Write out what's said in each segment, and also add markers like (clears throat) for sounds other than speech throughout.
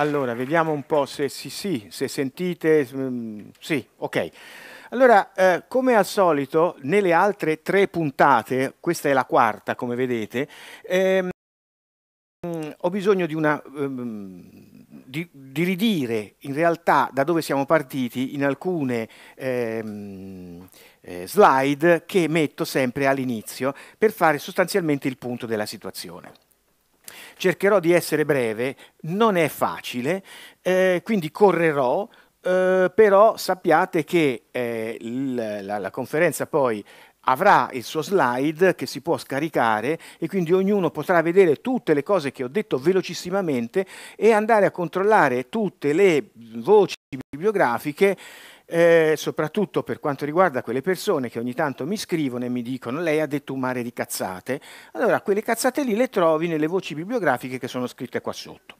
Allora, vediamo un po' se si, sì, se sentite. Mm, sì, ok. Allora, eh, come al solito, nelle altre tre puntate, questa è la quarta, come vedete, ehm, ho bisogno di una... Ehm, di, di, ridire in realtà da dove siamo partiti in alcune ehm, eh, slide che metto sempre all'inizio per fare sostanzialmente il punto della situazione cercherò di essere breve, non è facile, eh, quindi correrò, eh, però sappiate che eh, il, la, la conferenza poi avrà il suo slide che si può scaricare e quindi ognuno potrà vedere tutte le cose che ho detto velocissimamente e andare a controllare tutte le voci bibliografiche eh, soprattutto per quanto riguarda quelle persone che ogni tanto mi scrivono e mi dicono lei ha detto un mare di cazzate, allora quelle cazzate lì le trovi nelle voci bibliografiche che sono scritte qua sotto.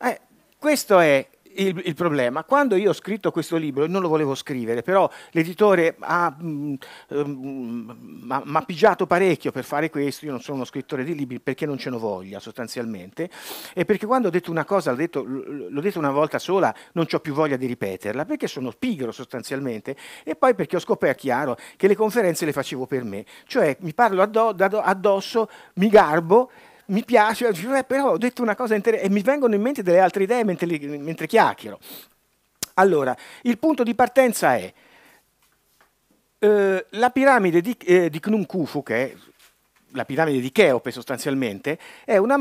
Eh, questo è il, il, problema. Quando io ho scritto questo libro, non lo volevo scrivere, però l'editore ha, mm, ehm, mm, ha pigiato parecchio per fare questo, io non sono uno scrittore di libri perché non ce ne voglia sostanzialmente, e perché quando ho detto una cosa, l'ho detto, l'ho detto una volta sola, non ho più voglia di ripeterla, perché sono pigro sostanzialmente, e poi perché ho scoperto chiaro che le conferenze le facevo per me, cioè mi parlo addosso, mi garbo, mi piace, eh, però ho detto una cosa interessante e mi vengono in mente delle altre idee mentre, mentre chiacchiero. Allora, il punto di partenza è eh, la piramide di, eh, di Knum Khufu, che è la piramide di Cheope sostanzialmente, è una,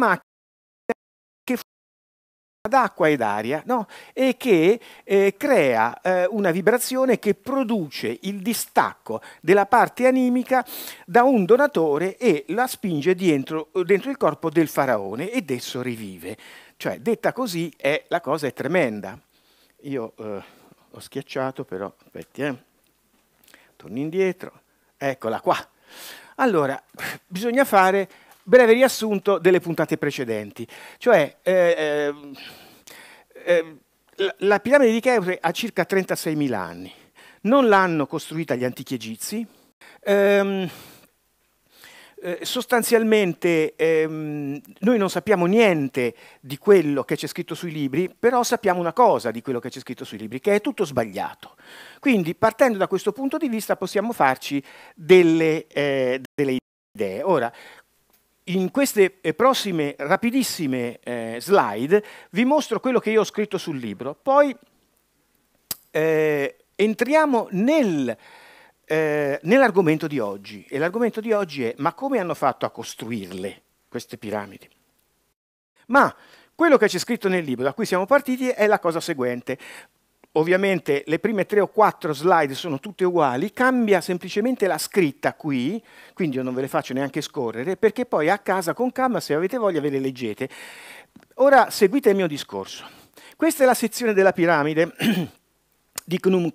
d'acqua ed aria no? e che eh, crea eh, una vibrazione che produce il distacco della parte animica da un donatore e la spinge dentro, dentro il corpo del faraone ed esso rivive. Cioè, detta così, è, la cosa è tremenda. Io eh, ho schiacciato, però, aspetti, eh. torno indietro, eccola qua. Allora, (laughs) bisogna fare breve riassunto delle puntate precedenti. Cioè, eh, eh, eh la piramide di Cheope ha circa 36.000 anni, non l'hanno costruita gli antichi egizi, ehm, eh, sostanzialmente ehm, noi non sappiamo niente di quello che c'è scritto sui libri, però sappiamo una cosa di quello che c'è scritto sui libri, che è tutto sbagliato. Quindi partendo da questo punto di vista possiamo farci delle, eh, delle idee. Ora, in queste eh, prossime rapidissime eh, slide vi mostro quello che io ho scritto sul libro, poi eh, entriamo nel, eh, nell'argomento di oggi e l'argomento di oggi è ma come hanno fatto a costruirle queste piramidi? Ma quello che c'è scritto nel libro da cui siamo partiti è la cosa seguente ovviamente le prime tre o quattro slide sono tutte uguali, cambia semplicemente la scritta qui, quindi io non ve le faccio neanche scorrere, perché poi a casa con calma, se avete voglia, ve le leggete. Ora seguite il mio discorso. Questa è la sezione della piramide (clears throat) di Knum.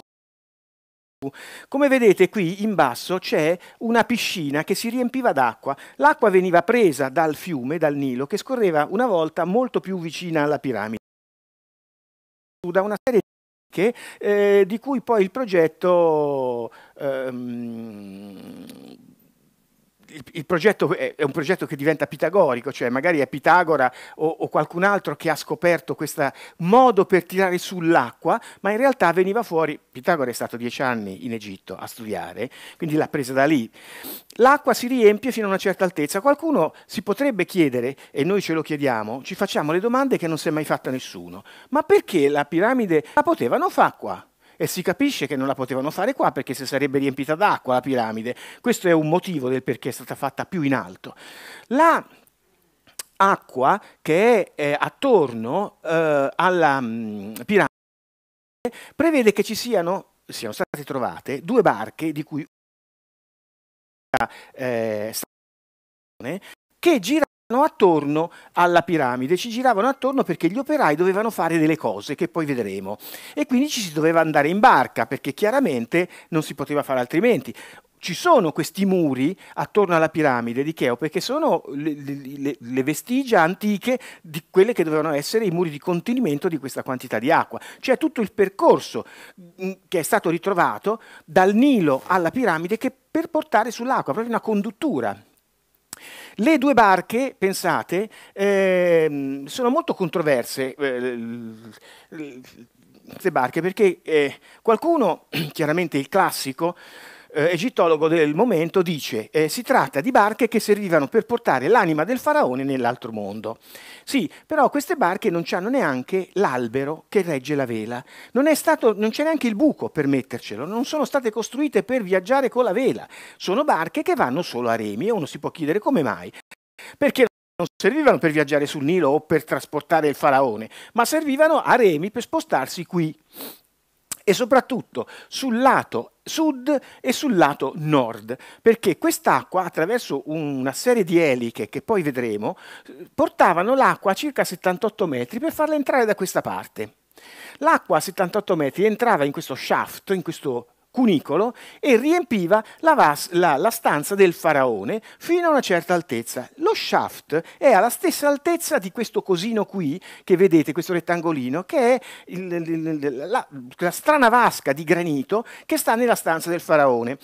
Come vedete qui in basso c'è una piscina che si riempiva d'acqua. L'acqua veniva presa dal fiume, dal Nilo, che scorreva una volta molto più vicina alla piramide. Da una serie di ricche, eh, di cui poi il progetto ehm, il, il, progetto è, un progetto che diventa pitagorico, cioè magari è Pitagora o, o qualcun altro che ha scoperto questo modo per tirare sull'acqua, ma in realtà veniva fuori, Pitagora è stato dieci anni in Egitto a studiare, quindi l'ha presa da lì. L'acqua si riempie fino a una certa altezza, qualcuno si potrebbe chiedere, e noi ce lo chiediamo, ci facciamo le domande che non si è mai fatta nessuno, ma perché la piramide la potevano fare qua? E si capisce che non la potevano fare qua perché si sarebbe riempita d'acqua la piramide. Questo è un motivo del perché è stata fatta più in alto. La acqua che è eh, attorno eh, alla mh, mm, piramide prevede che ci siano, siano state trovate due barche di cui una eh, che gira giravano attorno alla piramide, ci giravano attorno perché gli operai dovevano fare delle cose che poi vedremo e quindi ci si doveva andare in barca perché chiaramente non si poteva fare altrimenti ci sono questi muri attorno alla piramide di Cheope che sono le, le, le, vestigia antiche di quelle che dovevano essere i muri di contenimento di questa quantità di acqua. C'è cioè, tutto il percorso mm, che è stato ritrovato dal Nilo alla piramide che per portare sull'acqua, proprio una conduttura. Le due barche, pensate, eh, sono molto controverse. Eh, le barche perché eh, qualcuno, (clears throat) chiaramente il classico, eh, egittologo del momento dice eh, si tratta di barche che servivano per portare l'anima del faraone nell'altro mondo. Sì, però queste barche non hanno neanche l'albero che regge la vela, non, c'è neanche il buco per mettercelo, non sono state costruite per viaggiare con la vela, sono barche che vanno solo a remi e uno si può chiedere come mai. Perché non servivano per viaggiare sul Nilo o per trasportare il faraone, ma servivano a remi per spostarsi qui e soprattutto sul lato sud e sul lato nord, perché quest'acqua attraverso una serie di eliche che poi vedremo portavano l'acqua a circa 78 metri per farla entrare da questa parte. L'acqua a 78 metri entrava in questo shaft, in questo cunicolo e riempiva la, vas- la, la, stanza del faraone fino a una certa altezza. Lo shaft è alla stessa altezza di questo cosino qui che vedete, questo rettangolino, che è il, il, la, la strana vasca di granito che sta nella stanza del faraone.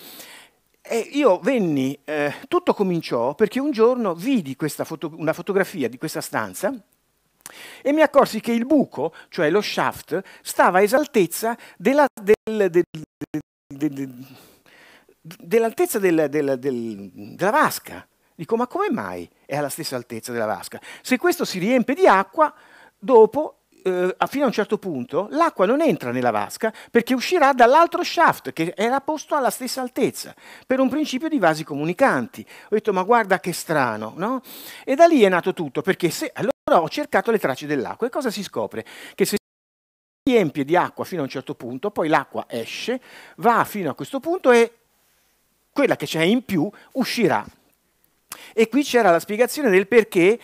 E io venni, eh, tutto cominciò perché un giorno vidi foto- una fotografia di questa stanza e mi accorsi che il buco, cioè lo shaft, stava a esaltezza della, del, del, de, de, dell'altezza del, del, del, della vasca. Dico, ma come mai è alla stessa altezza della vasca? Se questo si riempie di acqua, dopo, eh, fino a un certo punto, l'acqua non entra nella vasca perché uscirà dall'altro shaft che era posto alla stessa altezza, per un principio di vasi comunicanti. Ho detto, ma guarda che strano, no? E da lì è nato tutto, perché se... Allora ho cercato le tracce dell'acqua e cosa si scopre? Che se riempie di acqua fino a un certo punto, poi l'acqua esce, va fino a questo punto e quella che c'è in più uscirà. E qui c'era la spiegazione del perché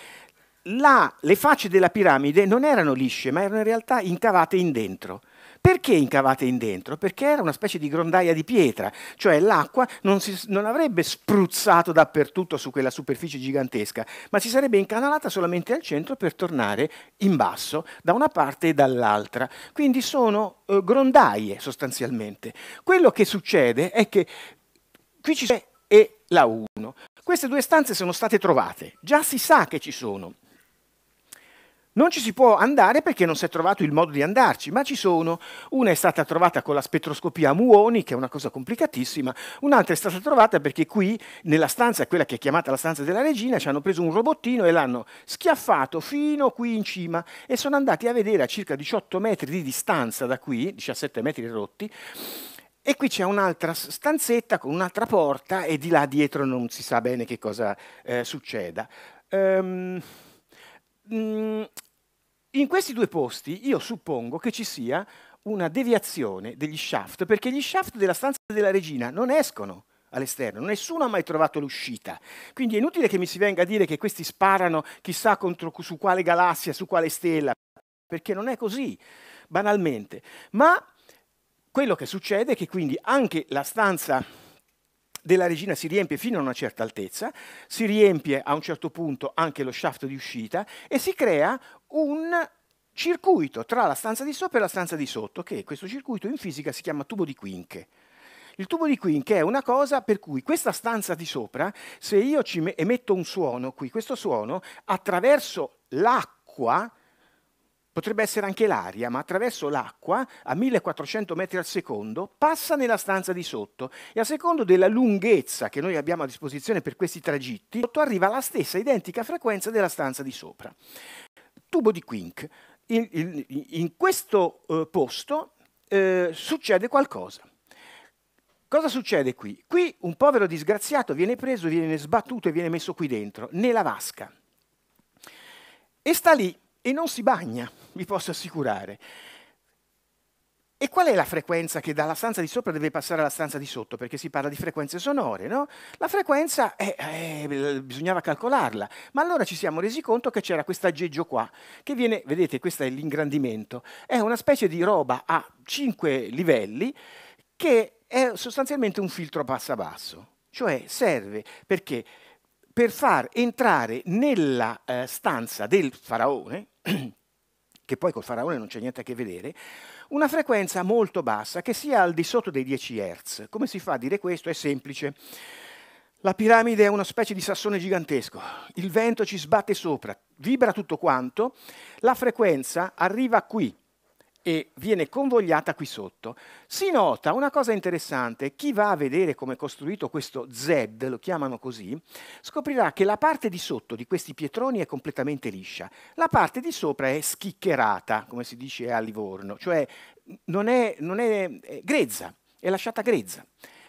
la, le facce della piramide non erano lisce, ma erano in realtà incavate in dentro. Perché incavate in dentro? Perché era una specie di grondaia di pietra, cioè l'acqua non, si, non avrebbe spruzzato dappertutto su quella superficie gigantesca, ma si sarebbe incanalata solamente al centro per tornare in basso da una parte e dall'altra. Quindi sono eh, grondaie sostanzialmente. Quello che succede è che qui ci sono e la 1. Queste due stanze sono state trovate, già si sa che ci sono. Non ci si può andare perché non si è trovato il modo di andarci, ma ci sono. Una è stata trovata con la spettroscopia a muoni, che è una cosa complicatissima, un'altra è stata trovata perché qui, nella stanza, quella che è chiamata la stanza della regina, ci hanno preso un robottino e l'hanno schiaffato fino qui in cima e sono andati a vedere a circa 18 metri di distanza da qui, 17 metri rotti, e qui c'è un'altra stanzetta con un'altra porta e di là dietro non si sa bene che cosa eh, succeda. Um, in questi due posti io suppongo che ci sia una deviazione degli shaft, perché gli shaft della stanza della regina non escono all'esterno, nessuno ha mai trovato l'uscita. Quindi è inutile che mi si venga a dire che questi sparano chissà contro, su quale galassia, su quale stella, perché non è così, banalmente. Ma quello che succede è che quindi anche la stanza della regina si riempie fino a una certa altezza, si riempie a un certo punto anche lo shaft di uscita e si crea un circuito tra la stanza di sopra e la stanza di sotto, che questo circuito in fisica si chiama tubo di Quinche. Il tubo di Quinche è una cosa per cui questa stanza di sopra, se io ci emetto un suono qui, questo suono attraverso l'acqua, potrebbe essere anche l'aria, ma attraverso l'acqua a 1400 metri al secondo passa nella stanza di sotto e a secondo della lunghezza che noi abbiamo a disposizione per questi tragitti, sotto arriva alla stessa identica frequenza della stanza di sopra tubo di quink. In, in, in questo eh, posto eh, succede qualcosa. Cosa succede qui? Qui un povero disgraziato viene preso, viene sbattuto e viene messo qui dentro, nella vasca. E sta lì e non si bagna, vi posso assicurare. E qual è la frequenza che dalla stanza di sopra deve passare alla stanza di sotto? Perché si parla di frequenze sonore, no? La frequenza, eh, eh, bisognava calcolarla, ma allora ci siamo resi conto che c'era questo aggeggio qua, che viene, vedete, questo è l'ingrandimento, è una specie di roba a 5 livelli che è sostanzialmente un filtro passa-basso, cioè serve perché per far entrare nella eh, stanza del faraone, (clears throat) che poi col faraone non c'è niente a che vedere, una frequenza molto bassa, che sia al di sotto dei 10 Hz. Come si fa a dire questo? È semplice. La piramide è una specie di sassone gigantesco, il vento ci sbatte sopra, vibra tutto quanto, la frequenza arriva qui, e viene convogliata qui sotto. Si nota una cosa interessante, chi va a vedere come è costruito questo Z, lo chiamano così, scoprirà che la parte di sotto di questi pietroni è completamente liscia, la parte di sopra è schiccherata, come si dice a Livorno, cioè non è, non è, è grezza, è lasciata grezza.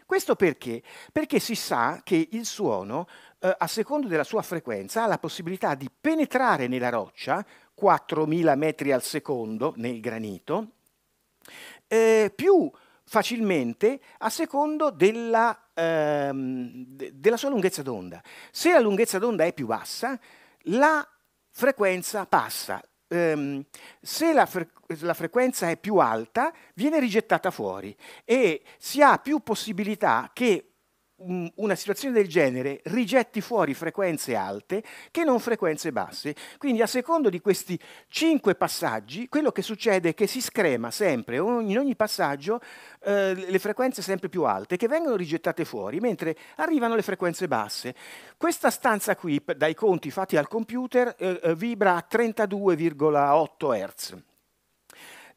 Questo perché? Perché si sa che il suono, eh, a secondo della sua frequenza, ha la possibilità di penetrare nella roccia 4.000 metri al secondo nel granito, eh, più facilmente a secondo della, ehm, della sua lunghezza d'onda. Se la lunghezza d'onda è più bassa, la frequenza passa. Ehm, se la, fre la frequenza è più alta, viene rigettata fuori e si ha più possibilità che Mm, una situazione del genere rigetti fuori frequenze alte che non frequenze basse. Quindi a secondo di questi cinque passaggi, quello che succede è che si screma sempre, in ogni passaggio, eh, le frequenze sempre più alte che vengono rigettate fuori, mentre arrivano le frequenze basse. Questa stanza qui, dai conti fatti al computer, eh, eh vibra a 32,8 Hz.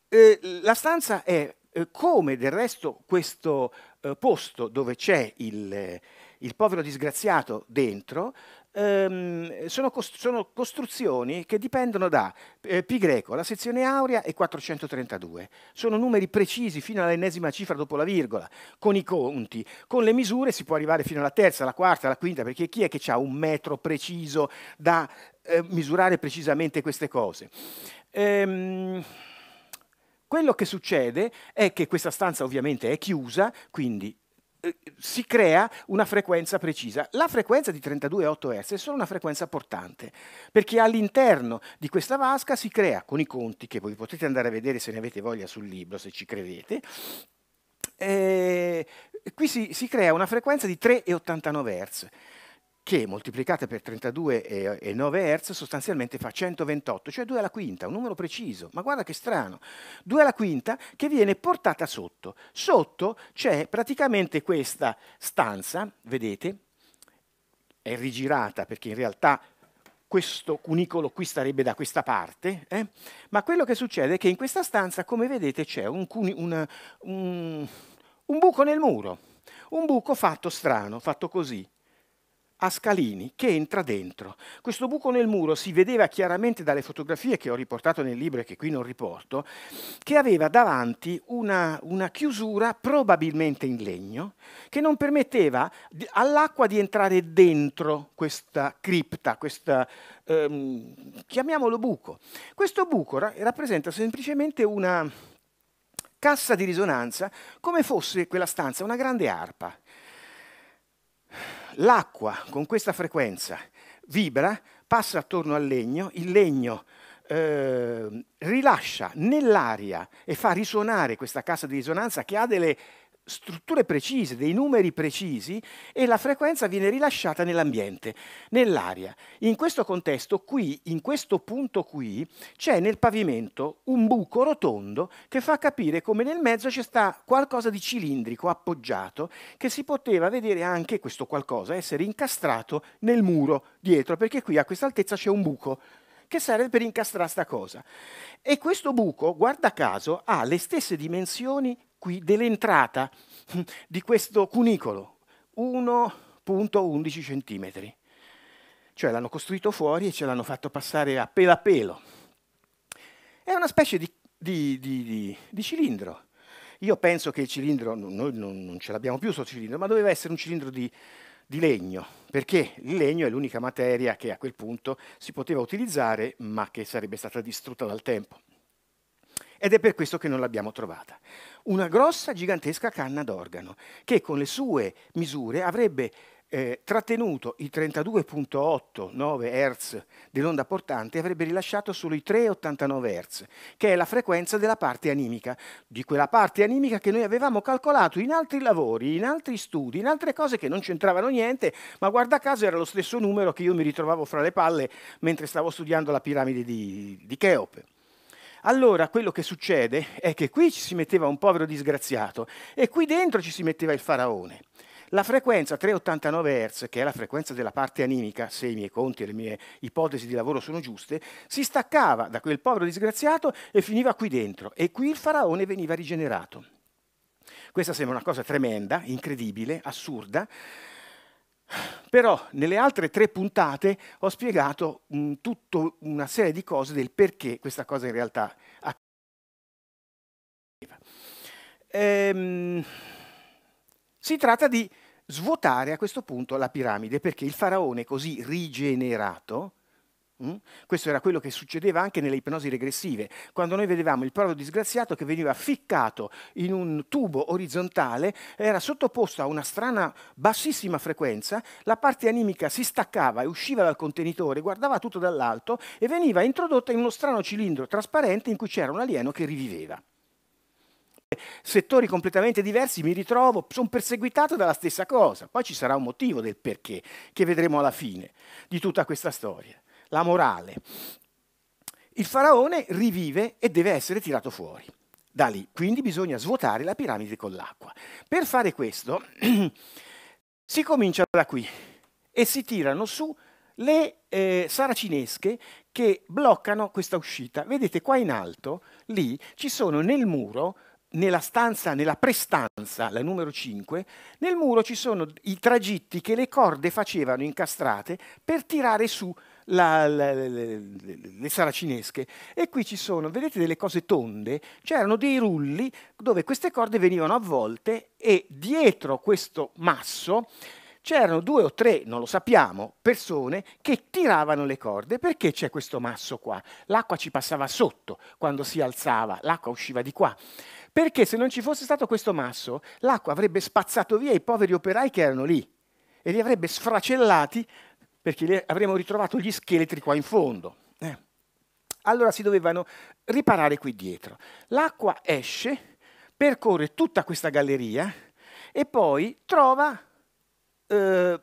Eh, la stanza è eh, come del resto questo eh, posto dove c'è il, il, povero disgraziato dentro ehm, sono, cost sono, costruzioni che dipendono da eh, pi greco, la sezione aurea e 432. Sono numeri precisi fino all'ennesima cifra dopo la virgola, con i conti. Con le misure si può arrivare fino alla terza, alla quarta, alla quinta, perché chi è che ha un metro preciso da eh, misurare precisamente queste cose? Ehm, quello che succede è che questa stanza ovviamente è chiusa, quindi eh, si crea una frequenza precisa. La frequenza di 32,8 Hz è solo una frequenza portante, perché all'interno di questa vasca si crea, con i conti che voi potete andare a vedere se ne avete voglia sul libro, se ci credete, eh, qui si, si, crea una frequenza di 3,89 Hz che moltiplicate per 32 e 9 Hz sostanzialmente fa 128, cioè 2 alla quinta, un numero preciso, ma guarda che strano, 2 alla quinta che viene portata sotto. Sotto c'è praticamente questa stanza, vedete, è rigirata perché in realtà questo cunicolo qui starebbe da questa parte, eh? ma quello che succede è che in questa stanza, come vedete, c'è un, un, un, un buco nel muro, un buco fatto strano, fatto così, a scalini che entra dentro. Questo buco nel muro si vedeva chiaramente dalle fotografie che ho riportato nel libro e che qui non riporto, che aveva davanti una, una chiusura probabilmente in legno che non permetteva all'acqua di entrare dentro questa cripta, questa, ehm, chiamiamolo buco. Questo buco ra rappresenta semplicemente una cassa di risonanza come fosse quella stanza una grande arpa l'acqua con questa frequenza vibra, passa attorno al legno, il legno eh, rilascia nell'aria e fa risuonare questa cassa di risonanza che ha delle strutture precise, dei numeri precisi e la frequenza viene rilasciata nell'ambiente, nell'aria. In questo contesto qui, in questo punto qui, c'è nel pavimento un buco rotondo che fa capire come nel mezzo c'è sta qualcosa di cilindrico appoggiato che si poteva vedere anche questo qualcosa essere incastrato nel muro dietro, perché qui a questa altezza c'è un buco che serve per incastrare sta cosa. E questo buco, guarda caso, ha le stesse dimensioni qui dell'entrata di questo cunicolo, 1.11 cm. Cioè l'hanno costruito fuori e ce l'hanno fatto passare a pelo a pelo. È una specie di, di, di, di cilindro. Io penso che il cilindro, noi non, ce l'abbiamo più questo cilindro, ma doveva essere un cilindro di, di legno, perché il legno è l'unica materia che a quel punto si poteva utilizzare, ma che sarebbe stata distrutta dal tempo. Ed è per questo che non l'abbiamo trovata una grossa, gigantesca canna d'organo che con le sue misure avrebbe eh, trattenuto i 32.89 Hz dell'onda portante e avrebbe rilasciato solo i 3,89 Hz, che è la frequenza della parte animica, di quella parte animica che noi avevamo calcolato in altri lavori, in altri studi, in altre cose che non c'entravano niente, ma guarda caso era lo stesso numero che io mi ritrovavo fra le palle mentre stavo studiando la piramide di, di Cheope allora quello che succede è che qui ci si metteva un povero disgraziato e qui dentro ci si metteva il faraone. La frequenza 389 Hz, che è la frequenza della parte animica, se i miei conti e le mie ipotesi di lavoro sono giuste, si staccava da quel povero disgraziato e finiva qui dentro e qui il faraone veniva rigenerato. Questa sembra una cosa tremenda, incredibile, assurda, però nelle altre tre puntate ho spiegato mm, tutta una serie di cose del perché questa cosa in realtà accadeva. Ehm, si tratta di svuotare a questo punto la piramide perché il faraone così rigenerato Mm? Questo era quello che succedeva anche nelle ipnosi regressive, quando noi vedevamo il povero disgraziato che veniva ficcato in un tubo orizzontale, era sottoposto a una strana bassissima frequenza, la parte animica si staccava e usciva dal contenitore, guardava tutto dall'alto e veniva introdotta in uno strano cilindro trasparente in cui c'era un alieno che riviveva settori completamente diversi, mi ritrovo, sono perseguitato dalla stessa cosa. Poi ci sarà un motivo del perché, che vedremo alla fine di tutta questa storia la morale. Il faraone rivive e deve essere tirato fuori da lì, quindi bisogna svuotare la piramide con l'acqua. Per fare questo (clears throat) si comincia da qui e si tirano su le eh, saracinesche che bloccano questa uscita. Vedete qua in alto, lì ci sono nel muro, nella stanza, nella prestanza, la numero 5, nel muro ci sono i tragitti che le corde facevano incastrate per tirare su la, la, le, le, saracinesche. E qui ci sono, vedete, delle cose tonde, c'erano dei rulli dove queste corde venivano avvolte e dietro questo masso c'erano due o tre, non lo sappiamo, persone che tiravano le corde. Perché c'è questo masso qua? L'acqua ci passava sotto quando si alzava, l'acqua usciva di qua. Perché se non ci fosse stato questo masso, l'acqua avrebbe spazzato via i poveri operai che erano lì e li avrebbe sfracellati perché avremmo ritrovato gli scheletri qua in fondo. Eh. Allora si dovevano riparare qui dietro. L'acqua esce, percorre tutta questa galleria e poi trova eh,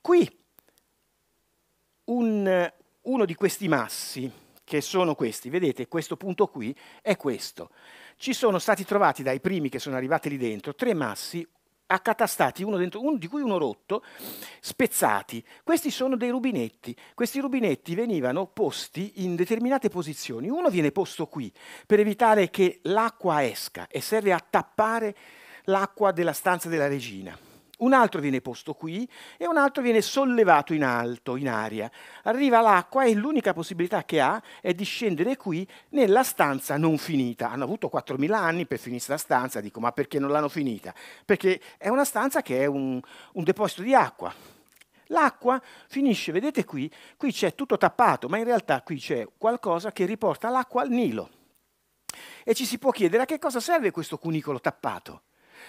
qui un, uno di questi massi, che sono questi, vedete, questo punto qui è questo. Ci sono stati trovati dai primi che sono arrivati lì dentro tre massi, accatastati, uno, dentro, uno di cui uno rotto, spezzati. Questi sono dei rubinetti. Questi rubinetti venivano posti in determinate posizioni. Uno viene posto qui per evitare che l'acqua esca e serve a tappare l'acqua della stanza della regina. Un altro viene posto qui e un altro viene sollevato in alto, in aria. Arriva l'acqua e l'unica possibilità che ha è di scendere qui nella stanza non finita. Hanno avuto 4.000 anni per finire questa stanza, dico ma perché non l'hanno finita? Perché è una stanza che è un, un deposito di acqua. L'acqua finisce, vedete qui, qui c'è tutto tappato, ma in realtà qui c'è qualcosa che riporta l'acqua al Nilo. E ci si può chiedere a che cosa serve questo cunicolo tappato?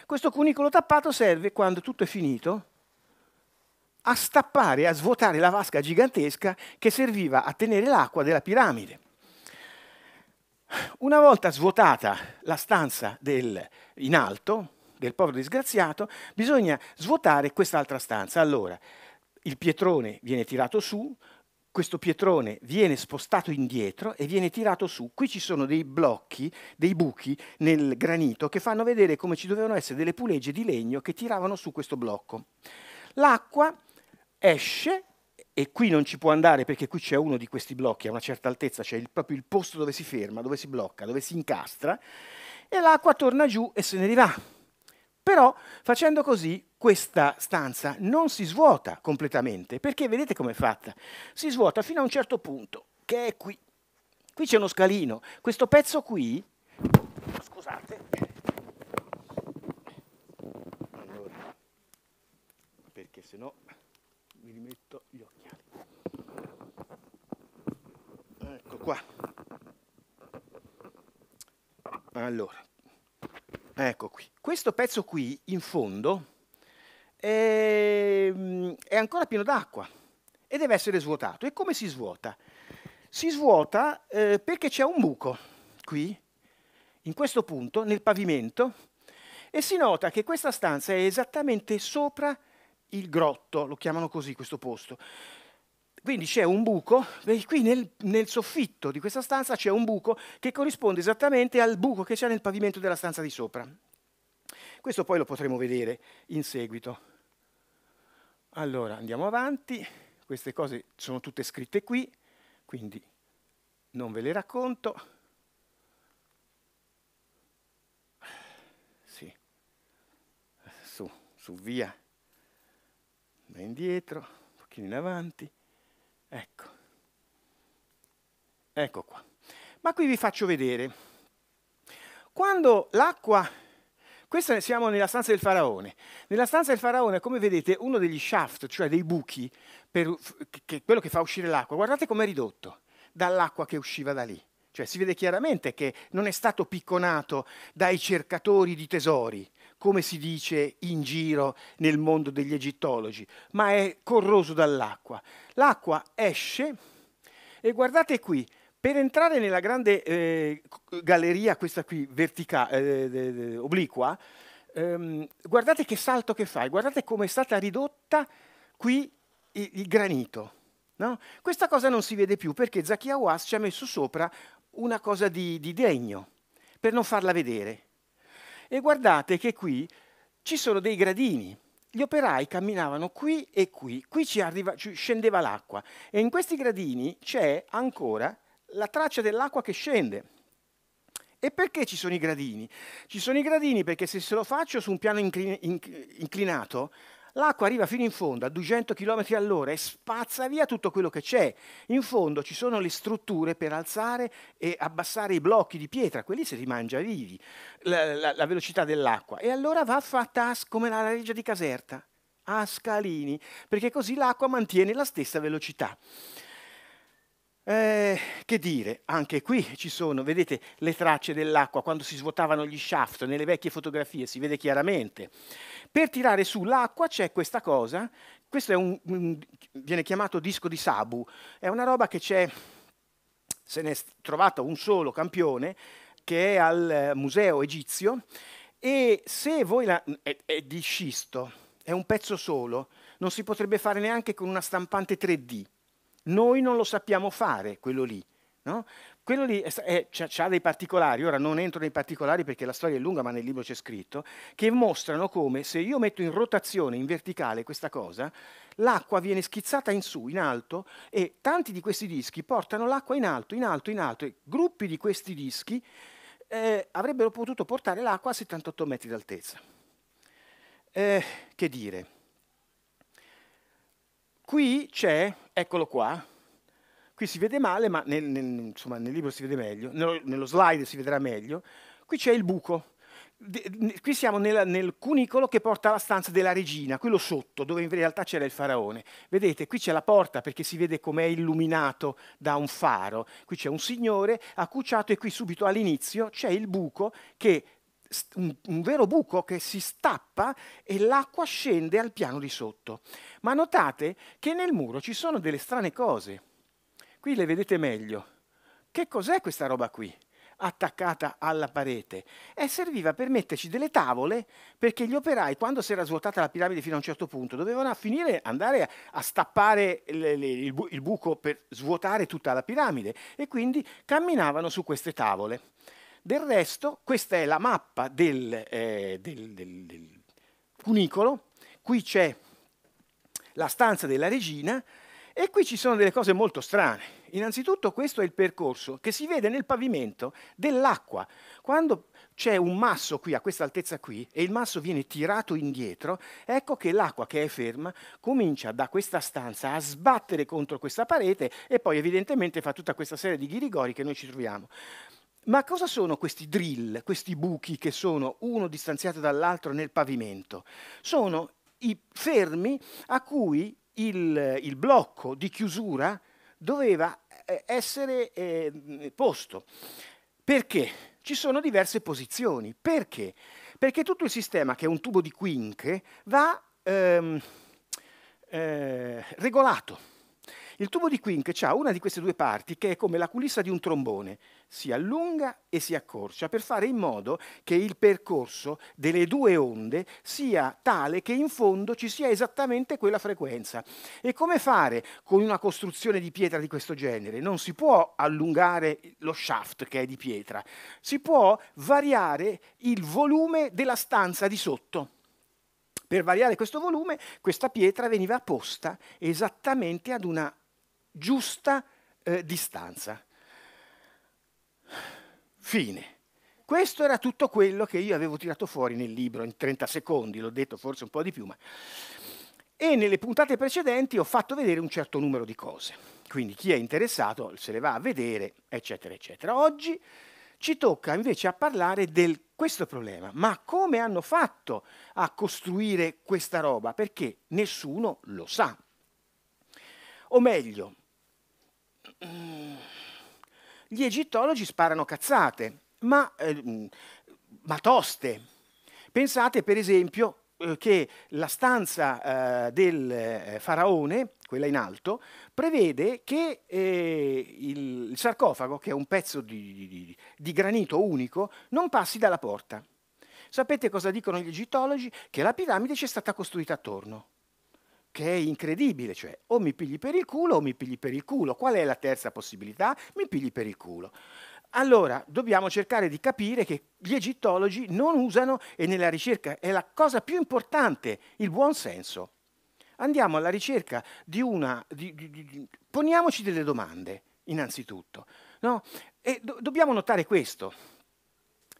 Questo cunicolo tappato serve quando tutto è finito a stappare, a svuotare la vasca gigantesca che serviva a tenere l'acqua della piramide. Una volta svuotata la stanza del, in alto del povero disgraziato, bisogna svuotare quest'altra stanza. Allora, il pietrone viene tirato su, questo pietrone viene spostato indietro e viene tirato su. Qui ci sono dei blocchi, dei buchi nel granito che fanno vedere come ci dovevano essere delle pulegge di legno che tiravano su questo blocco. L'acqua esce e qui non ci può andare perché qui c'è uno di questi blocchi a una certa altezza, c'è il, proprio il posto dove si ferma, dove si blocca, dove si incastra e l'acqua torna giù e se ne riva. Però facendo così questa stanza non si svuota completamente, perché vedete com'è fatta? Si svuota fino a un certo punto, che è qui. Qui c'è uno scalino. Questo pezzo qui, scusate, allora, perché sennò mi rimetto gli occhiali. Ecco qua. Allora, ecco qui. Questo pezzo qui, in fondo, e, ehm, è ancora pieno d'acqua e deve essere svuotato. E come si svuota? Si svuota eh, perché c'è un buco qui, in questo punto, nel pavimento, e si nota che questa stanza è esattamente sopra il grotto, lo chiamano così questo posto. Quindi c'è un buco, qui nel, nel, soffitto di questa stanza c'è un buco che corrisponde esattamente al buco che c'è nel pavimento della stanza di sopra. Questo poi lo potremo vedere in seguito. Allora, andiamo avanti. Queste cose sono tutte scritte qui, quindi non ve le racconto. Sì, su, su via, da indietro, un pochino in avanti. Ecco, ecco qua. Ma qui vi faccio vedere. Quando l'acqua questa siamo nella stanza del faraone. Nella stanza del faraone, come vedete, uno degli shaft, cioè dei buchi, per, che, quello che fa uscire l'acqua, guardate com'è ridotto dall'acqua che usciva da lì. Cioè si vede chiaramente che non è stato picconato dai cercatori di tesori, come si dice in giro nel mondo degli egittologi, ma è corroso dall'acqua. L'acqua esce e guardate qui, per entrare nella grande eh, galleria, questa qui vertica, eh, obliqua, ehm, guardate che salto che fai, guardate come è stata ridotta qui il, il granito. No? Questa cosa non si vede più perché Zacchia Was ci ha messo sopra una cosa di, di legno per non farla vedere. E guardate che qui ci sono dei gradini. Gli operai camminavano qui e qui, qui ci, arriva, ci scendeva l'acqua e in questi gradini c'è ancora la traccia dell'acqua che scende. E perché ci sono i gradini? Ci sono i gradini perché se, se lo faccio su un piano inclinato, l'acqua arriva fino in fondo a 200 km all'ora e spazza via tutto quello che c'è. In fondo ci sono le strutture per alzare e abbassare i blocchi di pietra, quelli se li mangia vivi, la, la, la velocità dell'acqua. E allora va fatta come la reggia di Caserta, a scalini, perché così l'acqua mantiene la stessa velocità. Eh, che dire, anche qui ci sono, vedete, le tracce dell'acqua quando si svuotavano gli shaft, nelle vecchie fotografie si vede chiaramente. Per tirare su l'acqua c'è questa cosa, questo è un, un, viene chiamato disco di Sabu, è una roba che c'è, se ne è trovato un solo campione, che è al eh, museo egizio, e se voi la, è, è di scisto, è un pezzo solo, non si potrebbe fare neanche con una stampante 3D noi non lo sappiamo fare, quello lì. No? Quello lì ha dei particolari, ora non entro nei particolari perché la storia è lunga, ma nel libro c'è scritto, che mostrano come se io metto in rotazione, in verticale questa cosa, l'acqua viene schizzata in su, in alto, e tanti di questi dischi portano l'acqua in alto, in alto, in alto, e gruppi di questi dischi eh, avrebbero potuto portare l'acqua a 78 metri d'altezza. Eh, che dire? Qui c'è, eccolo qua, qui si vede male, ma nel, nel, insomma, nel libro si vede meglio, nello, nello, slide si vedrà meglio, qui c'è il buco. qui siamo nel, nel, cunicolo che porta alla stanza della regina, quello sotto, dove in realtà c'era il faraone. Vedete, qui c'è la porta perché si vede com'è illuminato da un faro. Qui c'è un signore accucciato e qui subito all'inizio c'è il buco che un, un, vero buco che si stappa e l'acqua scende al piano di sotto. Ma notate che nel muro ci sono delle strane cose. Qui le vedete meglio. Che cos'è questa roba qui? attaccata alla parete e eh, serviva per metterci delle tavole perché gli operai quando si era svuotata la piramide fino a un certo punto dovevano finire andare a, stappare il buco per svuotare tutta la piramide e quindi camminavano su queste tavole. Del resto questa è la mappa del, eh, del, del, del cunicolo, qui c'è la stanza della regina e qui ci sono delle cose molto strane. Innanzitutto questo è il percorso che si vede nel pavimento dell'acqua. Quando c'è un masso qui, a questa altezza qui, e il masso viene tirato indietro, ecco che l'acqua che è ferma comincia da questa stanza a sbattere contro questa parete e poi evidentemente fa tutta questa serie di ghirigori che noi ci troviamo. Ma cosa sono questi drill, questi buchi che sono uno distanziato dall'altro nel pavimento? Sono i fermi a cui il, il blocco di chiusura doveva eh, essere eh, posto. Perché? Ci sono diverse posizioni. Perché? Perché tutto il sistema, che è un tubo di quinque, va ehm, eh, regolato. Il tubo di Quinck ha una di queste due parti che è come la culissa di un trombone, si allunga e si accorcia per fare in modo che il percorso delle due onde sia tale che in fondo ci sia esattamente quella frequenza. E come fare con una costruzione di pietra di questo genere? Non si può allungare lo shaft che è di pietra, si può variare il volume della stanza di sotto. Per variare questo volume, questa pietra veniva posta esattamente ad una giusta eh, distanza. Fine. Questo era tutto quello che io avevo tirato fuori nel libro in 30 secondi, l'ho detto forse un po' di più, ma... E nelle puntate precedenti ho fatto vedere un certo numero di cose, quindi chi è interessato se le va a vedere, eccetera, eccetera. Oggi ci tocca invece a parlare di questo problema, ma come hanno fatto a costruire questa roba? Perché nessuno lo sa. O meglio, gli egittologi sparano cazzate, ma, eh, mm, ma toste. Pensate per esempio eh, che la stanza eh, del eh, faraone, quella in alto, prevede che eh, il, sarcofago, che è un pezzo di, di, di, granito unico, non passi dalla porta. Sapete cosa dicono gli egittologi? Che la piramide ci è stata costruita attorno che è incredibile, cioè o mi pigli per il culo o mi pigli per il culo. Qual è la terza possibilità? Mi pigli per il culo. Allora dobbiamo cercare di capire che gli egittologi non usano e nella ricerca è la cosa più importante, il buon senso. Andiamo alla ricerca di una... Di, di, di, poniamoci delle domande, innanzitutto. No? E do, dobbiamo notare questo.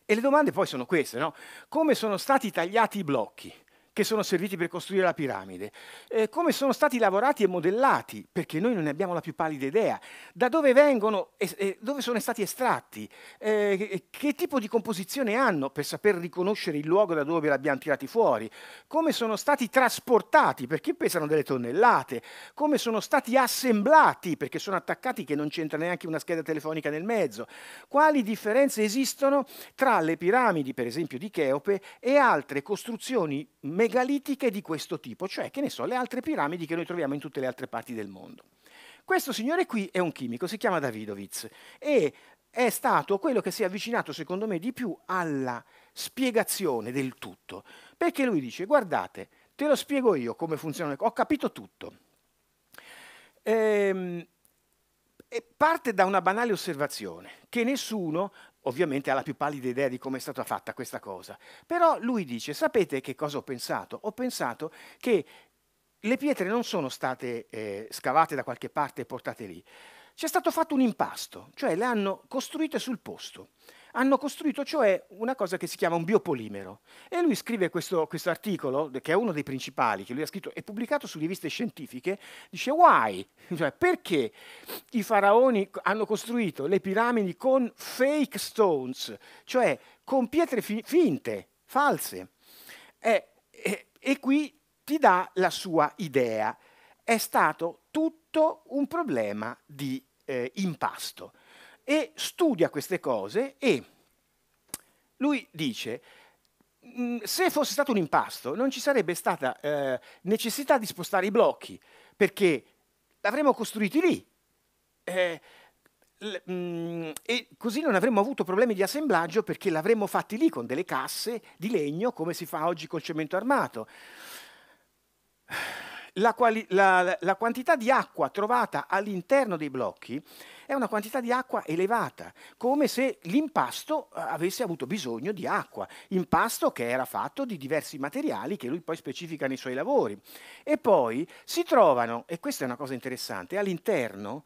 E le domande poi sono queste, no? Come sono stati tagliati i blocchi? che sono serviti per costruire la piramide, eh, come sono stati lavorati e modellati, perché noi non ne abbiamo la più pallida idea, da dove vengono, eh, dove sono stati estratti, eh, che tipo di composizione hanno per saper riconoscere il luogo da dove l'abbiamo tirati fuori, come sono stati trasportati, perché pesano delle tonnellate, come sono stati assemblati, perché sono attaccati che non c'entra neanche una scheda telefonica nel mezzo, quali differenze esistono tra le piramidi, per esempio di Cheope, e altre costruzioni megalitiche di questo tipo, cioè che ne so, le altre piramidi che noi troviamo in tutte le altre parti del mondo. Questo signore qui è un chimico, si chiama Davidovitz e è stato quello che si è avvicinato secondo me di più alla spiegazione del tutto, perché lui dice guardate, te lo spiego io come funziona, ho capito tutto. Ehm, parte da una banale osservazione, che nessuno ovviamente ha la più pallida idea di come è stata fatta questa cosa. Però lui dice, sapete che cosa ho pensato? Ho pensato che le pietre non sono state eh, scavate da qualche parte e portate lì. C'è stato fatto un impasto, cioè le hanno costruite sul posto. Hanno costruito cioè una cosa che si chiama un biopolimero. E lui scrive questo, questo articolo, che è uno dei principali, che lui ha scritto e pubblicato su riviste scientifiche, dice why? (laughs) Cioè, perché i faraoni hanno costruito le piramidi con fake stones, cioè con pietre fi finte, false. E, e, e qui ti dà la sua idea. È stato tutto un problema di eh, impasto e studia queste cose e lui dice mm, se fosse stato un impasto non ci sarebbe stata eh, necessità di spostare i blocchi perché l'avremmo costruiti lì eh, mm, e così non avremmo avuto problemi di assemblaggio perché l'avremmo fatti lì con delle casse di legno come si fa oggi col cemento armato. La, quali- la, la quantità di acqua trovata all'interno dei blocchi è una quantità di acqua elevata, come se l'impasto eh, avesse avuto bisogno di acqua, impasto che era fatto di diversi materiali che lui poi specifica nei suoi lavori. E poi si trovano, e questa è una cosa interessante, all'interno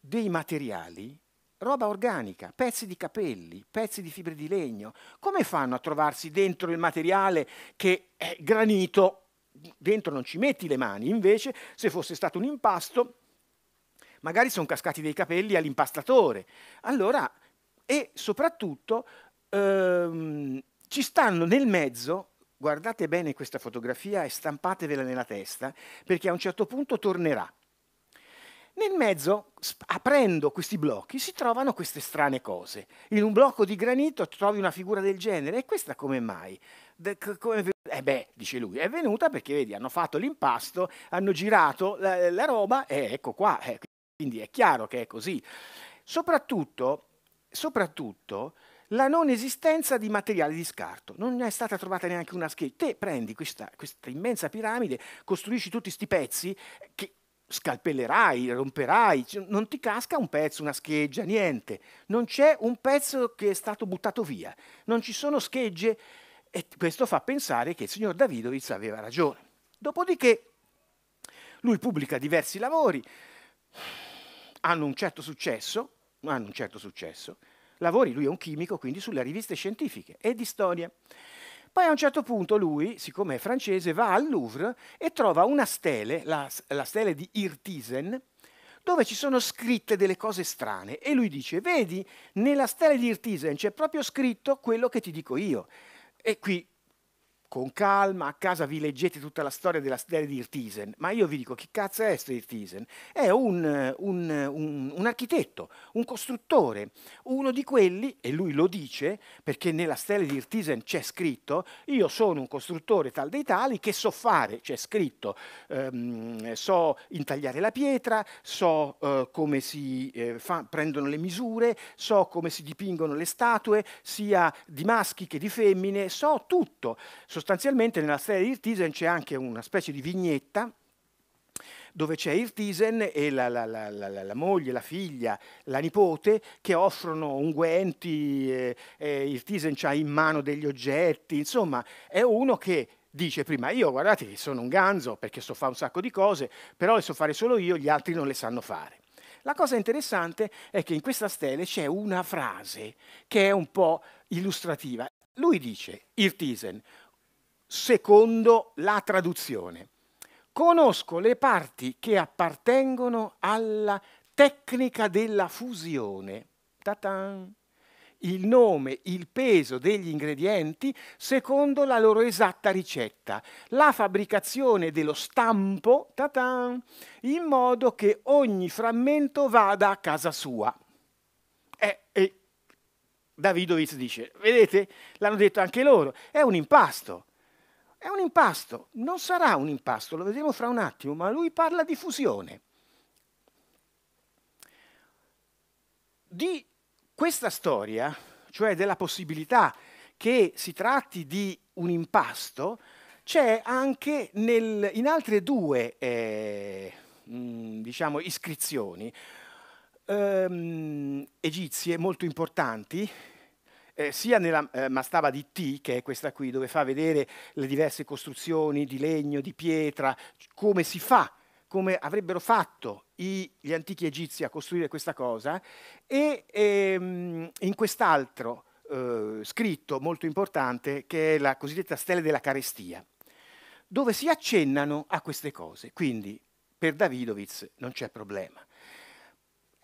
dei materiali roba organica, pezzi di capelli, pezzi di fibre di legno. Come fanno a trovarsi dentro il materiale che è granito? Dentro non ci metti le mani, invece se fosse stato un impasto magari sono cascati dei capelli all'impastatore. Allora, e soprattutto ehm, ci stanno nel mezzo, guardate bene questa fotografia e stampatevela nella testa, perché a un certo punto tornerà. Nel mezzo, aprendo questi blocchi, si trovano queste strane cose. In un blocco di granito trovi una figura del genere e questa come mai? De, come, eh beh, dice lui, è venuta perché vedi, hanno fatto l'impasto, hanno girato la, la roba e ecco qua. Eh, quindi è chiaro che è così. Soprattutto, soprattutto la non esistenza di materiale di scarto. Non è stata trovata neanche una scheda. Te prendi questa, questa immensa piramide, costruisci tutti questi pezzi che scalpellerai, romperai, non ti casca un pezzo, una scheggia, niente. Non c'è un pezzo che è stato buttato via, non ci sono schegge e questo fa pensare che il signor Davidovic aveva ragione. Dopodiché lui pubblica diversi lavori, hanno un certo successo, hanno un certo successo, lavori, lui è un chimico, quindi sulle riviste scientifiche e di storia. Poi a un certo punto lui, siccome è francese, va al Louvre e trova una stele, la, la stele di Irtisen, dove ci sono scritte delle cose strane. E lui dice, vedi, nella stele di Irtisen c'è proprio scritto quello che ti dico io. E qui con calma, a casa vi leggete tutta la storia della storia di Irtisen, ma io vi dico che cazzo è sto Irtisen? È un, un, un, un, architetto, un costruttore, uno di quelli, e lui lo dice, perché nella storia di Irtisen c'è scritto, io sono un costruttore tal dei tali che so fare, c'è scritto, ehm, so intagliare la pietra, so eh, come si eh, fa, prendono le misure, so come si dipingono le statue, sia di maschi che di femmine, so tutto. So sostanzialmente nella storia di Irtisen c'è anche una specie di vignetta dove c'è Irtisen e la, la, la, la, moglie, la figlia, la nipote che offrono unguenti, eh, eh, Irtisen ha in mano degli oggetti, insomma è uno che dice prima io guardate che sono un ganzo perché so fare un sacco di cose, però le so fare solo io, gli altri non le sanno fare. La cosa interessante è che in questa stele c'è una frase che è un po' illustrativa. Lui dice, Irtisen, secondo la traduzione. Conosco le parti che appartengono alla tecnica della fusione. Ta-tan! il nome, il peso degli ingredienti secondo la loro esatta ricetta, la fabbricazione dello stampo, ta-tan! in modo che ogni frammento vada a casa sua. Eh, eh, Davidovic dice, vedete, l'hanno detto anche loro, è un impasto. È un impasto, non sarà un impasto, lo vedremo fra un attimo, ma lui parla di fusione. Di questa storia, cioè della possibilità che si tratti di un impasto, c'è anche nel, in altre due eh, diciamo, iscrizioni ehm, egizie molto importanti, eh, sia nella eh, mastaba di T, che è questa qui, dove fa vedere le diverse costruzioni di legno, di pietra, come si fa, come avrebbero fatto i, gli antichi egizi a costruire questa cosa, e ehm, in quest'altro eh, scritto molto importante che è la cosiddetta stella della carestia, dove si accennano a queste cose. Quindi per Davidovitz non c'è problema.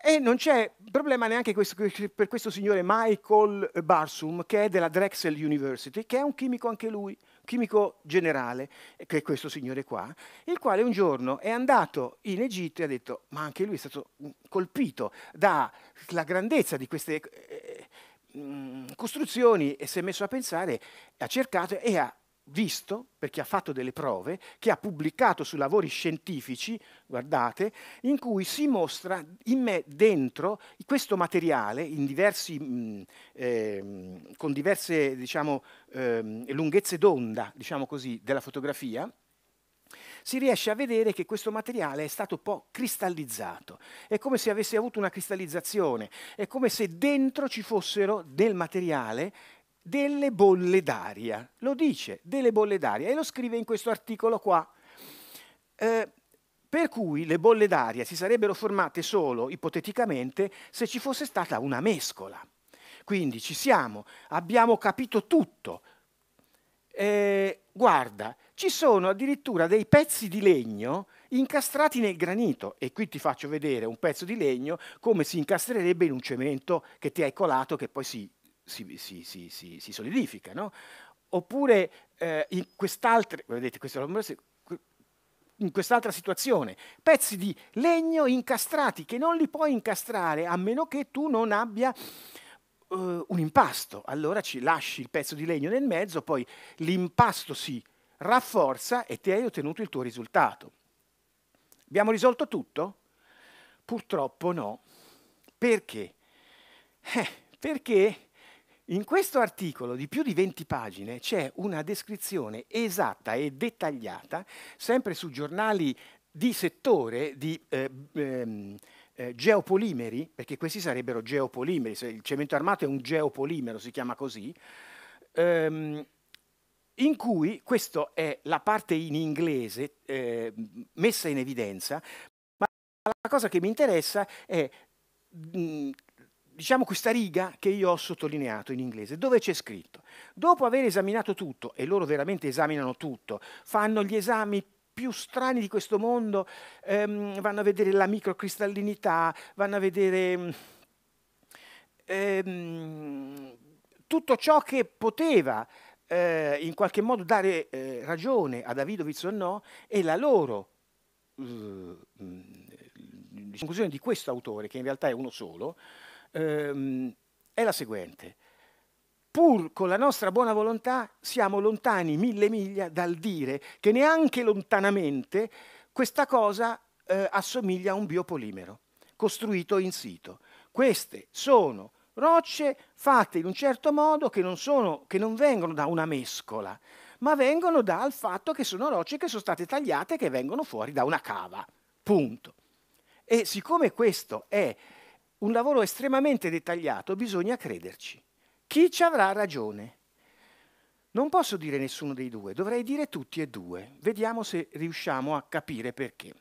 E non c'è problema neanche questo, per questo signore Michael Barsum, che è della Drexel University, che è un chimico anche lui, chimico generale, che è questo signore qua, il quale un giorno è andato in Egitto e ha detto, ma anche lui è stato mm, colpito dalla grandezza di queste eh, mm, costruzioni e si è messo a pensare, ha cercato e ha visto, perché ha fatto delle prove, che ha pubblicato su lavori scientifici, guardate, in cui si mostra in me dentro questo materiale diversi, mh, mm, eh, con diverse diciamo, eh, lunghezze d'onda diciamo così, della fotografia, si riesce a vedere che questo materiale è stato un po' cristallizzato. È come se avesse avuto una cristallizzazione, è come se dentro ci fossero del materiale delle bolle d'aria, lo dice, delle bolle d'aria e lo scrive in questo articolo qua. Eh, per cui le bolle d'aria si sarebbero formate solo, ipoteticamente, se ci fosse stata una mescola. Quindi ci siamo, abbiamo capito tutto. Eh, guarda, ci sono addirittura dei pezzi di legno incastrati nel granito e qui ti faccio vedere un pezzo di legno come si incastrerebbe in un cemento che ti hai colato che poi si si, si, si, si solidifica, no? oppure eh, in quest'altra, quest situazione, pezzi di legno incastrati che non li puoi incastrare a meno che tu non abbia eh, un impasto. Allora ci lasci il pezzo di legno nel mezzo, poi l'impasto si rafforza e ti hai ottenuto il tuo risultato. Abbiamo risolto tutto? Purtroppo no. Perché? Eh, perché in questo articolo di più di 20 pagine c'è una descrizione esatta e dettagliata, sempre su giornali di settore, di eh, ehm, eh, geopolimeri, perché questi sarebbero geopolimeri, il cemento armato è un geopolimero, si chiama così, ehm, in cui, questa è la parte in inglese eh, messa in evidenza, ma la cosa che mi interessa è mh, diciamo questa riga che io ho sottolineato in inglese, dove c'è scritto, dopo aver esaminato tutto, e loro veramente esaminano tutto, fanno gli esami più strani di questo mondo, ehm, vanno a vedere la microcristallinità, vanno a vedere mm, ehm, tutto ciò che poteva eh, in qualche modo dare eh, ragione a Davidovic o no, e la loro eh, mm, conclusione di questo autore, che in realtà è uno solo, ehm, è la seguente. Pur con la nostra buona volontà siamo lontani mille miglia dal dire che neanche lontanamente questa cosa eh, assomiglia a un biopolimero costruito in sito. Queste sono rocce fatte in un certo modo che non, sono, che non vengono da una mescola, ma vengono dal fatto che sono rocce che sono state tagliate e che vengono fuori da una cava. Punto. E siccome questo è un lavoro estremamente dettagliato, bisogna crederci. Chi ci avrà ragione? Non posso dire nessuno dei due, dovrei dire tutti e due. Vediamo se riusciamo a capire perché.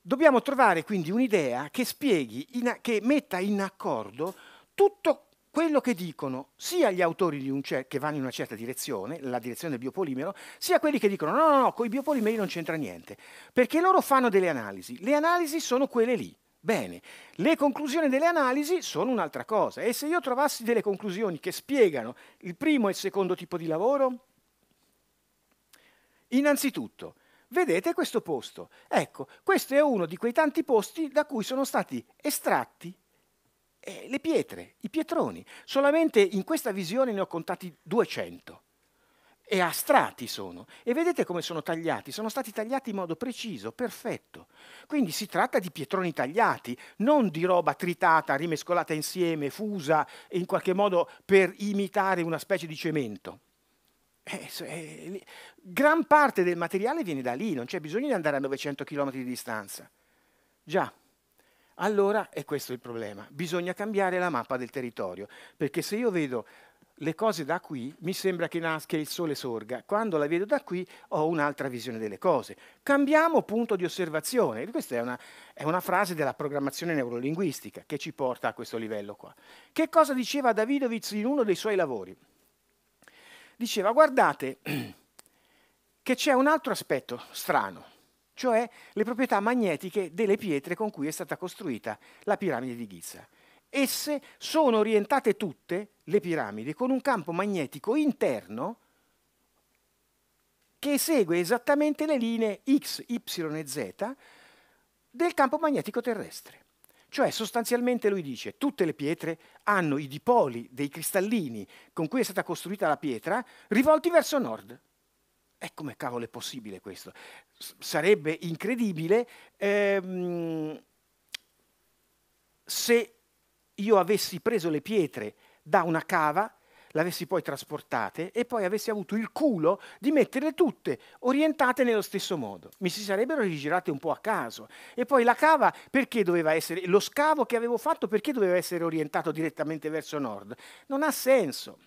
Dobbiamo trovare quindi un'idea che spieghi, in, che metta in accordo tutto quello che dicono sia gli autori un, che vanno in una certa direzione, la direzione del biopolimero, sia quelli che dicono no, no, no, con i biopolimeri non c'entra niente, perché loro fanno delle analisi. Le analisi sono quelle lì. Bene, le conclusioni delle analisi sono un'altra cosa e se io trovassi delle conclusioni che spiegano il primo e il secondo tipo di lavoro? Innanzitutto, vedete questo posto. Ecco, questo è uno di quei tanti posti da cui sono stati estratti eh, le pietre, i pietroni. Solamente in questa visione ne ho contati 200 e a strati sono. E vedete come sono tagliati? Sono stati tagliati in modo preciso, perfetto. Quindi si tratta di pietroni tagliati, non di roba tritata, rimescolata insieme, fusa in qualche modo per imitare una specie di cemento. Eh, eh, gran parte del materiale viene da lì, non c'è bisogno di andare a 900 km di distanza. Già. Allora è questo il problema, bisogna cambiare la mappa del territorio, perché se io vedo le cose da qui mi sembra che nasca il sole sorga, quando la vedo da qui ho un'altra visione delle cose. Cambiamo punto di osservazione, questa è una, è una, frase della programmazione neurolinguistica che ci porta a questo livello qua. Che cosa diceva Davidovic in uno dei suoi lavori? Diceva guardate (clears throat) che c'è un altro aspetto strano, cioè le proprietà magnetiche delle pietre con cui è stata costruita la piramide di Giza esse sono orientate tutte, le piramidi, con un campo magnetico interno che segue esattamente le linee X, Y e Z del campo magnetico terrestre. Cioè sostanzialmente lui dice tutte le pietre hanno i dipoli dei cristallini con cui è stata costruita la pietra rivolti verso nord. E come cavolo è possibile questo? S sarebbe incredibile ehm, se io avessi preso le pietre da una cava, l'avessi poi trasportate e poi avessi avuto il culo di metterle tutte orientate nello stesso modo. Mi si sarebbero rigirate un po' a caso. E poi la cava perché doveva essere, lo scavo che avevo fatto perché doveva essere orientato direttamente verso nord? Non ha senso.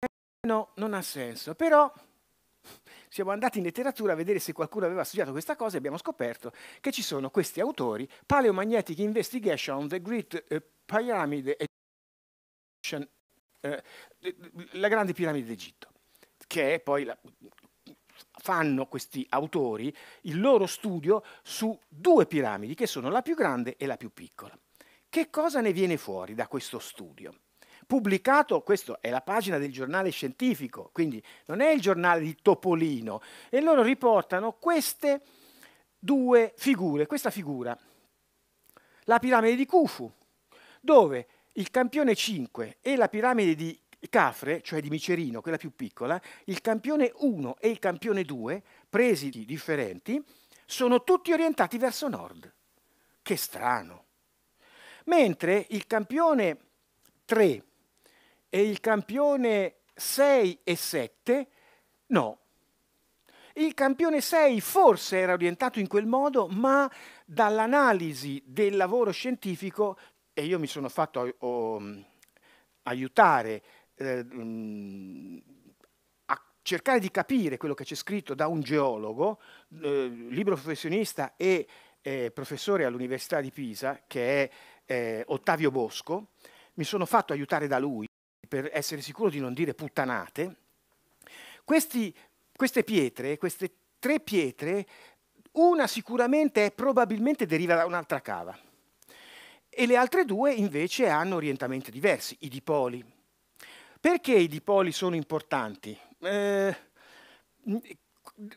Eh, no, non ha senso. Però siamo andati in letteratura a vedere se qualcuno aveva studiato questa cosa e abbiamo scoperto che ci sono questi autori, Paleomagnetic Investigation on the Great uh, Pyramid uh, la grande piramide d'Egitto, che è poi la, fanno questi autori il loro studio su due piramidi che sono la più grande e la più piccola. Che cosa ne viene fuori da questo studio? pubblicato, questa è la pagina del giornale scientifico, quindi non è il giornale di Topolino, e loro riportano queste due figure, questa figura, la piramide di Khufu, dove il campione 5 e la piramide di Cafre, cioè di Micerino, quella più piccola, il campione 1 e il campione 2, presi differenti, sono tutti orientati verso nord. Che strano! Mentre il campione 3 e il campione 6 e 7 no. Il campione 6 forse era orientato in quel modo, ma dall'analisi del lavoro scientifico, e io mi sono fatto oh, aiutare eh, mm, a cercare di capire quello che c'è scritto da un geologo, eh, libro professionista e eh, professore all'Università di Pisa, che è eh, Ottavio Bosco, mi sono fatto aiutare da lui per essere sicuro di non dire puttanate, questi, queste pietre, queste tre pietre, una sicuramente e probabilmente deriva da un'altra cava e le altre due invece hanno orientamenti diversi, i dipoli. Perché i dipoli sono importanti? Eh,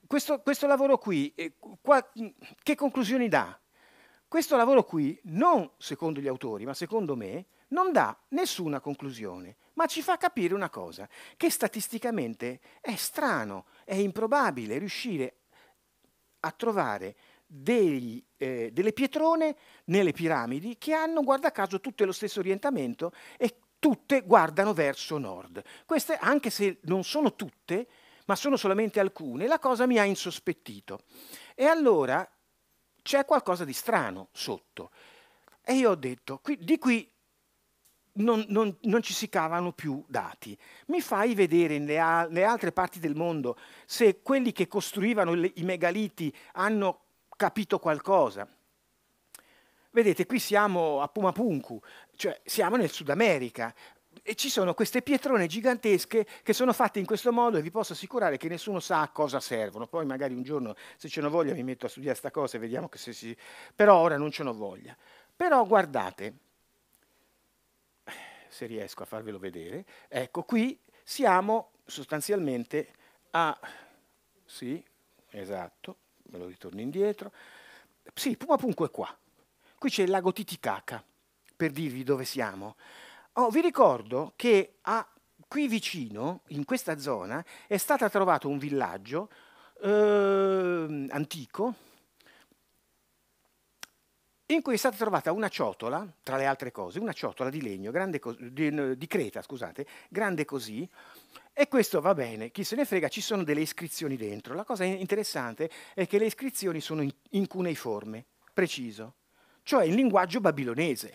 questo, questo, lavoro qui, eh, qua, che conclusioni dà? Questo lavoro qui, non secondo gli autori, ma secondo me, non dà nessuna conclusione ma ci fa capire una cosa, che statisticamente è strano, è improbabile riuscire a trovare dei, eh, delle pietrone nelle piramidi che hanno, guarda caso, tutte lo stesso orientamento e tutte guardano verso nord. Queste, anche se non sono tutte, ma sono solamente alcune, la cosa mi ha insospettito. E allora c'è qualcosa di strano sotto. E io ho detto, qui, di qui non, non, non, ci si cavano più dati. Mi fai vedere nelle altre parti del mondo se quelli che costruivano le, i megaliti hanno capito qualcosa. Vedete, qui siamo a Pumapunku, cioè siamo nel Sud America, e ci sono queste pietrone gigantesche che sono fatte in questo modo e vi posso assicurare che nessuno sa a cosa servono. Poi magari un giorno, se ce ne voglia, mi metto a studiare questa cosa e vediamo che se si... Però ora non ce ne voglia. Però guardate, se riesco a farvelo vedere, ecco qui siamo sostanzialmente a, sì, esatto, me lo ritorno indietro, sì, ma comunque qua, qui c'è il lago Titicaca, per dirvi dove siamo. Oh, vi ricordo che a, qui vicino, in questa zona, è stato trovato un villaggio eh, antico, in cui è stata trovata una ciotola, tra le altre cose, una ciotola di legno, di, di creta, scusate, grande così, e questo va bene, chi se ne frega, ci sono delle iscrizioni dentro. La cosa interessante è che le iscrizioni sono in, cuneiforme, preciso, cioè in linguaggio babilonese.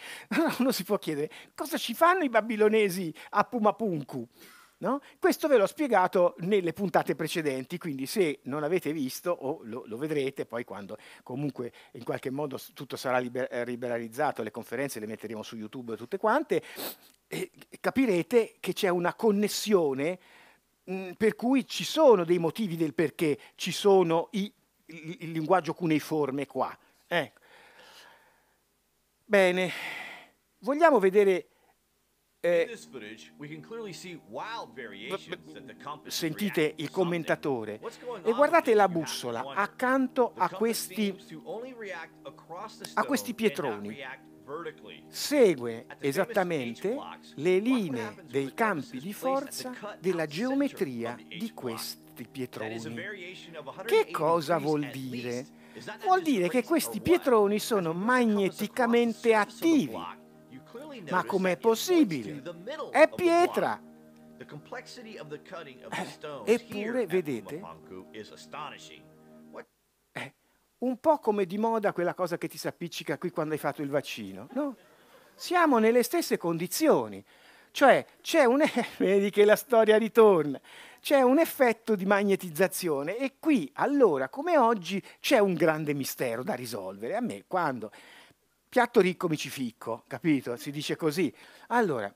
(laughs) Uno si può chiedere cosa ci fanno i babilonesi a Pumapunku? No? Questo ve l'ho spiegato nelle puntate precedenti, quindi se non l'avete visto o lo, lo vedrete poi quando comunque in qualche modo tutto sarà liber- eh, liberalizzato, le conferenze le metteremo su YouTube tutte quante, e capirete che c'è una connessione mh, mm, per cui ci sono dei motivi del perché ci sono i, il, il, linguaggio cuneiforme qua. Ecco. Bene, vogliamo vedere eh, sentite il commentatore e guardate la bussola accanto a questi, a questi pietroni. Segue esattamente le linee dei campi di forza della geometria di questi pietroni. Che cosa vuol dire? Vuol dire che questi pietroni sono magneticamente attivi ma com'è possibile? È pietra. Eh, eppure, vedete, eh, un po' come di moda quella cosa che ti si appiccica qui quando hai fatto il vaccino, no? Siamo nelle stesse condizioni. Cioè, c'è un, (laughs) vedi che la storia ritorna, c'è un effetto di magnetizzazione e qui, allora, come oggi, c'è un grande mistero da risolvere. A me, quando piatto ricco mi ci ficco, capito? Si dice così. Allora,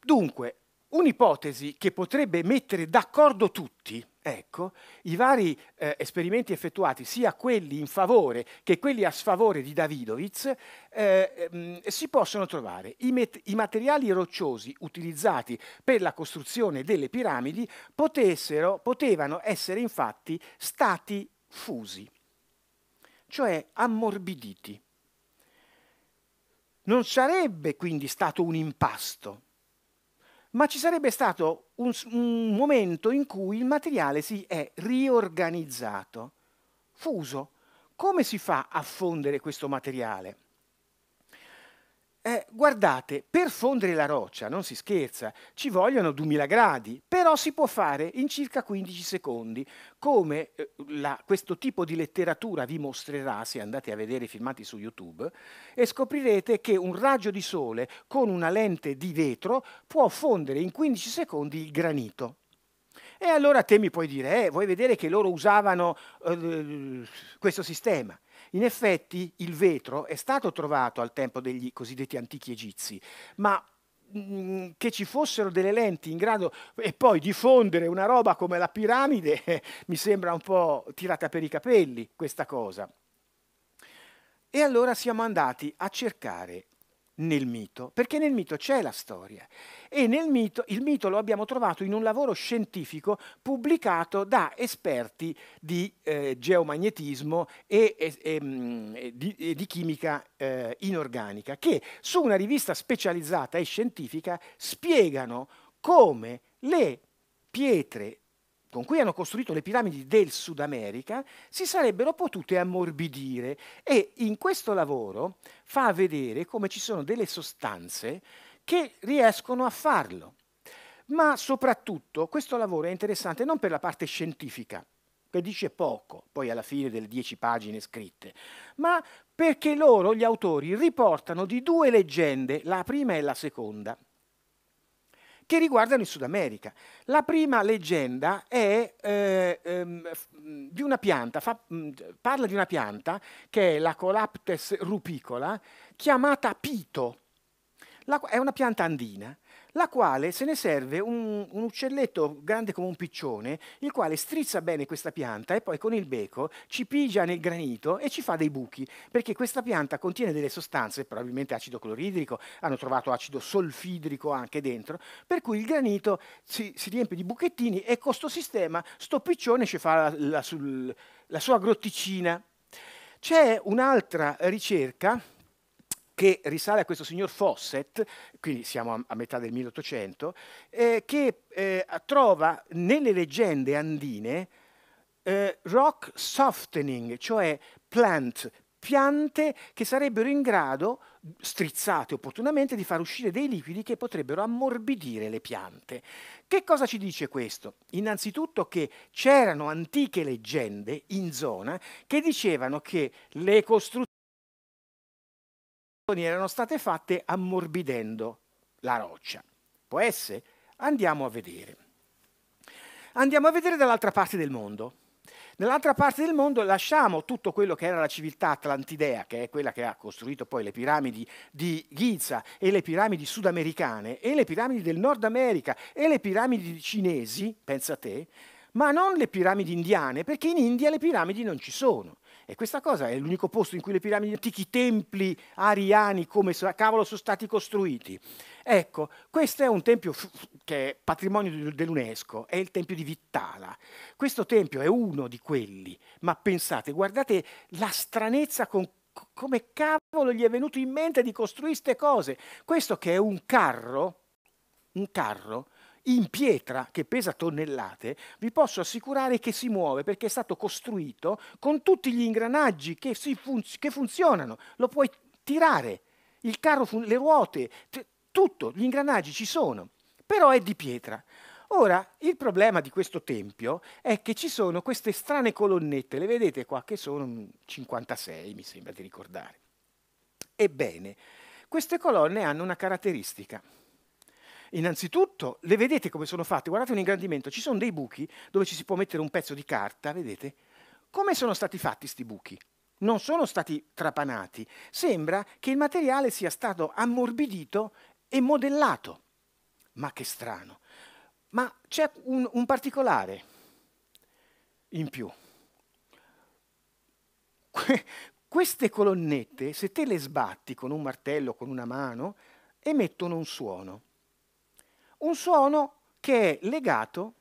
dunque, un'ipotesi che potrebbe mettere d'accordo tutti, ecco, i vari eh, esperimenti effettuati, sia quelli in favore che quelli a sfavore di Davidovitz, eh, ehm, si possono trovare. I, met- I materiali rocciosi utilizzati per la costruzione delle piramidi potessero, potevano essere infatti stati fusi cioè ammorbiditi. Non sarebbe quindi stato un impasto, ma ci sarebbe stato un, un, momento in cui il materiale si è riorganizzato, fuso. Come si fa a fondere questo materiale? Eh, guardate, per fondere la roccia, non si scherza, ci vogliono 2000 gradi, però si può fare in circa 15 secondi, come eh, la, questo tipo di letteratura vi mostrerà se andate a vedere i filmati su YouTube, e scoprirete che un raggio di sole con una lente di vetro può fondere in 15 secondi il granito. E allora te mi puoi dire, eh, vuoi vedere che loro usavano eh, questo sistema? In effetti il vetro è stato trovato al tempo degli cosiddetti antichi egizi, ma mm, che ci fossero delle lenti in grado e poi diffondere una roba come la piramide (laughs) mi sembra un po' tirata per i capelli questa cosa. E allora siamo andati a cercare nel mito, perché nel mito c'è la storia e nel mito, il mito lo abbiamo trovato in un lavoro scientifico pubblicato da esperti di eh, geomagnetismo e, e, e, mm, di, e di, chimica eh, inorganica che su una rivista specializzata e scientifica spiegano come le pietre con cui hanno costruito le piramidi del Sud America, si sarebbero potute ammorbidire e in questo lavoro fa vedere come ci sono delle sostanze che riescono a farlo. Ma soprattutto questo lavoro è interessante non per la parte scientifica, che dice poco, poi alla fine delle dieci pagine scritte, ma perché loro, gli autori, riportano di due leggende, la prima e la seconda che riguardano il Sud America. La prima leggenda è eh, ehm, di una pianta, fa, mh, parla di una pianta che è la Colaptes rupicola, chiamata pito. La, è una pianta andina la quale se ne serve un, un, uccelletto grande come un piccione, il quale strizza bene questa pianta e poi con il becco ci pigia nel granito e ci fa dei buchi, perché questa pianta contiene delle sostanze, probabilmente acido cloridrico, hanno trovato acido solfidrico anche dentro, per cui il granito si, si riempie di buchettini e con questo sistema sto piccione ci fa la, la, sul, la sua grotticina. C'è un'altra ricerca che risale a questo signor Fawcett, quindi siamo a, a metà del 1800, eh, che eh, trova nelle leggende andine eh, rock softening, cioè plant, piante che sarebbero in grado, strizzate opportunamente, di far uscire dei liquidi che potrebbero ammorbidire le piante. Che cosa ci dice questo? Innanzitutto che c'erano antiche leggende in zona che dicevano che le costruzioni erano state fatte ammorbidendo la roccia. Può essere? Andiamo a vedere. Andiamo a vedere dall'altra parte del mondo. Nell'altra parte del mondo lasciamo tutto quello che era la civiltà atlantidea, che è quella che ha costruito poi le piramidi di Giza e le piramidi sudamericane e le piramidi del Nord America e le piramidi cinesi, pensa te, ma non le piramidi indiane, perché in India le piramidi non ci sono. E questa cosa è l'unico posto in cui le piramidi, antichi templi ariani come cavolo sono stati costruiti. Ecco, questo è un tempio che è patrimonio dell'UNESCO, è il tempio di Vittala. Questo tempio è uno di quelli, ma pensate, guardate la stranezza con come cavolo gli è venuto in mente di costruire queste cose. Questo che è un carro, un carro in pietra che pesa tonnellate, vi posso assicurare che si muove perché è stato costruito con tutti gli ingranaggi che, fun che funzionano. Lo puoi tirare, il carro, le ruote, tutto, gli ingranaggi ci sono, però è di pietra. Ora, il problema di questo tempio è che ci sono queste strane colonnette, le vedete qua, che sono 56, mi sembra di ricordare. Ebbene, queste colonne hanno una caratteristica. Innanzitutto le vedete come sono fatte, guardate un ingrandimento, ci sono dei buchi dove ci si può mettere un pezzo di carta, vedete? Come sono stati fatti questi buchi? Non sono stati trapanati, sembra che il materiale sia stato ammorbidito e modellato. Ma che strano. Ma c'è un, un particolare in più. Que queste colonnette, se te le sbatti con un martello, con una mano, emettono un suono un suono che è legato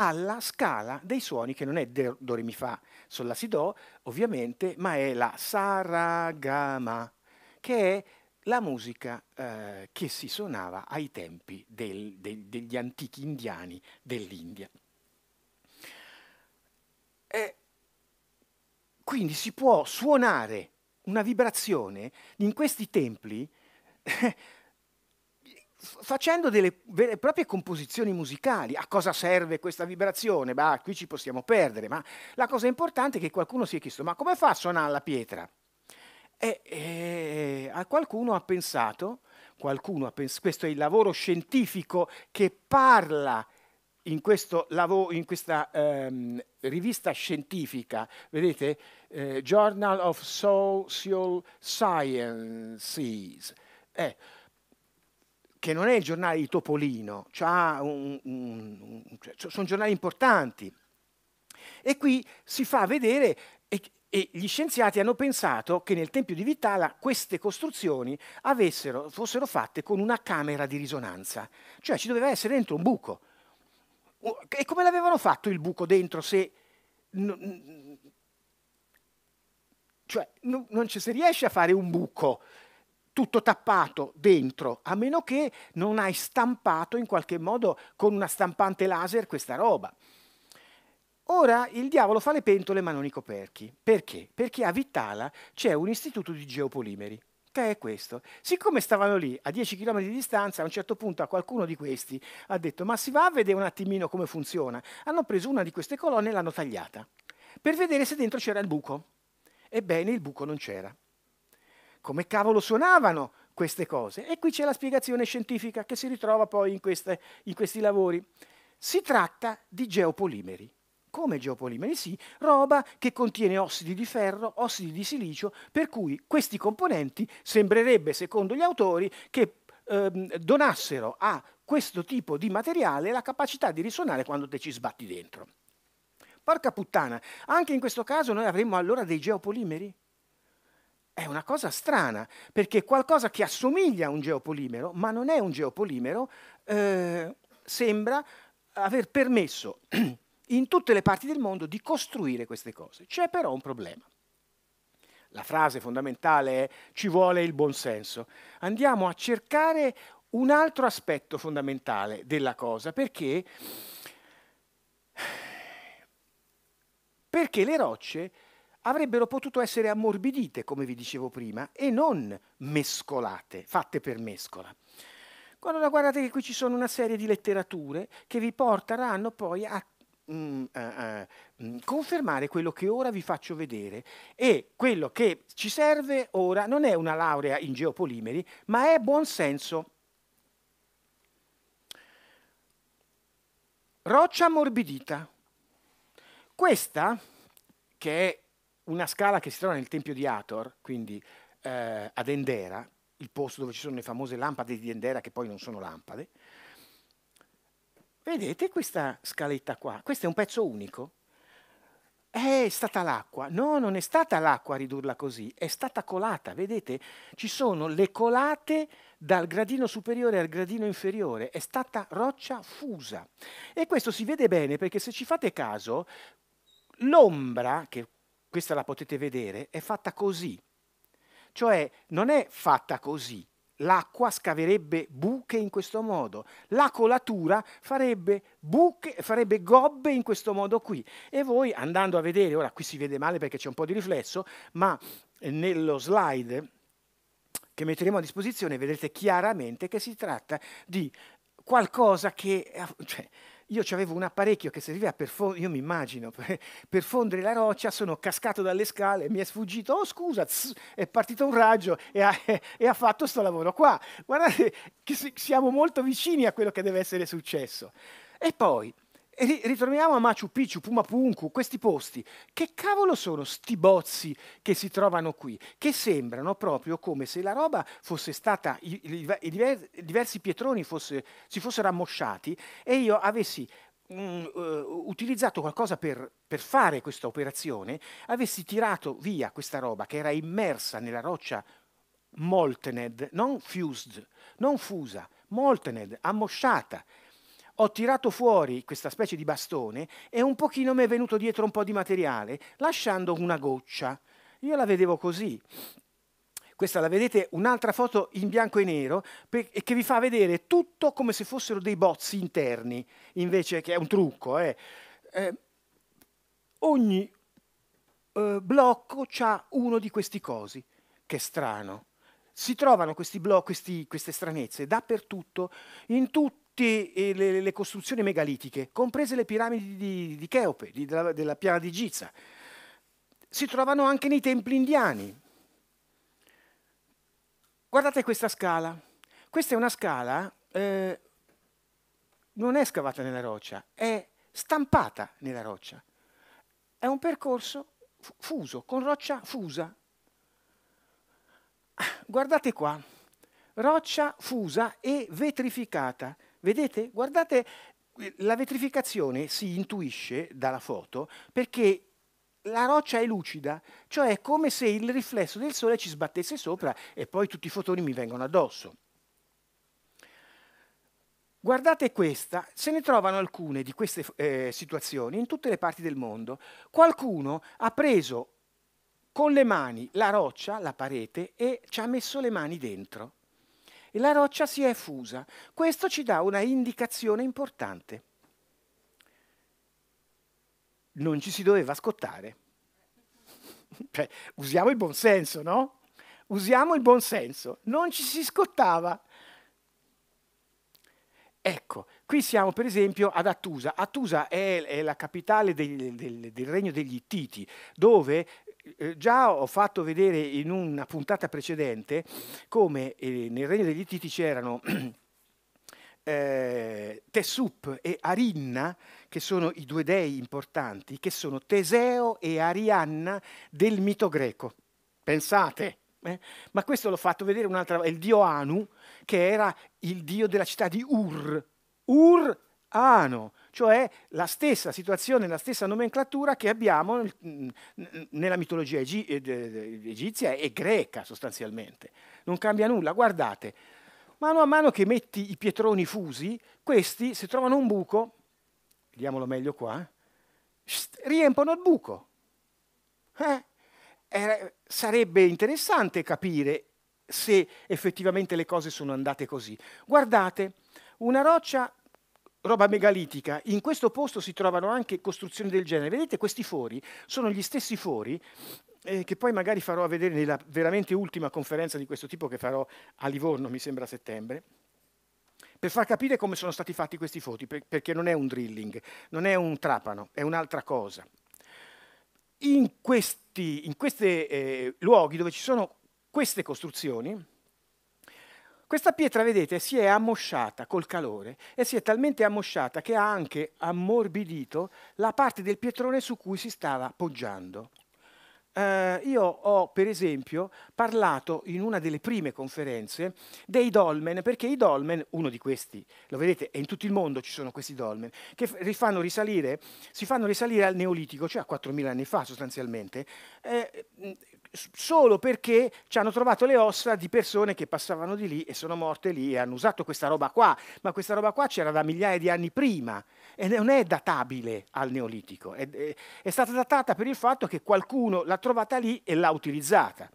alla scala dei suoni che non è de, do, re, mi, fa, sol, la, si, do, ovviamente, ma è la saragama, che è la musica eh, che si suonava ai tempi del, del, degli antichi indiani dell'India. E quindi si può suonare una vibrazione in questi templi (laughs) facendo delle vere e proprie composizioni musicali. A cosa serve questa vibrazione? Bah, qui ci possiamo perdere, ma la cosa importante è che qualcuno si è chiesto, ma come fa a suonare la pietra? E, e eh, qualcuno ha pensato, qualcuno ha pens- questo è il lavoro scientifico che parla in, lavo- in questa ehm, rivista scientifica, vedete, eh, Journal of Social Sciences. Eh, che non è il giornale di Topolino, un, un, un, cioè, sono giornali importanti. E qui si fa vedere, e, e, gli scienziati hanno pensato che nel Tempio di Vitala queste costruzioni avessero, fossero fatte con una camera di risonanza, cioè ci doveva essere dentro un buco. E come l'avevano fatto il buco dentro se... N- cioè, n- non ci si riesce a fare un buco tutto tappato dentro, a meno che non hai stampato in qualche modo con una stampante laser questa roba. Ora il diavolo fa le pentole ma non i coperchi. Perché? Perché a Vittala c'è un istituto di geopolimeri che è questo. Siccome stavano lì a 10 km di distanza, a un certo punto a qualcuno di questi ha detto ma si va a vedere un attimino come funziona. Hanno preso una di queste colonne e l'hanno tagliata per vedere se dentro c'era il buco. Ebbene, il buco non c'era come cavolo suonavano queste cose. E qui c'è la spiegazione scientifica che si ritrova poi in, queste, in questi lavori. Si tratta di geopolimeri. Come geopolimeri? Sì, roba che contiene ossidi di ferro, ossidi di silicio, per cui questi componenti sembrerebbe, secondo gli autori, che ehm, donassero a questo tipo di materiale la capacità di risuonare quando te ci sbatti dentro. Porca puttana, anche in questo caso noi avremmo allora dei geopolimeri? È una cosa strana, perché qualcosa che assomiglia a un geopolimero, ma non è un geopolimero, eh, sembra aver permesso (clears throat) in tutte le parti del mondo di costruire queste cose. C'è però un problema. La frase fondamentale è ci vuole il buonsenso. Andiamo a cercare un altro aspetto fondamentale della cosa, perché, perché le rocce avrebbero potuto essere ammorbidite, come vi dicevo prima, e non mescolate, fatte per mescola. Allora guardate che qui ci sono una serie di letterature che vi porteranno poi a Mm, uh, uh, confermare quello che ora vi faccio vedere e quello che ci serve ora non è una laurea in geopolimeri, ma è buonsenso. Roccia ammorbidita. Questa, che è una scala che si trova nel Tempio di Ator, quindi eh, ad Endera, il posto dove ci sono le famose lampade di Endera che poi non sono lampade. Vedete questa scaletta qua? Questo è un pezzo unico. È stata l'acqua. No, non è stata l'acqua a ridurla così, è stata colata. Vedete, ci sono le colate dal gradino superiore al gradino inferiore. È stata roccia fusa. E questo si vede bene perché se ci fate caso, l'ombra che questa la potete vedere, è fatta così. Cioè non è fatta così. L'acqua scaverebbe buche in questo modo, la colatura farebbe buche, farebbe gobbe in questo modo qui. E voi andando a vedere, ora qui si vede male perché c'è un po' di riflesso, ma nello slide che metteremo a disposizione vedrete chiaramente che si tratta di qualcosa che... Eh, cioè, io avevo un apparecchio che serviva per, fo- io mi immagino, (laughs) per, fondere la roccia, sono cascato dalle scale, mi è sfuggito, oh scusa, tss, è partito un raggio e ha, (laughs) e ha fatto questo lavoro qua. Guardate che siamo molto vicini a quello che deve essere successo. E poi ri- ritorniamo a Machu Picchu, Puma Punku, questi posti. Che cavolo sono sti bozzi che si trovano qui? Che sembrano proprio come se la roba fosse stata, i, i, i diver- diversi pietroni fosse, si fossero ammosciati e io avessi Mm, uh, utilizzato qualcosa per, per, fare questa operazione, avessi tirato via questa roba che era immersa nella roccia moltened, non fused, non fusa, moltened, ammosciata, ho tirato fuori questa specie di bastone e un pochino mi è venuto dietro un po' di materiale, lasciando una goccia. Io la vedevo così. Questa la vedete un'altra foto in bianco e nero per, che vi fa vedere tutto come se fossero dei bozzi interni, invece che è un trucco. Eh. Eh, ogni eh, blocco ha uno di questi cosi. Che strano si trovano questi blog, questi, queste stranezze dappertutto, in tutti tutte eh, le, le, costruzioni megalitiche, comprese le piramidi di, di Cheope, di, della, della piana di Giza. Si trovano anche nei templi indiani. Guardate questa scala. Questa è una scala, eh, non è scavata nella roccia, è stampata nella roccia. È un percorso fuso, con roccia fusa. Ah, guardate qua, roccia fusa e vetrificata. Vedete? Guardate, la vetrificazione si intuisce dalla foto perché la roccia è lucida, cioè è come se il riflesso del sole ci sbattesse sopra e poi tutti i fotoni mi vengono addosso. Guardate questa, se ne trovano alcune di queste eh, situazioni in tutte le parti del mondo. Qualcuno ha preso con le mani la roccia, la parete, e ci ha messo le mani dentro la roccia si è fusa. Questo ci dà una indicazione importante. Non ci si doveva scottare. (laughs) Cioè, usiamo il buon senso, no? Usiamo il buon senso. Non ci si scottava. Ecco, Qui siamo per esempio ad Attusa. Attusa è, è la capitale del, del, del regno degli Ittiti, dove eh, già ho fatto vedere in una puntata precedente come eh, nel regno degli Ittiti c'erano (clears throat) eh, Tessup e Arinna, che sono i due dei importanti, che sono Teseo e Arianna del mito greco. Pensate! Eh? Ma questo l'ho fatto vedere un'altra volta, il dio Anu, che era il dio della città di Ur, Ur-ano, cioè la stessa situazione, la stessa nomenclatura che abbiamo nella mitologia egizia e greca sostanzialmente. Non cambia nulla, guardate. Mano a mano che metti i pietroni fusi, questi, se trovano un buco, vediamolo meglio qua, riempono il buco. Eh? Eh, sarebbe interessante capire se effettivamente le cose sono andate così. Guardate, una roccia roba megalitica. In questo posto si trovano anche costruzioni del genere. Vedete questi fori? Sono gli stessi fori eh, che poi magari farò a vedere nella veramente ultima conferenza di questo tipo che farò a Livorno, mi sembra a settembre. Per far capire come sono stati fatti questi foti, per, perché non è un drilling, non è un trapano, è un'altra cosa. In questi in queste, eh, luoghi dove ci sono queste costruzioni, questa pietra, vedete, si è ammosciata col calore e si è talmente ammosciata che ha anche ammorbidito la parte del pietrone su cui si stava poggiando. Eh, io ho, per esempio, parlato in una delle prime conferenze dei dolmen, perché i dolmen, uno di questi, lo vedete, è in tutto il mondo ci sono questi dolmen, che fanno risalire, si fanno risalire al Neolitico, cioè a 4.000 anni fa sostanzialmente, eh, solo perché ci hanno trovato le ossa di persone che passavano di lì e sono morte lì e hanno usato questa roba qua, ma questa roba qua c'era da migliaia di anni prima e non è databile al Neolitico, è, è, è stata datata per il fatto che qualcuno l'ha trovata lì e l'ha utilizzata.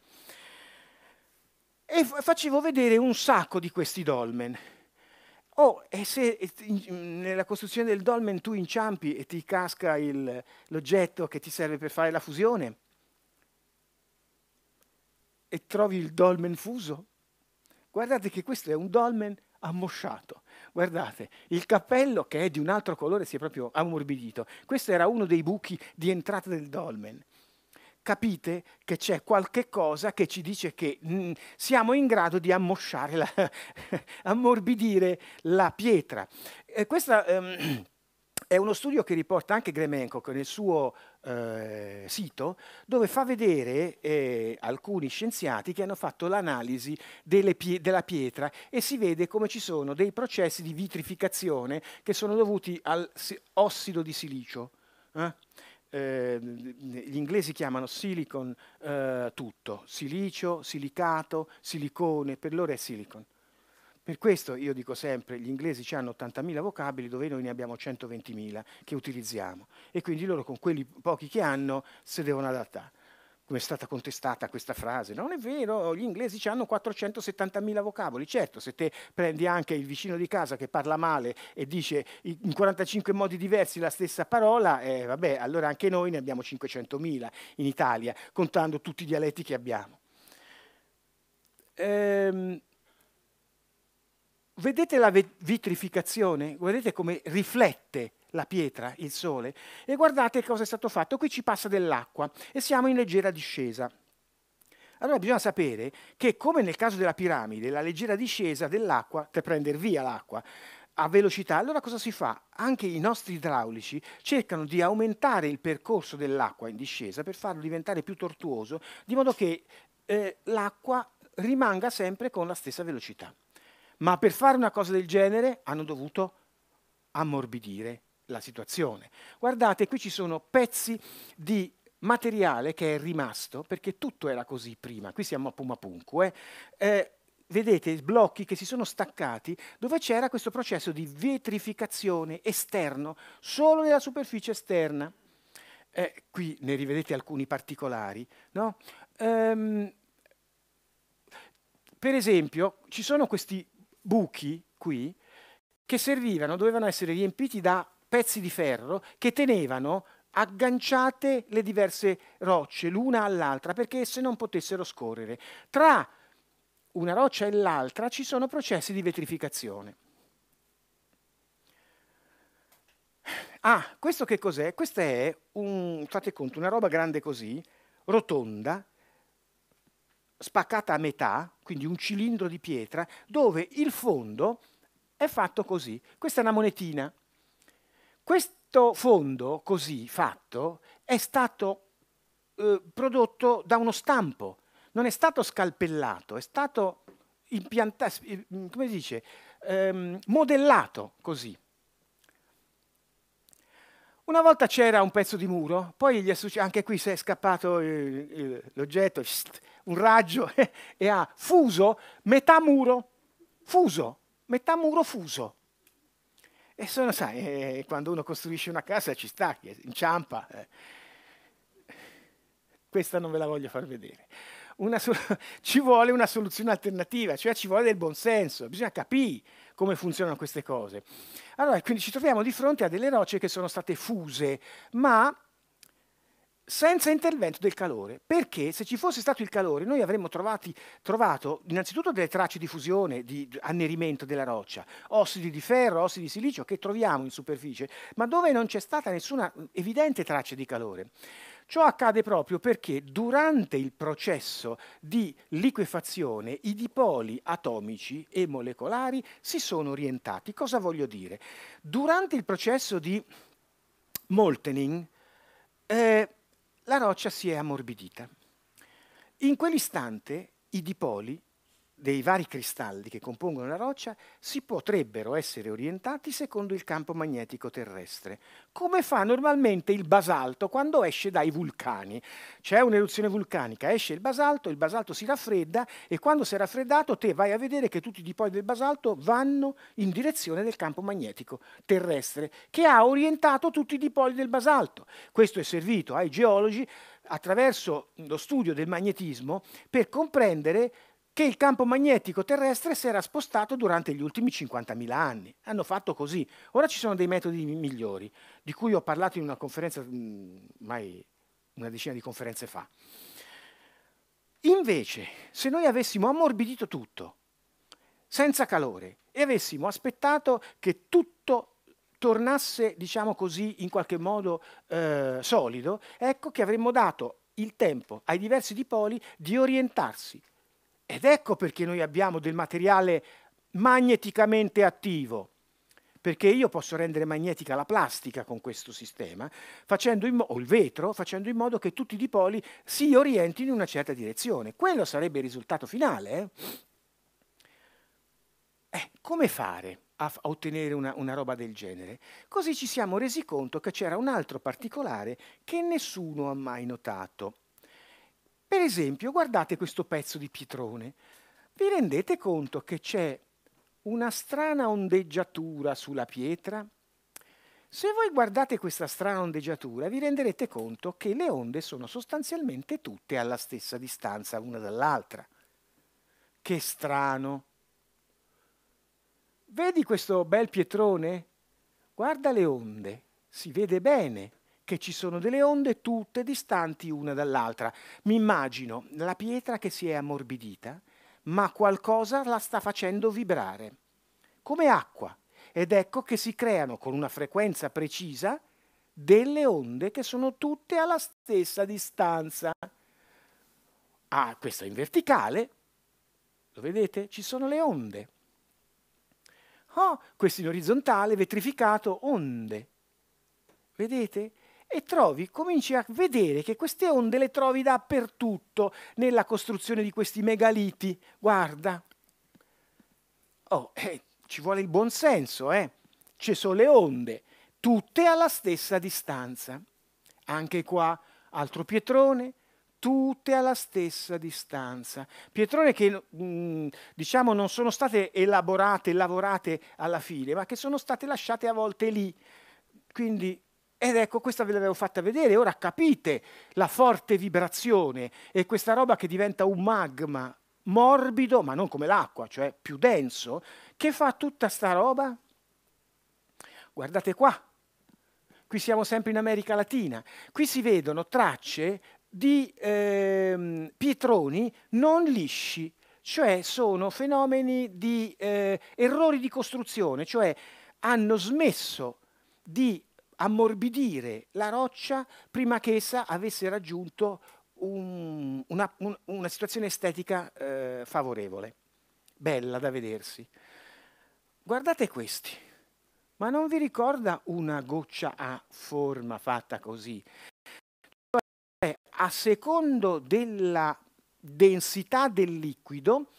E facevo vedere un sacco di questi dolmen. Oh, e se nella costruzione del dolmen tu inciampi e ti casca l'oggetto che ti serve per fare la fusione? e trovi il dolmen fuso? Guardate che questo è un dolmen ammosciato. Guardate, il cappello che è di un altro colore si è proprio ammorbidito. Questo era uno dei buchi di entrata del dolmen. Capite che c'è qualche cosa che ci dice che mh, mm, siamo in grado di ammosciare, la, (laughs) ammorbidire la pietra. E questa... Um, è uno studio che riporta anche Gremenko nel suo eh, sito, dove fa vedere eh, alcuni scienziati che hanno fatto l'analisi pie della pietra e si vede come ci sono dei processi di vitrificazione che sono dovuti all'ossido si di silicio. Eh? eh? gli inglesi chiamano silicon eh, tutto, silicio, silicato, silicone, per loro è silicon. Per questo io dico sempre, gli inglesi hanno 80.000 vocabili dove noi ne abbiamo 120.000 che utilizziamo e quindi loro con quelli pochi che hanno si devono adattare. Come è stata contestata questa frase? Non è vero, gli inglesi hanno 470.000 vocaboli. Certo, se te prendi anche il vicino di casa che parla male e dice in 45 modi diversi la stessa parola, eh, vabbè, allora anche noi ne abbiamo 500.000 in Italia, contando tutti i dialetti che abbiamo. Ehm, Vedete la vitrificazione? Guardate come riflette la pietra, il sole, e guardate cosa è stato fatto. Qui ci passa dell'acqua e siamo in leggera discesa. Allora bisogna sapere che, come nel caso della piramide, la leggera discesa dell'acqua, per prendere via l'acqua a velocità, allora cosa si fa? Anche i nostri idraulici cercano di aumentare il percorso dell'acqua in discesa per farlo diventare più tortuoso, di modo che eh, l'acqua rimanga sempre con la stessa velocità ma per fare una cosa del genere hanno dovuto ammorbidire la situazione. Guardate, qui ci sono pezzi di materiale che è rimasto, perché tutto era così prima, qui siamo a Pumapunku, eh. eh, vedete blocchi che si sono staccati dove c'era questo processo di vetrificazione esterno, solo nella superficie esterna. Eh, qui ne rivedete alcuni particolari. No? Ehm, per esempio, ci sono questi buchi qui che servivano, dovevano essere riempiti da pezzi di ferro che tenevano agganciate le diverse rocce l'una all'altra perché esse non potessero scorrere. Tra una roccia e l'altra ci sono processi di vetrificazione. Ah, questo che cos'è? Questa è, un, fate conto, una roba grande così, rotonda, spaccata a metà, quindi un cilindro di pietra, dove il fondo è fatto così. Questa è una monetina. Questo fondo così fatto è stato eh, prodotto da uno stampo, non è stato scalpellato, è stato impiantato, come si dice, ehm, modellato così. Una volta c'era un pezzo di muro, poi anche qui si è scappato l'oggetto, un raggio, (laughs) e ha fuso metà muro, fuso, metà muro fuso. E sono, sai, eh, eh, quando uno costruisce una casa ci sta, inciampa. Eh. Questa non ve la voglio far vedere. Una, (laughs) ci vuole una soluzione alternativa, cioè ci vuole del buonsenso, bisogna capire come funzionano queste cose. Allora, quindi ci troviamo di fronte a delle rocce che sono state fuse, ma senza intervento del calore, perché se ci fosse stato il calore noi avremmo trovati, trovato innanzitutto delle tracce di fusione, di annerimento della roccia, ossidi di ferro, ossidi di silicio che troviamo in superficie, ma dove non c'è stata nessuna evidente traccia di calore. Ciò accade proprio perché durante il processo di liquefazione i dipoli atomici e molecolari si sono orientati. Cosa voglio dire? Durante il processo di moltening eh, la roccia si è ammorbidita. In quell'istante i dipoli dei vari cristalli che compongono la roccia si potrebbero essere orientati secondo il campo magnetico terrestre, come fa normalmente il basalto quando esce dai vulcani. C'è un'eruzione vulcanica, esce il basalto, il basalto si raffredda e quando si è raffreddato te vai a vedere che tutti i dipoli del basalto vanno in direzione del campo magnetico terrestre che ha orientato tutti i dipoli del basalto. Questo è servito ai geologi attraverso lo studio del magnetismo per comprendere che il campo magnetico terrestre si era spostato durante gli ultimi 50.000 anni. Hanno fatto così. Ora ci sono dei metodi migliori, di cui ho parlato in una conferenza, mm, mai una decina di conferenze fa. Invece, se noi avessimo ammorbidito tutto, senza calore, e avessimo aspettato che tutto tornasse, diciamo così, in qualche modo eh, solido, ecco che avremmo dato il tempo ai diversi dipoli di orientarsi ed ecco perché noi abbiamo del materiale magneticamente attivo, perché io posso rendere magnetica la plastica con questo sistema, o il vetro, facendo in modo che tutti i dipoli si orientino in una certa direzione. Quello sarebbe il risultato finale. Eh, eh come fare a, a ottenere una, una roba del genere? Così ci siamo resi conto che c'era un altro particolare che nessuno ha mai notato per esempio, guardate questo pezzo di pietrone. Vi rendete conto che c'è una strana ondeggiatura sulla pietra? Se voi guardate questa strana ondeggiatura vi renderete conto che le onde sono sostanzialmente tutte alla stessa distanza una dall'altra. Che strano! Vedi questo bel pietrone? Guarda le onde, si vede bene che ci sono delle onde tutte distanti una dall'altra. Mi immagino la pietra che si è ammorbidita, ma qualcosa la sta facendo vibrare, come acqua. Ed ecco che si creano con una frequenza precisa delle onde che sono tutte alla stessa distanza. Ah, questo in verticale, lo vedete? Ci sono le onde. Oh, questo in orizzontale, vetrificato, onde. Vedete? e trovi, cominci a vedere che queste onde le trovi dappertutto nella costruzione di questi megaliti. Guarda. Oh, eh, ci vuole il buon senso, eh? Ci sono le onde, tutte alla stessa distanza. Anche qua, altro pietrone, tutte alla stessa distanza. Pietrone che mm, diciamo non sono state elaborate, lavorate alla fine, ma che sono state lasciate a volte lì. Quindi ed ecco, questa ve l'avevo fatta vedere, ora capite la forte vibrazione e questa roba che diventa un magma morbido, ma non come l'acqua, cioè più denso, che fa tutta sta roba? Guardate qua, qui siamo sempre in America Latina, qui si vedono tracce di ehm, pietroni non lisci, cioè sono fenomeni di eh, errori di costruzione, cioè hanno smesso di ammorbidire la roccia prima che essa avesse raggiunto un, una, un, una, situazione estetica eh, favorevole, bella da vedersi. Guardate questi, ma non vi ricorda una goccia a forma fatta così? Cioè, a secondo della densità del liquido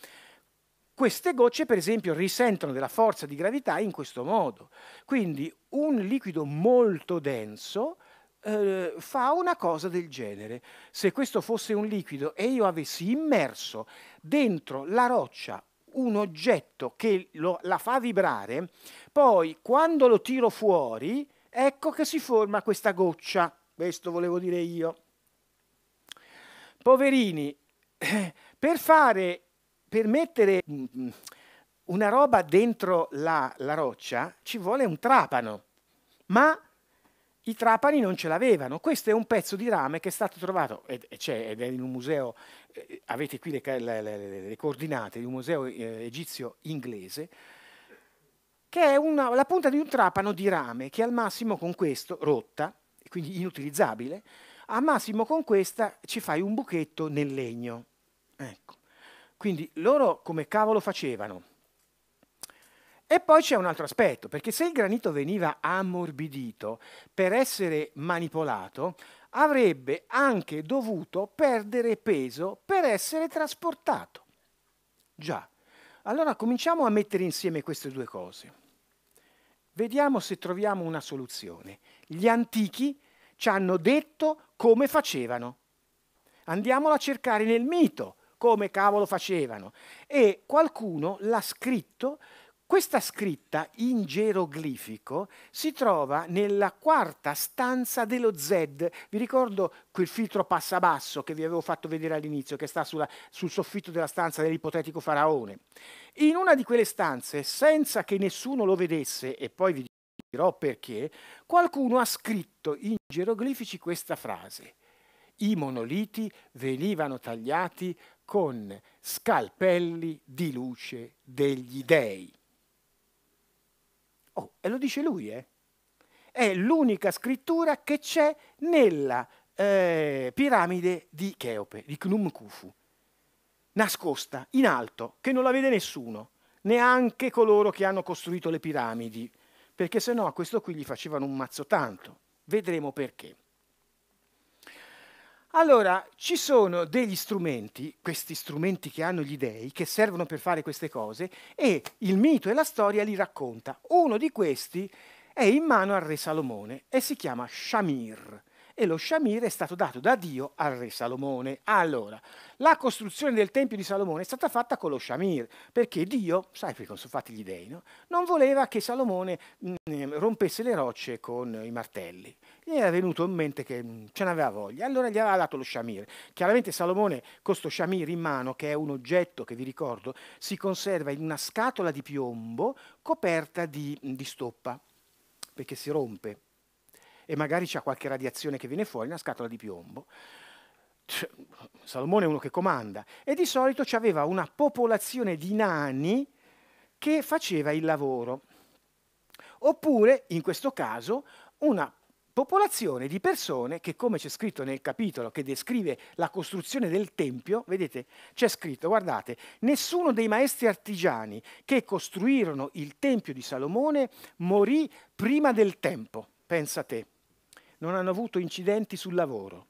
queste gocce, per esempio, risentono della forza di gravità in questo modo. Quindi un liquido molto denso eh, fa una cosa del genere. Se questo fosse un liquido e io avessi immerso dentro la roccia un oggetto che lo, la fa vibrare, poi quando lo tiro fuori, ecco che si forma questa goccia. Questo volevo dire io. Poverini, (clears throat) per fare per mettere mm, mm, una roba dentro la, la roccia ci vuole un trapano, ma i trapani non ce l'avevano. Questo è un pezzo di rame che è stato trovato, ed, ed è in un museo, eh, avete qui le, le, le, le, coordinate, di un museo eh, egizio inglese, che è una, la punta di un trapano di rame che al massimo con questo, rotta, quindi inutilizzabile, al massimo con questa ci fai un buchetto nel legno. Ecco. Quindi loro come cavolo facevano? E poi c'è un altro aspetto, perché se il granito veniva ammorbidito per essere manipolato, avrebbe anche dovuto perdere peso per essere trasportato. Già, allora cominciamo a mettere insieme queste due cose. Vediamo se troviamo una soluzione. Gli antichi ci hanno detto come facevano. Andiamola a cercare nel mito come cavolo facevano. E qualcuno l'ha scritto questa scritta in geroglifico si trova nella quarta stanza dello Z. Vi ricordo quel filtro passabasso che vi avevo fatto vedere all'inizio, che sta sulla, sul soffitto della stanza dell'ipotetico faraone. In una di quelle stanze, senza che nessuno lo vedesse, e poi vi dirò perché, qualcuno ha scritto in geroglifici questa frase. I monoliti venivano tagliati con scalpelli di luce degli dèi. Oh, e lo dice lui, eh? È l'unica scrittura che c'è nella eh, piramide di Cheope, di Knum Khufu, nascosta in alto, che non la vede nessuno, neanche coloro che hanno costruito le piramidi, perché sennò a questo qui gli facevano un mazzo tanto. Vedremo perché. Allora, ci sono degli strumenti, questi strumenti che hanno gli dei, che servono per fare queste cose, e il mito e la storia li racconta. Uno di questi è in mano al re Salomone e si chiama Shamir e lo sciamire è stato dato da Dio al re Salomone. Allora, la costruzione del Tempio di Salomone è stata fatta con lo sciamir, perché Dio, sai come sono fatti gli dei, no? non voleva che Salomone mh, mm, rompesse le rocce con i martelli. Gli era venuto in mente che mh, mm, ce n'aveva voglia, allora gli aveva dato lo sciamir. Chiaramente Salomone, con sto sciamir in mano, che è un oggetto che vi ricordo, si conserva in una scatola di piombo coperta di, di stoppa, perché si rompe e magari c'è qualche radiazione che viene fuori, una scatola di piombo. Cioè, Salomone è uno che comanda e di solito aveva una popolazione di nani che faceva il lavoro. Oppure, in questo caso, una popolazione di persone che, come c'è scritto nel capitolo che descrive la costruzione del Tempio, vedete, c'è scritto, guardate, nessuno dei maestri artigiani che costruirono il Tempio di Salomone morì prima del tempo, pensa te non hanno avuto incidenti sul lavoro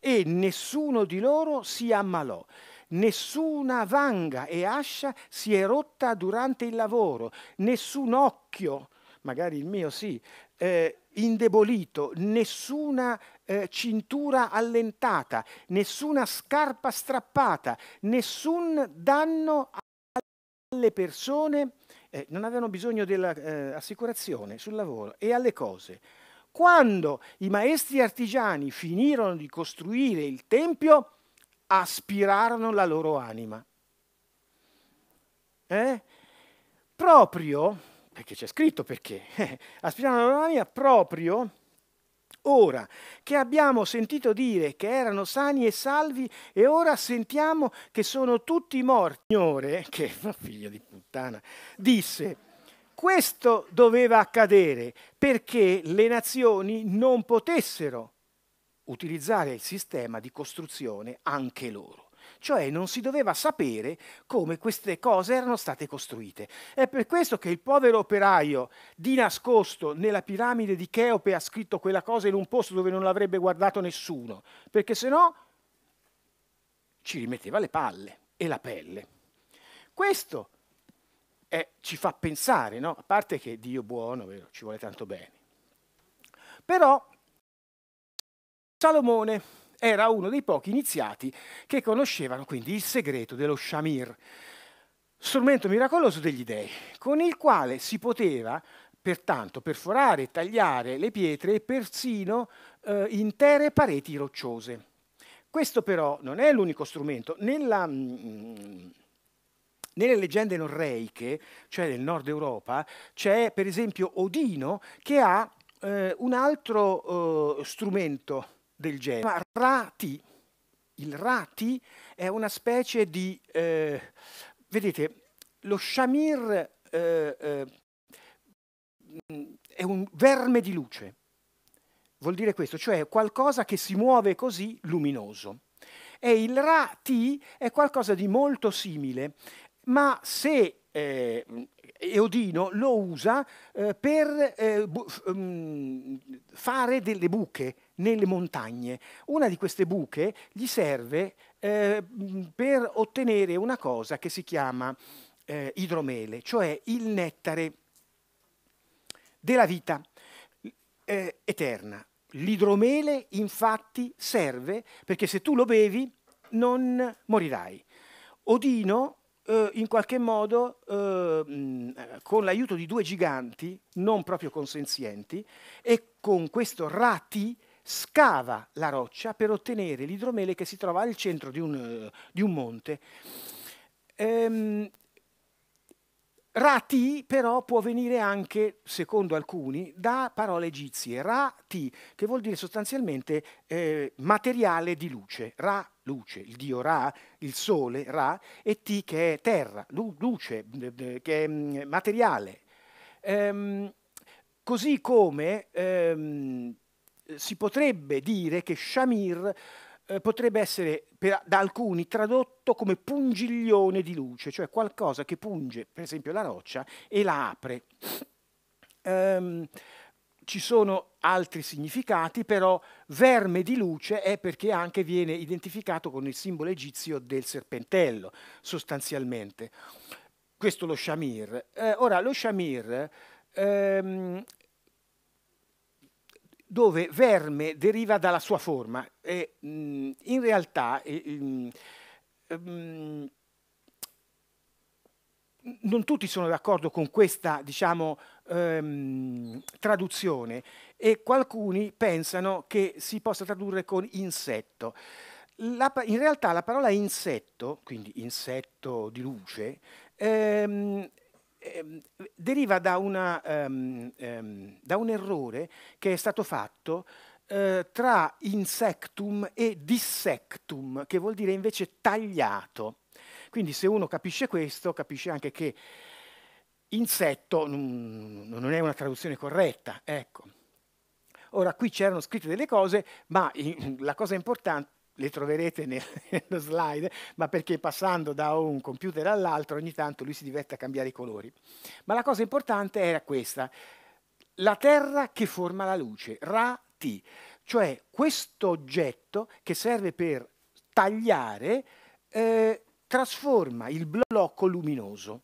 e nessuno di loro si ammalò. Nessuna vanga e ascia si è rotta durante il lavoro, nessun occhio, magari il mio sì, eh, indebolito, nessuna eh, cintura allentata, nessuna scarpa strappata, nessun danno alle persone, eh, non avevano bisogno dell'assicurazione eh, sul lavoro e alle cose. Quando i maestri artigiani finirono di costruire il Tempio, aspirarono la loro anima. Eh? Proprio, perché c'è scritto perché, eh, (laughs) aspirarono la loro anima proprio ora che abbiamo sentito dire che erano sani e salvi e ora sentiamo che sono tutti morti. Signore, che (laughs) figlio di puttana, disse questo doveva accadere perché le nazioni non potessero utilizzare il sistema di costruzione anche loro. Cioè non si doveva sapere come queste cose erano state costruite. È per questo che il povero operaio di nascosto nella piramide di Cheope ha scritto quella cosa in un posto dove non l'avrebbe guardato nessuno, perché se no ci rimetteva le palle e la pelle. Questo eh, ci fa pensare, no? a parte che Dio buono, vero, ci vuole tanto bene. Però Salomone era uno dei pochi iniziati che conoscevano quindi il segreto dello shamir, strumento miracoloso degli dei, con il quale si poteva pertanto perforare e tagliare le pietre e persino eh, intere pareti rocciose. Questo però non è l'unico strumento. Nella, mh, mm, nelle leggende norreiche, cioè nel nord Europa, c'è per esempio Odino che ha eh, un altro eh, strumento del genere, Rati. Il Rati è una specie di... Eh, vedete, lo shamir eh, eh, è un verme di luce. Vuol dire questo, cioè qualcosa che si muove così luminoso e il Ra ti è qualcosa di molto simile ma se eh, Eodino lo usa eh, per eh, um, fare delle buche nelle montagne. Una di queste buche gli serve eh, per ottenere una cosa che si chiama eh, idromele, cioè il nettare della vita eh, eterna. L'idromele infatti serve perché se tu lo bevi non morirai. Odino eh, in qualche modo, eh, con l'aiuto di due giganti, non proprio consenzienti, e con questo Rati scava la roccia per ottenere l'idromele che si trova al centro di un, eh, di un monte. Ehm, Ra-ti però può venire anche, secondo alcuni, da parole egizie. Ra-ti, che vuol dire sostanzialmente eh, materiale di luce. Ra luce, il dio Ra, il sole Ra, e Ti che è terra, luce, che è mm, materiale. Ehm, così come ehm, si potrebbe dire che Shamir eh, potrebbe essere per, da alcuni tradotto come pungiglione di luce, cioè qualcosa che punge, per esempio, la roccia e la apre. Ehm, ci sono altri significati, però verme di luce è perché anche viene identificato con il simbolo egizio del serpentello, sostanzialmente. Questo lo shamir. Eh, ora, lo shamir, ehm, dove verme deriva dalla sua forma, e, mh, mm, in realtà... mh, mh, mm, ehm, non tutti sono d'accordo con questa diciamo, ehm, traduzione e alcuni pensano che si possa tradurre con insetto. La, in realtà la parola insetto, quindi insetto di luce, ehm, ehm, deriva da, una, ehm, ehm, da un errore che è stato fatto eh, tra insectum e dissectum, che vuol dire invece tagliato. Quindi se uno capisce questo, capisce anche che insetto non è una traduzione corretta, ecco. Ora, qui c'erano scritte delle cose, ma la cosa importante, le troverete nel, (laughs) nello slide, ma perché passando da un computer all'altro ogni tanto lui si diverte a cambiare i colori. Ma la cosa importante era questa, la Terra che forma la luce, ra ti cioè questo oggetto che serve per tagliare, eh, trasforma il blocco luminoso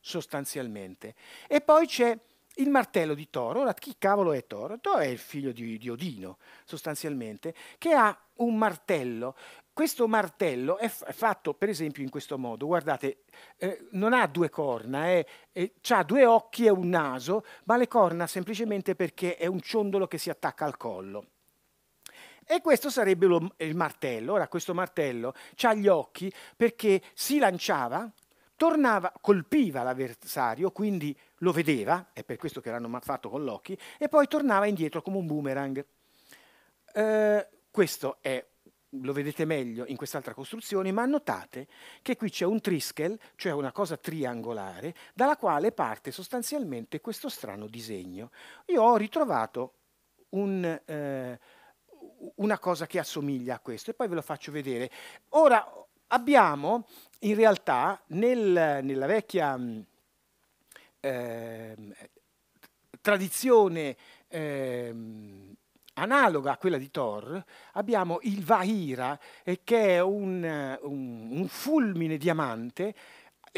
sostanzialmente. E poi c'è il martello di Toro, ora chi cavolo è Toro? Toro è il figlio di, di Odino, sostanzialmente, che ha un martello questo martello è fatto per esempio in questo modo, guardate, eh, non ha due corna, eh, eh, ha due occhi e un naso, ma le corna semplicemente perché è un ciondolo che si attacca al collo. E questo sarebbe lo, il martello. Ora, questo martello ha gli occhi perché si lanciava tornava, colpiva l'avversario, quindi lo vedeva, è per questo che l'hanno fatto con Loki, e poi tornava indietro come un boomerang. Eh, questo è, lo vedete meglio in quest'altra costruzione, ma notate che qui c'è un triskel, cioè una cosa triangolare, dalla quale parte sostanzialmente questo strano disegno. Io ho ritrovato un... Eh, una cosa che assomiglia a questo e poi ve lo faccio vedere. Ora abbiamo in realtà nel, nella vecchia eh, tradizione eh, analoga a quella di Thor, abbiamo il Vahira, eh, che è un, un, un fulmine diamante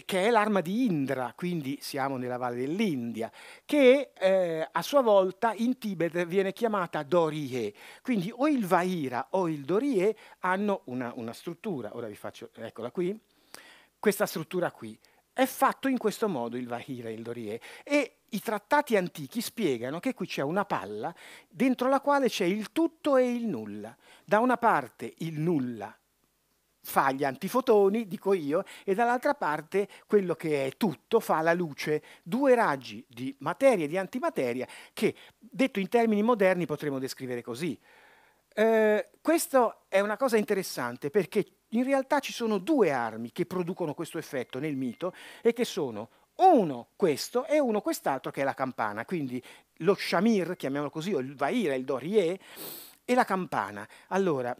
che è l'arma di Indra, quindi siamo nella valle dell'India, che eh, a sua volta in Tibet viene chiamata Dorie. Quindi o il Vaira o il Dorie hanno una, una struttura, ora vi faccio, eccola qui, questa struttura qui. È fatto in questo modo il Vahira e il Dorie e i trattati antichi spiegano che qui c'è una palla dentro la quale c'è il tutto e il nulla. Da una parte il nulla fa gli antifotoni, dico io, e dall'altra parte quello che è tutto fa la luce, due raggi di materia e di antimateria che, detto in termini moderni, potremmo descrivere così. Eh, questa è una cosa interessante perché in realtà ci sono due armi che producono questo effetto nel mito e che sono uno questo e uno quest'altro che è la campana, quindi lo shamir, chiamiamolo così, o il vaira, il dorie e la campana. Allora,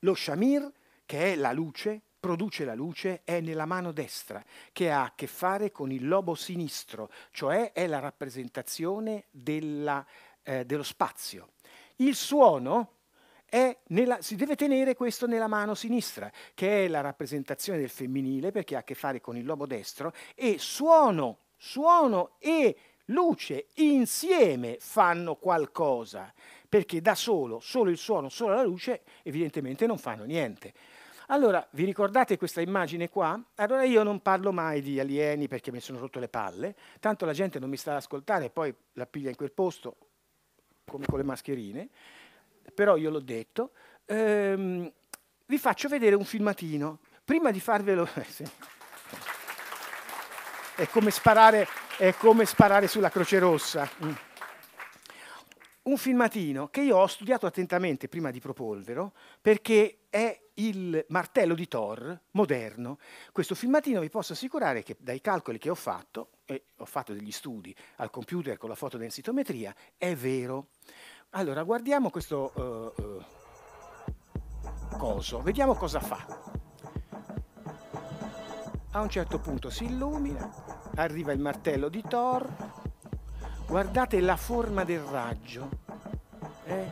lo shamir che è la luce, produce la luce, è nella mano destra, che ha a che fare con il lobo sinistro, cioè è la rappresentazione della, eh, dello spazio. Il suono è nella, si deve tenere questo nella mano sinistra, che è la rappresentazione del femminile perché ha a che fare con il lobo destro, e suono, suono e luce insieme fanno qualcosa, perché da solo, solo il suono, solo la luce, evidentemente non fanno niente. Allora, vi ricordate questa immagine qua? Allora io non parlo mai di alieni perché mi sono rotto le palle, tanto la gente non mi sta ad ascoltare, e poi la piglia in quel posto, come con le mascherine, però io l'ho detto. Ehm, vi faccio vedere un filmatino, prima di farvelo... (laughs) Eh, è, come sparare, è come sparare sulla Croce Rossa. Mm un filmatino che io ho studiato attentamente prima di proporvelo perché è il martello di Thor moderno. Questo filmatino vi posso assicurare che dai calcoli che ho fatto, e ho fatto degli studi al computer con la fotodensitometria, è vero. Allora, guardiamo questo uh, uh, coso, vediamo cosa fa. A un certo punto si illumina, arriva il martello di Thor, Guardate la forma del raggio. Eh?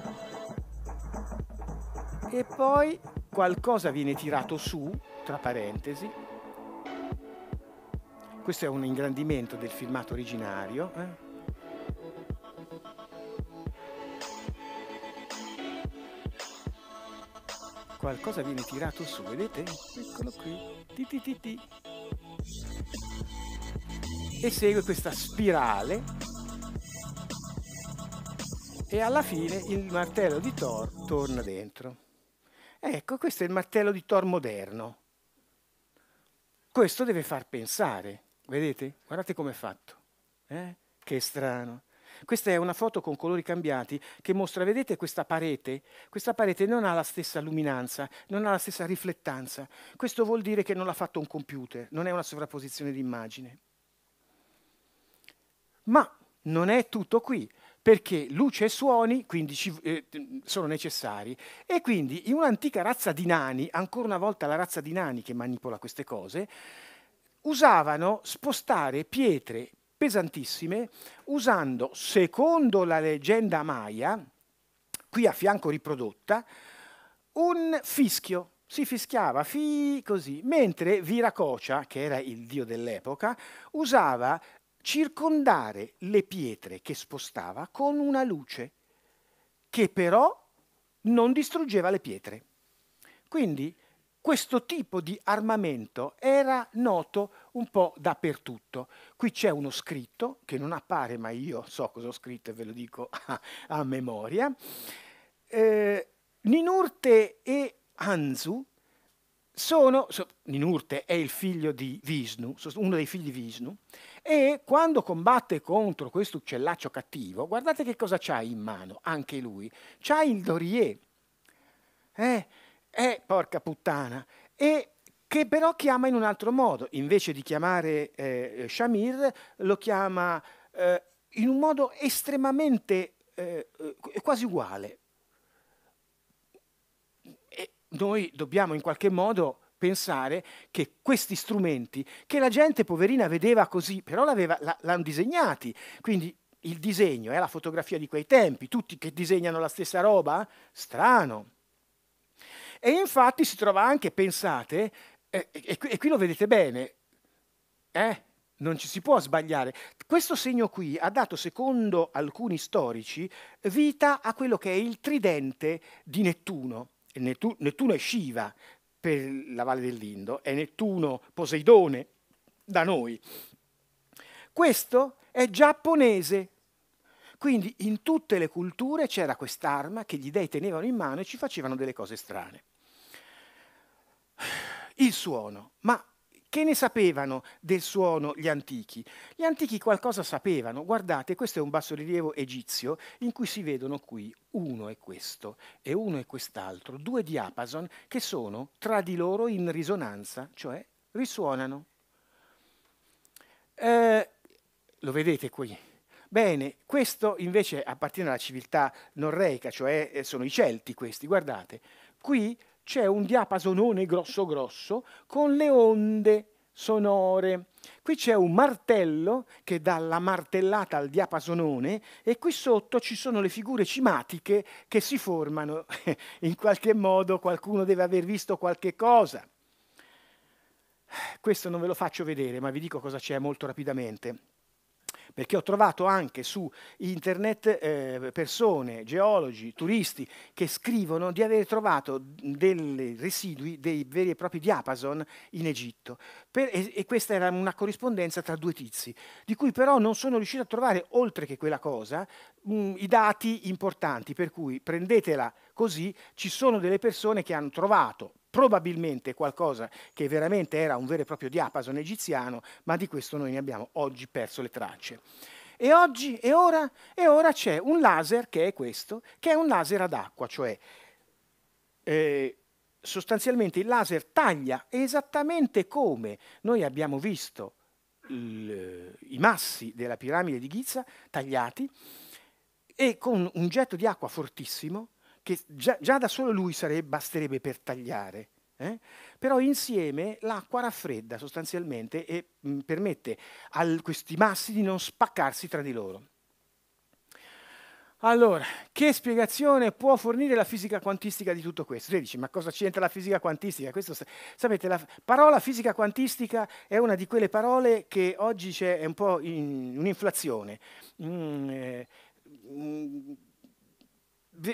E poi qualcosa viene tirato su, tra parentesi. Questo è un ingrandimento del filmato originario. Eh? qualcosa viene tirato su, vedete? Eccolo qui. Ti, ti, ti, ti. E segue questa spirale e alla fine il martello di Thor torna dentro. Ecco, questo è il martello di Thor moderno. Questo deve far pensare, vedete? Guardate com'è fatto. Eh? Che strano. Questa è una foto con colori cambiati che mostra, vedete questa parete? Questa parete non ha la stessa luminanza, non ha la stessa riflettanza. Questo vuol dire che non l'ha fatto un computer, non è una sovrapposizione di immagine. Ma non è tutto qui, perché luce e suoni quindi ci, eh, sono necessari e quindi in un'antica razza di nani, ancora una volta la razza di nani che manipola queste cose, usavano spostare pietre pesantissime usando, secondo la leggenda maya, qui a fianco riprodotta, un fischio. Si fischiava fi così, mentre Viracocia, che era il dio dell'epoca, usava circondare le pietre che spostava con una luce che però non distruggeva le pietre. Quindi questo tipo di armamento era noto un po' dappertutto. Qui c'è uno scritto che non appare, ma io so cosa ho scritto e ve lo dico (laughs) a, a memoria. Eh, Ninurte e Anzu sono, Ninurte è il figlio di Visnu, uno dei figli di Visnu, e quando combatte contro questo uccellaccio cattivo, guardate che cosa c'ha in mano, anche lui, c'ha il Dorie, eh, eh, porca puttana, e che però chiama in un altro modo, invece di chiamare eh, Shamir, lo chiama eh, in un modo estremamente, eh, eh, quasi uguale, noi dobbiamo in qualche modo pensare che questi strumenti, che la gente poverina vedeva così, però l'hanno disegnati, quindi il disegno è eh, la fotografia di quei tempi, tutti che disegnano la stessa roba? Strano. E infatti si trova anche, pensate, eh, e, e, qui lo vedete bene, eh? non ci si può sbagliare, questo segno qui ha dato, secondo alcuni storici, vita a quello che è il tridente di Nettuno. Nettuno è Shiva per la Valle dell'Indo, è Nettuno Poseidone da noi. Questo è giapponese. Quindi in tutte le culture c'era quest'arma che gli dei tenevano in mano e ci facevano delle cose strane. Il suono, ma che ne sapevano del suono gli antichi? Gli antichi qualcosa sapevano. Guardate, questo è un bassorilievo egizio in cui si vedono qui uno e questo e uno e quest'altro, due diapason che sono tra di loro in risonanza, cioè risuonano. Eh, lo vedete qui? Bene, questo invece appartiene alla civiltà norreica, cioè eh, sono i Celti questi, guardate. Qui c'è un diapasonone grosso grosso con le onde sonore. Qui c'è un martello che dà la martellata al diapasonone e qui sotto ci sono le figure cimatiche che si formano. (laughs) In qualche modo qualcuno deve aver visto qualche cosa. Questo non ve lo faccio vedere, ma vi dico cosa c'è molto rapidamente perché ho trovato anche su internet eh, persone, geologi, turisti che scrivono di aver trovato dei residui, dei veri e propri diapason in Egitto. Per, e, e, questa era una corrispondenza tra due tizi, di cui però non sono riuscito a trovare, oltre che quella cosa, mh, i dati importanti, per cui prendetela così, ci sono delle persone che hanno trovato probabilmente qualcosa che veramente era un vero e proprio diapason egiziano, ma di questo noi ne abbiamo oggi perso le tracce. E oggi e ora, e ora c'è un laser che è questo, che è un laser ad acqua, cioè eh, sostanzialmente il laser taglia esattamente come noi abbiamo visto il, i massi della piramide di Giza tagliati e con un getto di acqua fortissimo che già, già da solo lui sarebbe, basterebbe per tagliare. Eh? Però insieme l'acqua raffredda sostanzialmente e mh, mm, permette a questi massi di non spaccarsi tra di loro. Allora, che spiegazione può fornire la fisica quantistica di tutto questo? Lei dice, ma cosa c'entra la fisica quantistica? Questo, sapete, la parola fisica quantistica è una di quelle parole che oggi c'è un po' in, un'inflazione. Mm, eh, mm,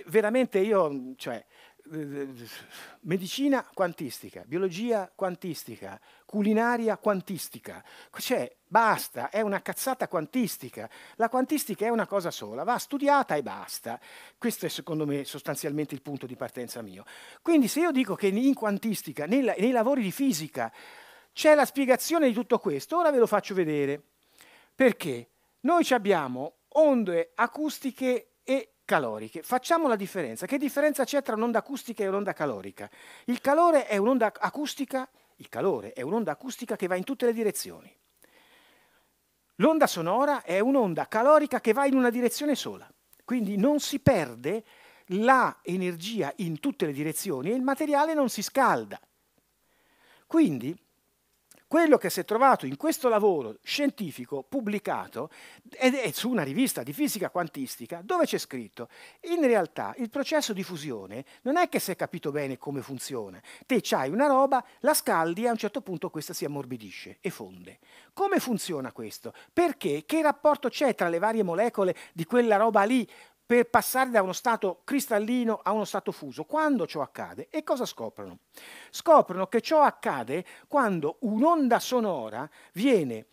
veramente io, cioè, eh, eh, medicina quantistica, biologia quantistica, culinaria quantistica. Cioè, basta, è una cazzata quantistica. La quantistica è una cosa sola, va studiata e basta. Questo è secondo me sostanzialmente il punto di partenza mio. Quindi se io dico che in quantistica, nei, lavori di fisica, c'è la spiegazione di tutto questo, ora ve lo faccio vedere. Perché noi abbiamo onde acustiche caloriche. Facciamo la differenza. Che differenza c'è tra un'onda acustica e un'onda calorica? Il calore è un'onda acustica, il calore è un'onda acustica che va in tutte le direzioni. L'onda sonora è un'onda calorica che va in una direzione sola. Quindi non si perde l'energia in tutte le direzioni e il materiale non si scalda. Quindi quello che si è trovato in questo lavoro scientifico pubblicato ed è su una rivista di fisica quantistica dove c'è scritto in realtà il processo di fusione non è che si è capito bene come funziona. Te c'hai una roba, la scaldi e a un certo punto questa si ammorbidisce e fonde. Come funziona questo? Perché? Che rapporto c'è tra le varie molecole di quella roba lì per passare da uno stato cristallino a uno stato fuso. Quando ciò accade? E cosa scoprono? Scoprono che ciò accade quando un'onda sonora viene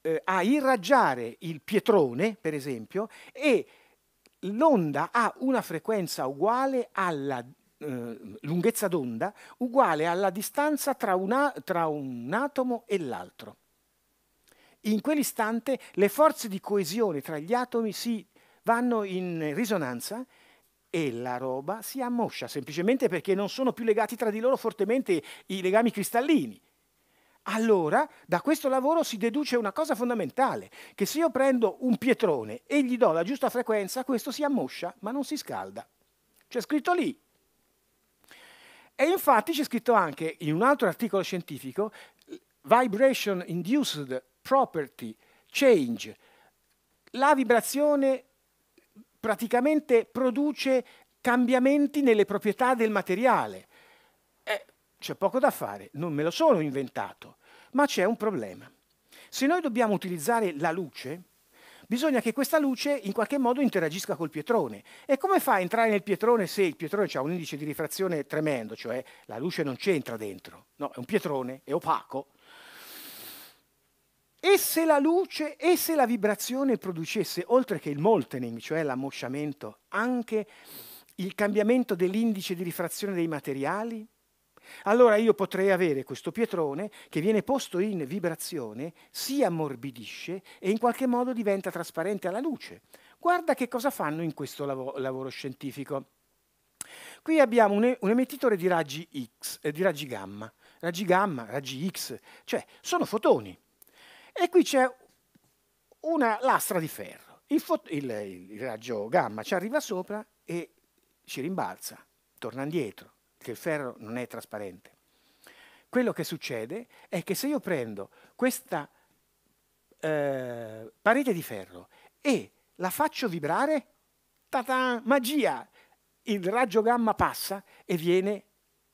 eh, a irraggiare il pietrone, per esempio, e l'onda ha una frequenza uguale alla eh, lunghezza d'onda, uguale alla distanza tra, una, tra un atomo e l'altro. In quell'istante le forze di coesione tra gli atomi si vanno in risonanza e la roba si ammoscia, semplicemente perché non sono più legati tra di loro fortemente i legami cristallini. Allora, da questo lavoro si deduce una cosa fondamentale, che se io prendo un pietrone e gli do la giusta frequenza, questo si ammoscia, ma non si scalda. C'è scritto lì. E infatti c'è scritto anche in un altro articolo scientifico, vibration induced property change, la vibrazione praticamente produce cambiamenti nelle proprietà del materiale. Eh, c'è poco da fare, non me lo sono inventato, ma c'è un problema. Se noi dobbiamo utilizzare la luce, bisogna che questa luce in qualche modo interagisca col pietrone. E come fa a entrare nel pietrone se il pietrone ha un indice di rifrazione tremendo, cioè la luce non c'entra dentro? No, è un pietrone, è opaco, e se la luce e se la vibrazione producesse, oltre che il moltening, cioè l'ammosciamento, anche il cambiamento dell'indice di rifrazione dei materiali? Allora io potrei avere questo pietrone che viene posto in vibrazione, si ammorbidisce e in qualche modo diventa trasparente alla luce. Guarda che cosa fanno in questo lav lavoro scientifico. Qui abbiamo un, e- un emettitore di raggi X, eh, di raggi gamma, raggi gamma, raggi X, cioè sono fotoni. E qui c'è una lastra di ferro. Il, il, il raggio gamma ci arriva sopra e ci rimbalza, torna indietro, che il ferro non è trasparente. Quello che succede è che se io prendo questa eh, parete di ferro e la faccio vibrare, ta magia, il raggio gamma passa e viene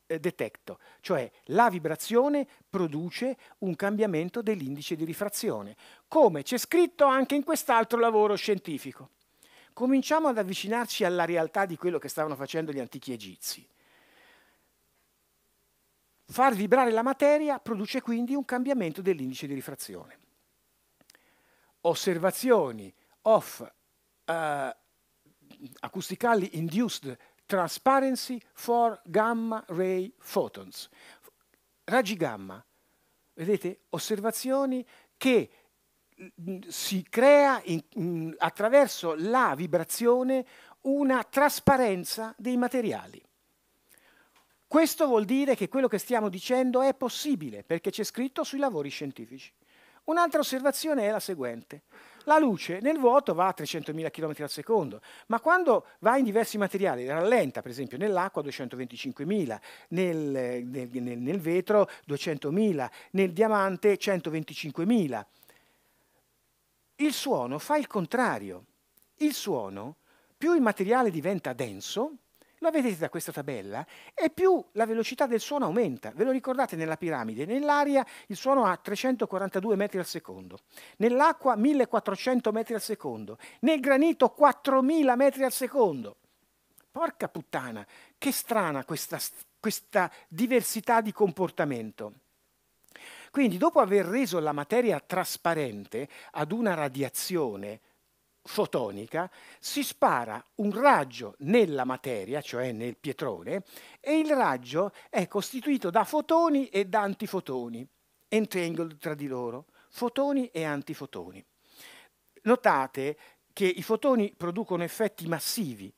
eh, detecto, cioè la vibrazione produce un cambiamento dell'indice di rifrazione, come c'è scritto anche in quest'altro lavoro scientifico. Cominciamo ad avvicinarci alla realtà di quello che stavano facendo gli antichi egizi. Far vibrare la materia produce quindi un cambiamento dell'indice di rifrazione. Osservazioni of uh, eh, acustically induced Transparency for Gamma Ray Photons. Raggi gamma, vedete, osservazioni che mm, si crea in, mm, attraverso la vibrazione una trasparenza dei materiali. Questo vuol dire che quello che stiamo dicendo è possibile, perché c'è scritto sui lavori scientifici. Un'altra osservazione è la seguente. La luce nel vuoto va a 300.000 km al secondo, ma quando va in diversi materiali rallenta, per esempio nell'acqua 225.000, nel, nel, nel, nel vetro 200.000, nel diamante 125.000. Il suono fa il contrario. Il suono, più il materiale diventa denso, lo vedete da questa tabella? E più la velocità del suono aumenta. Ve lo ricordate nella piramide? Nell'aria il suono ha 342 metri al secondo, nell'acqua 1400 metri al secondo, nel granito 4000 metri al secondo. Porca puttana, che strana questa, questa diversità di comportamento. Quindi dopo aver reso la materia trasparente ad una radiazione, fotonica, si spara un raggio nella materia, cioè nel pietrone, e il raggio è costituito da fotoni e da antifotoni, entangled tra di loro, fotoni e antifotoni. Notate che i fotoni producono effetti massivi,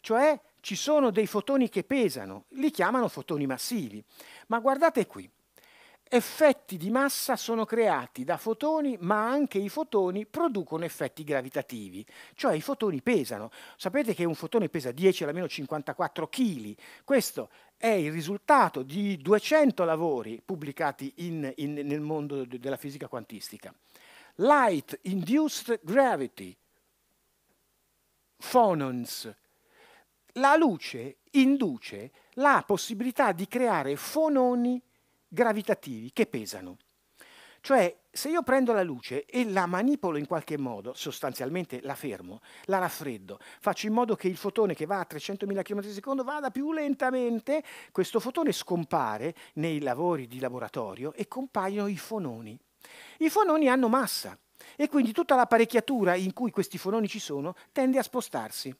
cioè ci sono dei fotoni che pesano, li chiamano fotoni massivi. Ma guardate qui, effetti di massa sono creati da fotoni, ma anche i fotoni producono effetti gravitativi, cioè i fotoni pesano. Sapete che un fotone pesa 10 alla meno 54 kg, questo è il risultato di 200 lavori pubblicati in, in, nel mondo de, della fisica quantistica. Light Induced Gravity, phonons. La luce induce la possibilità di creare fononi gravitativi che pesano. Cioè, se io prendo la luce e la manipolo in qualche modo, sostanzialmente la fermo, la raffreddo, faccio in modo che il fotone che va a 300.000 km/s vada più lentamente, questo fotone scompare nei lavori di laboratorio e compaiono i fononi. I fononi hanno massa e quindi tutta l'apparecchiatura in cui questi fononi ci sono tende a spostarsi.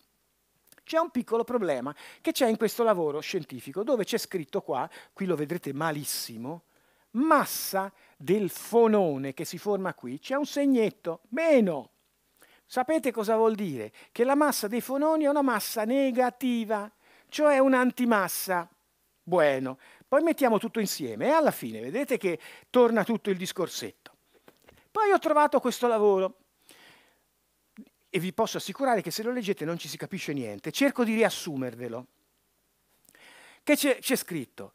C'è un piccolo problema che c'è in questo lavoro scientifico dove c'è scritto qua, qui lo vedrete malissimo, massa del fonone che si forma qui, c'è un segnetto meno. Sapete cosa vuol dire? Che la massa dei fononi è una massa negativa, cioè un'antimassa. Bueno, poi mettiamo tutto insieme e alla fine vedete che torna tutto il discorsetto. Poi ho trovato questo lavoro e vi posso assicurare che se lo leggete non ci si capisce niente. Cerco di riassumervelo. Che c'è, c'è scritto?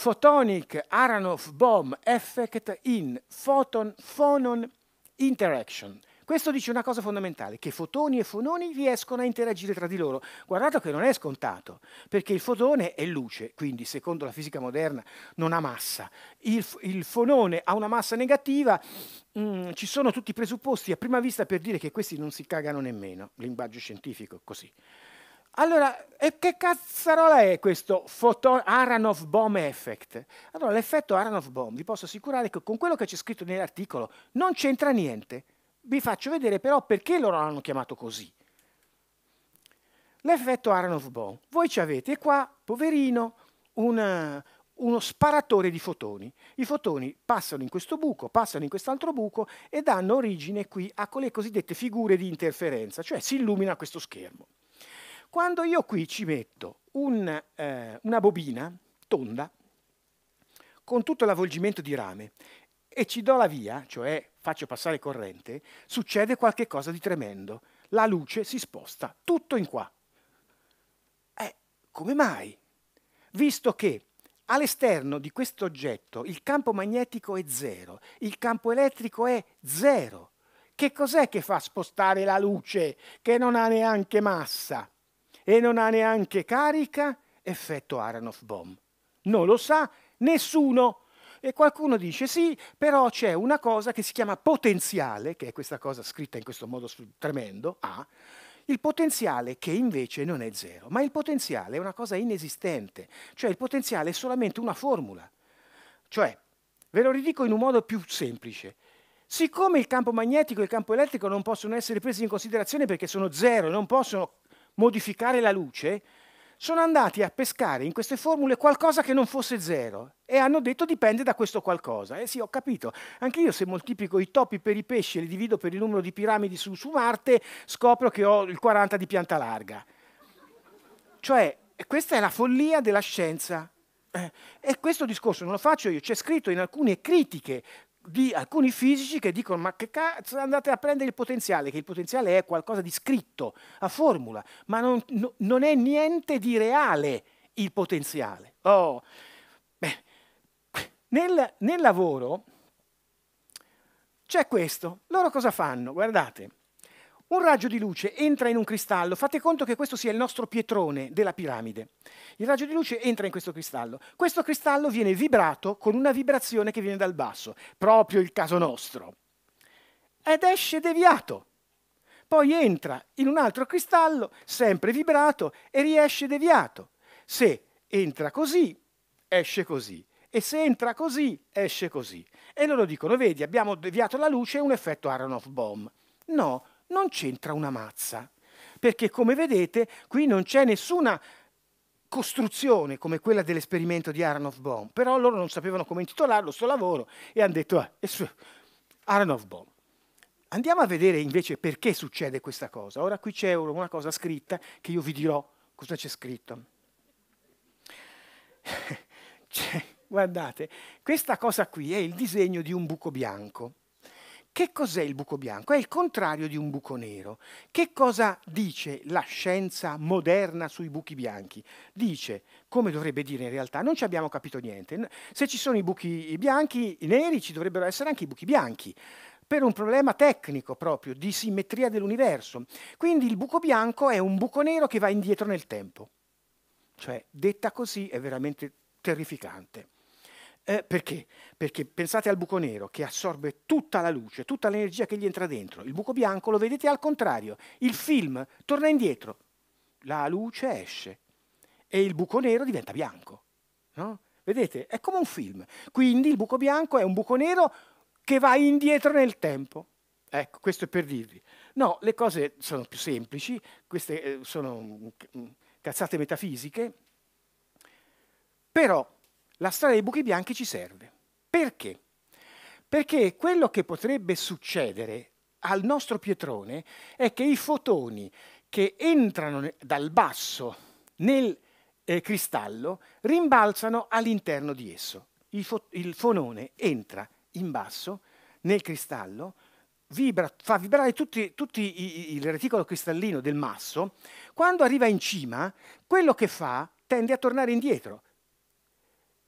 Photonic Aranov Bomb Effect in Photon Phonon Interaction questo dice una cosa fondamentale, che fotoni e fononi riescono a interagire tra di loro. Guardate che non è scontato, perché il fotone è luce, quindi secondo la fisica moderna non ha massa. Il, il fonone ha una massa negativa, mh, mm, ci sono tutti i presupposti a prima vista per dire che questi non si cagano nemmeno, linguaggio scientifico così. Allora, e che cazzarola è questo foton Aranov Bomb Effect? Allora, l'effetto Aranov Bomb, vi posso assicurare che con quello che c'è scritto nell'articolo non c'entra niente vi faccio vedere però perché loro l'hanno chiamato così. L'effetto Aranov Bow. Voi ci avete qua, poverino, una, eh, uno sparatore di fotoni. I fotoni passano in questo buco, passano in quest'altro buco e danno origine qui a quelle cosiddette figure di interferenza, cioè si illumina questo schermo. Quando io qui ci metto un, eh, una bobina tonda con tutto l'avvolgimento di rame e ci do la via, cioè faccio passare corrente, succede qualcosa di tremendo. La luce si sposta tutto in qua. Eh, come mai? Visto che all'esterno di questo oggetto il campo magnetico è zero, il campo elettrico è zero. Che cos'è che fa spostare la luce che non ha neanche massa e non ha neanche carica? Effetto Aronoff-Bohm. Non lo sa nessuno e qualcuno dice sì, però c'è una cosa che si chiama potenziale, che è questa cosa scritta in questo modo tremendo, A, il potenziale che invece non è zero, ma il potenziale è una cosa inesistente, cioè il potenziale è solamente una formula. Cioè, ve lo ridico in un modo più semplice, siccome il campo magnetico e il campo elettrico non possono essere presi in considerazione perché sono zero e non possono modificare la luce, sono andati a pescare in queste formule qualcosa che non fosse zero e hanno detto dipende da questo qualcosa. Eh sì, ho capito, anche io se moltiplico i topi per i pesci e li divido per il numero di piramidi su, su Marte, scopro che ho il 40 di pianta larga. Cioè, questa è la follia della scienza. Eh, e questo discorso non lo faccio io, c'è scritto in alcune critiche di alcuni fisici che dicono ma che cazzo andate a prendere il potenziale, che il potenziale è qualcosa di scritto a formula, ma non, non è niente di reale il potenziale. Oh. Beh, nel, nel lavoro c'è questo. Loro cosa fanno? Guardate, un raggio di luce entra in un cristallo, fate conto che questo sia il nostro pietrone della piramide. Il raggio di luce entra in questo cristallo. Questo cristallo viene vibrato con una vibrazione che viene dal basso, proprio il caso nostro. Ed esce deviato. Poi entra in un altro cristallo, sempre vibrato, e riesce deviato. Se entra così, esce così. E se entra così, esce così. E loro dicono, vedi, abbiamo deviato la luce, è un effetto Aronoff-Bomb. No, non c'entra una mazza, perché come vedete qui non c'è nessuna costruzione come quella dell'esperimento di Aronoff Bohm, però loro non sapevano come intitolarlo sto lavoro e hanno detto ah, Aronoff Bohm. Andiamo a vedere invece perché succede questa cosa. Ora qui c'è una cosa scritta che io vi dirò cosa c'è scritto. (laughs) guardate, questa cosa qui è il disegno di un buco bianco. Che cos'è il buco bianco? È il contrario di un buco nero. Che cosa dice la scienza moderna sui buchi bianchi? Dice, come dovrebbe dire in realtà, non ci abbiamo capito niente. Se ci sono i buchi bianchi, i neri, ci dovrebbero essere anche i buchi bianchi per un problema tecnico proprio, di simmetria dell'universo. Quindi il buco bianco è un buco nero che va indietro nel tempo. Cioè, detta così è veramente terrificante. Eh, perché? Perché pensate al buco nero che assorbe tutta la luce, tutta l'energia che gli entra dentro. Il buco bianco lo vedete al contrario. Il film torna indietro, la luce esce e il buco nero diventa bianco. No? Vedete? È come un film. Quindi il buco bianco è un buco nero che va indietro nel tempo. Ecco, questo è per dirvi. No, le cose sono più semplici, queste eh, sono cazzate metafisiche, però la strada dei buchi bianchi ci serve. Perché? Perché quello che potrebbe succedere al nostro pietrone è che i fotoni che entrano dal basso nel eh, cristallo rimbalzano all'interno di esso. Il, fo il, fonone entra in basso nel cristallo, vibra, fa vibrare tutto il reticolo cristallino del masso. Quando arriva in cima, quello che fa tende a tornare indietro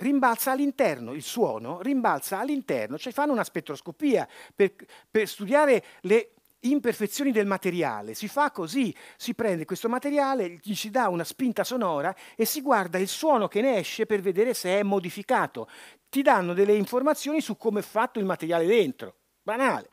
rimbalza all'interno, il suono rimbalza all'interno, cioè fanno una spettroscopia per, per studiare le imperfezioni del materiale. Si fa così, si prende questo materiale, gli si dà una spinta sonora e si guarda il suono che ne esce per vedere se è modificato. Ti danno delle informazioni su come è fatto il materiale dentro. Banale.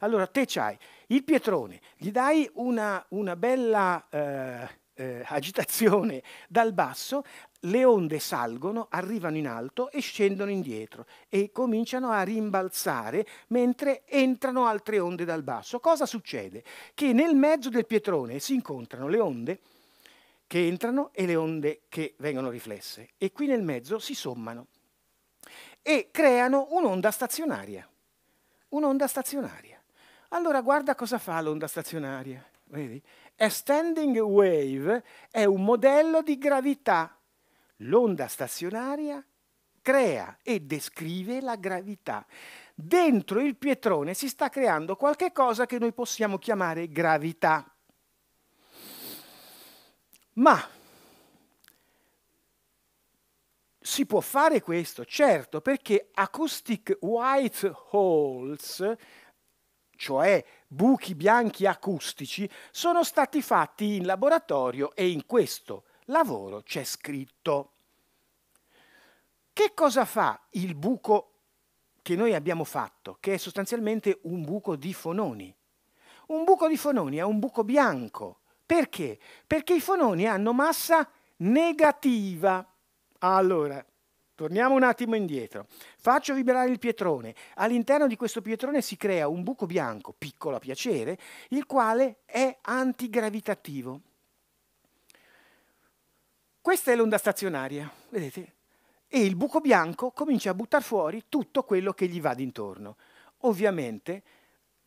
Allora, te c'hai il pietrone, gli dai una, una bella... Eh, eh agitazione dal basso, le onde salgono, arrivano in alto e scendono indietro e cominciano a rimbalzare mentre entrano altre onde dal basso. Cosa succede? Che nel mezzo del pietrone si incontrano le onde che entrano e le onde che vengono riflesse e qui nel mezzo si sommano e creano un'onda stazionaria. Un'onda stazionaria. Allora guarda cosa fa l'onda stazionaria. Vedi? A standing wave è un modello di gravità L'onda stazionaria crea e descrive la gravità. Dentro il pietrone si sta creando qualche cosa che noi possiamo chiamare gravità. Ma si può fare questo, certo, perché acoustic white holes, cioè buchi bianchi acustici, sono stati fatti in laboratorio e in questo lavoro c'è scritto. Che cosa fa il buco che noi abbiamo fatto, che è sostanzialmente un buco di fononi? Un buco di fononi è un buco bianco. Perché? Perché i fononi hanno massa negativa. Allora, torniamo un attimo indietro. Faccio vibrare il pietrone. All'interno di questo pietrone si crea un buco bianco, piccolo a piacere, il quale è antigravitativo. Questa è l'onda stazionaria, vedete? E il buco bianco comincia a buttare fuori tutto quello che gli va d'intorno. Ovviamente,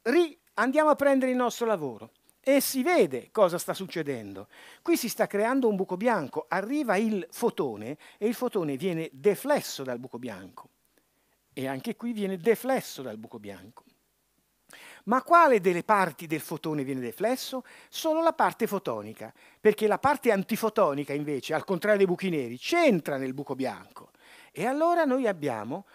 ri- andiamo a prendere il nostro lavoro e si vede cosa sta succedendo. Qui si sta creando un buco bianco, arriva il fotone e il fotone viene deflesso dal buco bianco e anche qui viene deflesso dal buco bianco. Ma quale delle parti del fotone viene deflesso? Solo la parte fotonica, perché la parte antifotonica invece, al contrario dei buchi neri, c'entra nel buco bianco. E allora noi abbiamo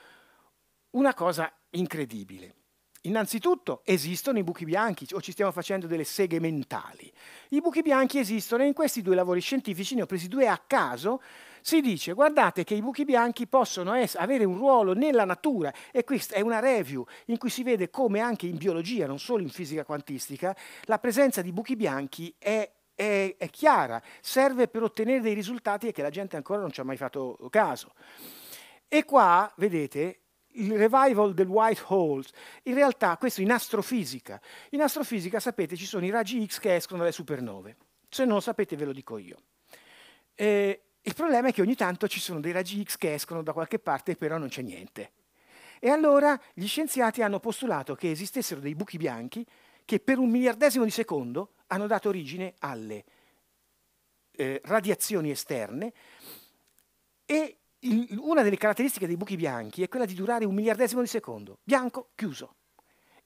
una cosa incredibile. Innanzitutto esistono i buchi bianchi, o ci stiamo facendo delle seghe mentali. I buchi bianchi esistono e in questi due lavori scientifici ne ho presi due a caso si dice guardate che i buchi bianchi possono avere un ruolo nella natura e questa è una review in cui si vede come anche in biologia, non solo in fisica quantistica, la presenza di buchi bianchi è è, è chiara, serve per ottenere dei risultati e che la gente ancora non ci ha mai fatto caso. E qua, vedete, il revival del white hole, in realtà questo in astrofisica. In astrofisica, sapete, ci sono i raggi X che escono dalle supernove. Se non lo sapete ve lo dico io. Eh, il problema è che ogni tanto ci sono dei raggi X che escono da qualche parte, però non c'è niente. E allora gli scienziati hanno postulato che esistessero dei buchi bianchi che per un miliardesimo di secondo hanno dato origine alle eh, radiazioni esterne e il, una delle caratteristiche dei buchi bianchi è quella di durare un miliardesimo di secondo, bianco, chiuso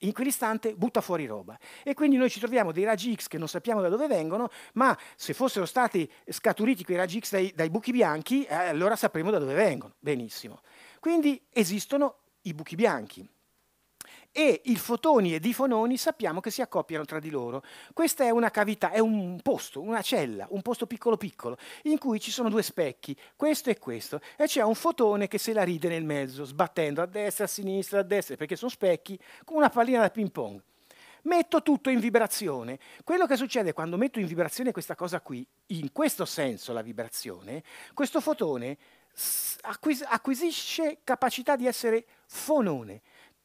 in quell'istante butta fuori roba. E quindi noi ci troviamo dei raggi X che non sappiamo da dove vengono, ma se fossero stati scaturiti quei raggi X dai, dai buchi bianchi, eh, allora sapremo da dove vengono. Benissimo. Quindi esistono i buchi bianchi e i fotoni ed i fononi sappiamo che si accoppiano tra di loro. Questa è una cavità, è un posto, una cella, un posto piccolo piccolo, in cui ci sono due specchi, questo e questo, e c'è un fotone che se la ride nel mezzo, sbattendo a destra, a sinistra, a destra, perché sono specchi, come una pallina da ping pong metto tutto in vibrazione. Quello che succede quando metto in vibrazione questa cosa qui, in questo senso la vibrazione, questo fotone acquisisce capacità di essere fonone,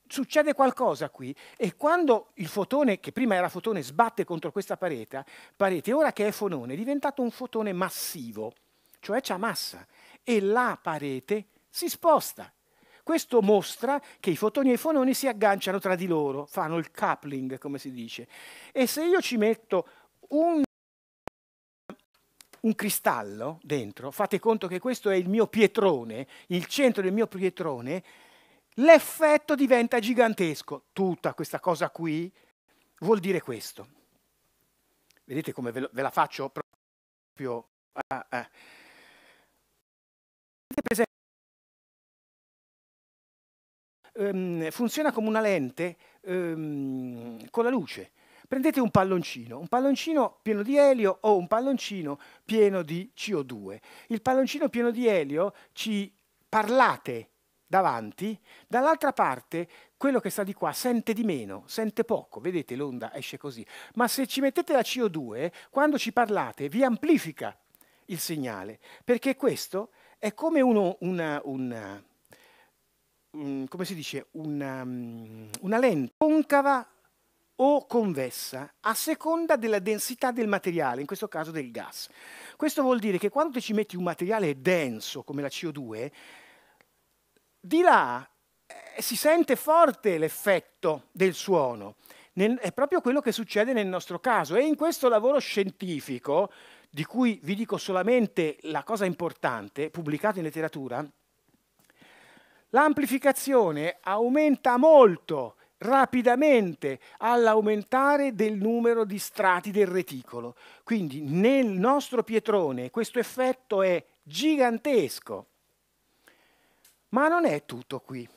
succede qualcosa qui e quando il fotone, che prima era fotone, sbatte contro questa parete, parete ora che è fonone, è diventato un fotone massivo, cioè c'ha massa, e la parete si sposta. Questo mostra che i fotoni e i fononi si agganciano tra di loro, fanno il coupling, come si dice. E se io ci metto un un cristallo dentro, fate conto che questo è il mio pietrone, il centro del mio pietrone, l'effetto diventa gigantesco. Tutta questa cosa qui vuol dire questo. Vedete come ve, la faccio proprio... Ah, ah. funziona come una lente um, con la luce. Prendete un palloncino, un palloncino pieno di elio o un palloncino pieno di CO2. Il palloncino pieno di elio ci parlate davanti, dall'altra parte quello che sta di qua sente di meno, sente poco, vedete l'onda esce così, ma se ci mettete la CO2, quando ci parlate vi amplifica il segnale, perché questo è come uno, una, una, um, come si dice, una, um, una lente concava o convessa a seconda della densità del materiale, in questo caso del gas. Questo vuol dire che quando ci metti un materiale denso come la CO2, di là eh, si sente forte l'effetto del suono. Nel, è proprio quello che succede nel nostro caso. E in questo lavoro scientifico, di cui vi dico solamente la cosa importante, pubblicato in letteratura, l'amplificazione aumenta molto rapidamente all'aumentare del numero di strati del reticolo. Quindi nel nostro pietrone questo effetto è gigantesco. Ma non è tutto qui.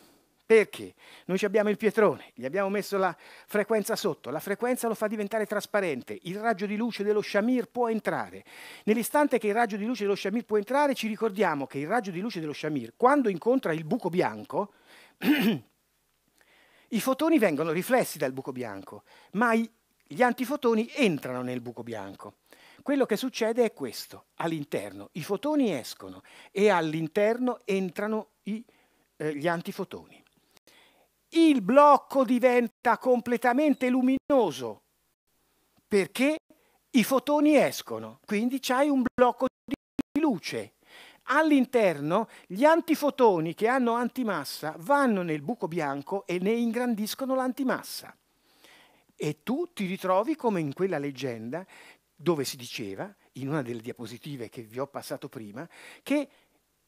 Perché? Noi abbiamo il pietrone, gli abbiamo messo la frequenza sotto, la frequenza lo fa diventare trasparente, il raggio di luce dello Shamir può entrare. Nell'istante che il raggio di luce dello Shamir può entrare, ci ricordiamo che il raggio di luce dello Shamir, quando incontra il buco bianco, (clears throat) i fotoni vengono riflessi dal buco bianco, ma gli antifotoni entrano nel buco bianco. Quello che succede è questo, all'interno i fotoni escono e all'interno entrano i, eh, gli antifotoni. Il blocco diventa completamente luminoso perché i fotoni escono, quindi c'hai un blocco di luce. All'interno gli antifotoni che hanno antimassa vanno nel buco bianco e ne ingrandiscono l'antimassa. E tu ti ritrovi come in quella leggenda dove si diceva, in una delle diapositive che vi ho passato prima, che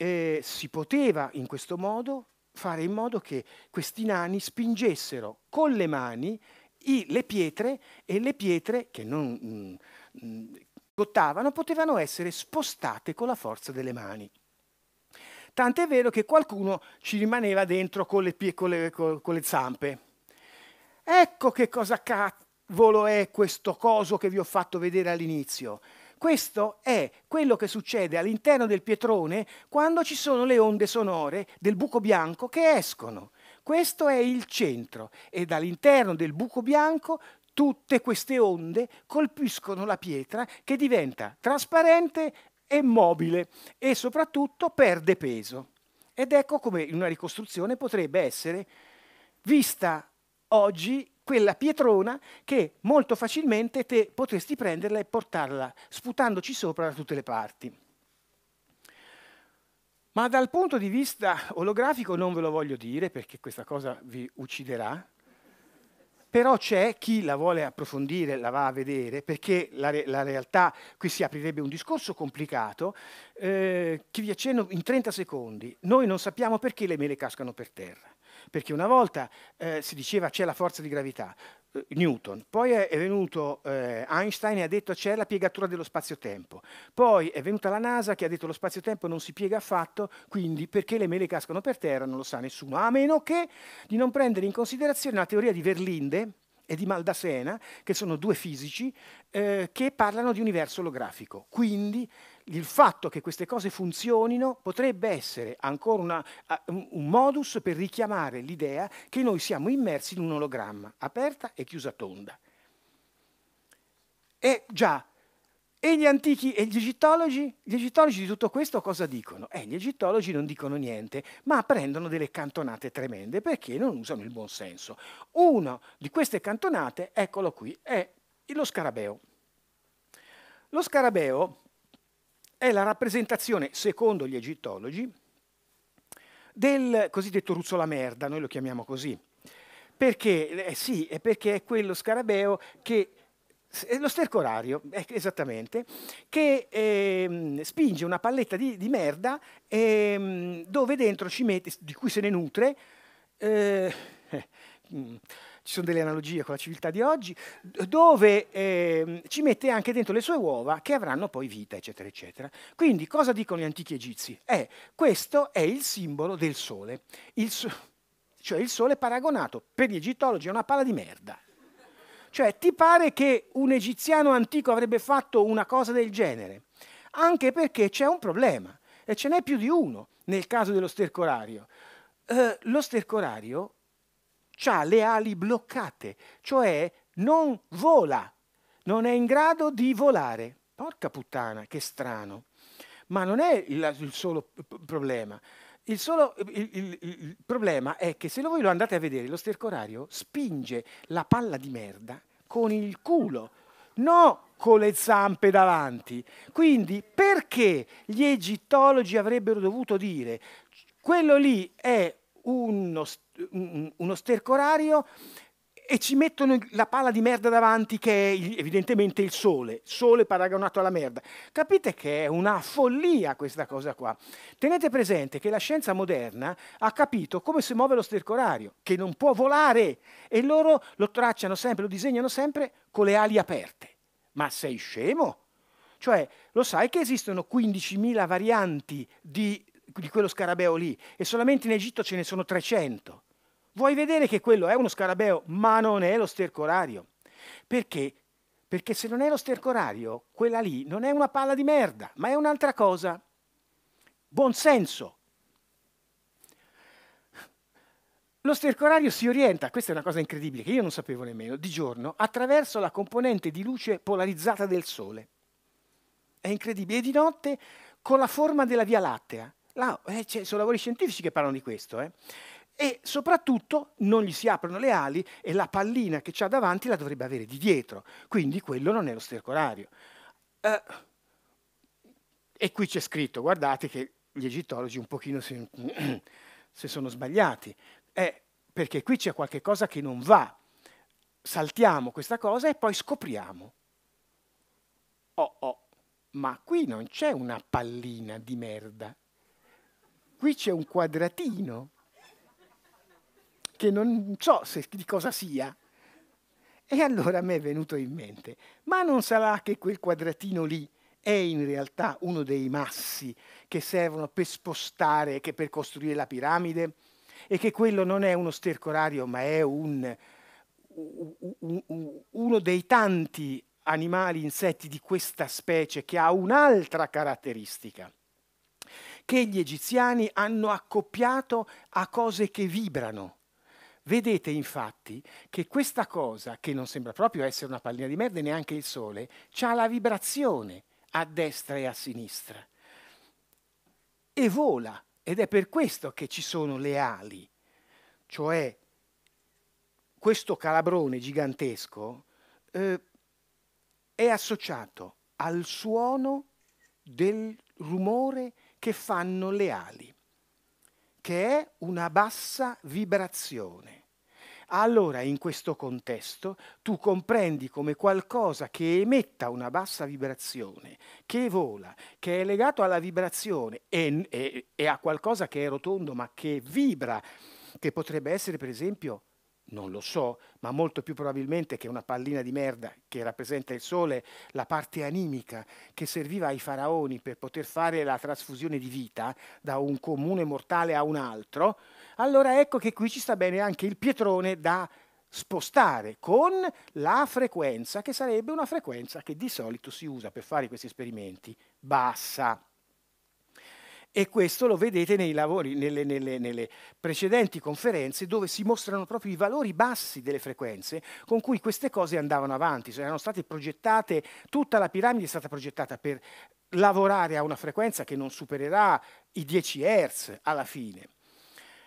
eh, si poteva in questo modo fare in modo che questi nani spingessero con le mani i, le pietre e le pietre che non mh, mm, mh, mm, gottavano potevano essere spostate con la forza delle mani. Tant'è vero che qualcuno ci rimaneva dentro con le, con le, con, con le zampe. Ecco che cosa cavolo è questo coso che vi ho fatto vedere all'inizio. Questo è quello che succede all'interno del pietrone quando ci sono le onde sonore del buco bianco che escono. Questo è il centro e dall'interno del buco bianco tutte queste onde colpiscono la pietra che diventa trasparente e mobile e soprattutto perde peso. Ed ecco come in una ricostruzione potrebbe essere vista oggi quella pietrona che molto facilmente te potresti prenderla e portarla sputandoci sopra da tutte le parti. Ma dal punto di vista olografico non ve lo voglio dire perché questa cosa vi ucciderà, però c'è chi la vuole approfondire, la va a vedere, perché la, re la realtà, qui si aprirebbe un discorso complicato, eh, che vi accenno in 30 secondi. Noi non sappiamo perché le mele cascano per terra perché una volta eh, si diceva c'è la forza di gravità, eh, Newton, poi è venuto eh, Einstein e ha detto c'è la piegatura dello spazio-tempo, poi è venuta la NASA che ha detto lo spazio-tempo non si piega affatto, quindi perché le mele cascano per terra non lo sa nessuno, a meno che di non prendere in considerazione la teoria di Verlinde e di Maldasena, che sono due fisici, eh, che parlano di universo olografico. Quindi il fatto che queste cose funzionino potrebbe essere ancora una, un modus per richiamare l'idea che noi siamo immersi in un ologramma, aperta e chiusa tonda. E già, e gli antichi e gli egittologi? Gli egittologi di tutto questo cosa dicono? Eh, gli egittologi non dicono niente, ma prendono delle cantonate tremende perché non usano il buon senso. Una di queste cantonate, eccolo qui, è lo scarabeo. Lo scarabeo è la rappresentazione, secondo gli egittologi, del cosiddetto ruzzola merda, noi lo chiamiamo così. Perché? Eh sì, è perché è quello scarabeo che lo stercorario, esattamente, che ehm, spinge una palletta di, di merda ehm, dove dentro ci mette, di cui se ne nutre, eh, (laughs) mm, ci sono delle analogie con la civiltà di oggi, dove eh, ci mette anche dentro le sue uova che avranno poi vita, eccetera, eccetera. Quindi cosa dicono gli antichi egizi? Eh, questo è il simbolo del sole, il so cioè il sole paragonato per gli egittologi a una pala di merda. Cioè, ti pare che un egiziano antico avrebbe fatto una cosa del genere? Anche perché c'è un problema, e ce n'è più di uno nel caso dello stercorario. Eh, lo stercorario ha le ali bloccate, cioè non vola, non è in grado di volare. Porca puttana, che strano. Ma non è il, il solo problema. Il solo il, il, il, problema è che se voi lo andate a vedere, lo stercorario spinge la palla di merda con il culo, non con le zampe davanti. Quindi perché gli egittologi avrebbero dovuto dire quello lì è uno uno sterco orario e ci mettono la palla di merda davanti che è evidentemente il sole, sole paragonato alla merda. Capite che è una follia questa cosa qua. Tenete presente che la scienza moderna ha capito come si muove lo sterco orario, che non può volare e loro lo tracciano sempre, lo disegnano sempre con le ali aperte. Ma sei scemo? Cioè, lo sai che esistono 15.000 varianti di di quello scarabeo lì, e solamente in Egitto ce ne sono 300. Vuoi vedere che quello è uno scarabeo, ma non è lo stercorario. Perché? Perché se non è lo stercorario, quella lì non è una palla di merda, ma è un'altra cosa. Buon senso. Lo stercorario si orienta, questa è una cosa incredibile che io non sapevo nemmeno, di giorno attraverso la componente di luce polarizzata del Sole. È incredibile. E di notte con la forma della Via Lattea. Là, eh, sono lavori scientifici che parlano di questo. Eh. E soprattutto non gli si aprono le ali e la pallina che ha davanti la dovrebbe avere di dietro. Quindi quello non è lo stercorario. Eh, e qui c'è scritto, guardate che gli egittologi un pochino si, (clears throat) se sono sbagliati. Eh, perché qui c'è qualche cosa che non va. Saltiamo questa cosa e poi scopriamo. Oh, oh, ma qui non c'è una pallina di merda qui c'è un quadratino che non so se, di cosa sia. E allora mi è venuto in mente, ma non sarà che quel quadratino lì è in realtà uno dei massi che servono per spostare, che per costruire la piramide? E che quello non è uno sterco stercorario, ma è un, un, uno dei tanti animali, insetti di questa specie che ha un'altra caratteristica che gli egiziani hanno accoppiato a cose che vibrano. Vedete infatti che questa cosa, che non sembra proprio essere una pallina di merda neanche il sole, ha la vibrazione a destra e a sinistra e vola ed è per questo che ci sono le ali, cioè questo calabrone gigantesco eh, è associato al suono del rumore che fanno le ali, che è una bassa vibrazione. Allora in questo contesto tu comprendi come qualcosa che emetta una bassa vibrazione, che vola, che è legato alla vibrazione e, e, e a qualcosa che è rotondo ma che vibra, che potrebbe essere per esempio non lo so, ma molto più probabilmente che una pallina di merda che rappresenta il sole, la parte animica che serviva ai faraoni per poter fare la trasfusione di vita da un comune mortale a un altro, allora ecco che qui ci sta bene anche il pietrone da spostare con la frequenza, che sarebbe una frequenza che di solito si usa per fare questi esperimenti bassa. E questo lo vedete nei lavori, nelle, nelle, nelle, precedenti conferenze dove si mostrano proprio i valori bassi delle frequenze con cui queste cose andavano avanti. Cioè, erano state progettate, tutta la piramide è stata progettata per lavorare a una frequenza che non supererà i 10 Hz alla fine.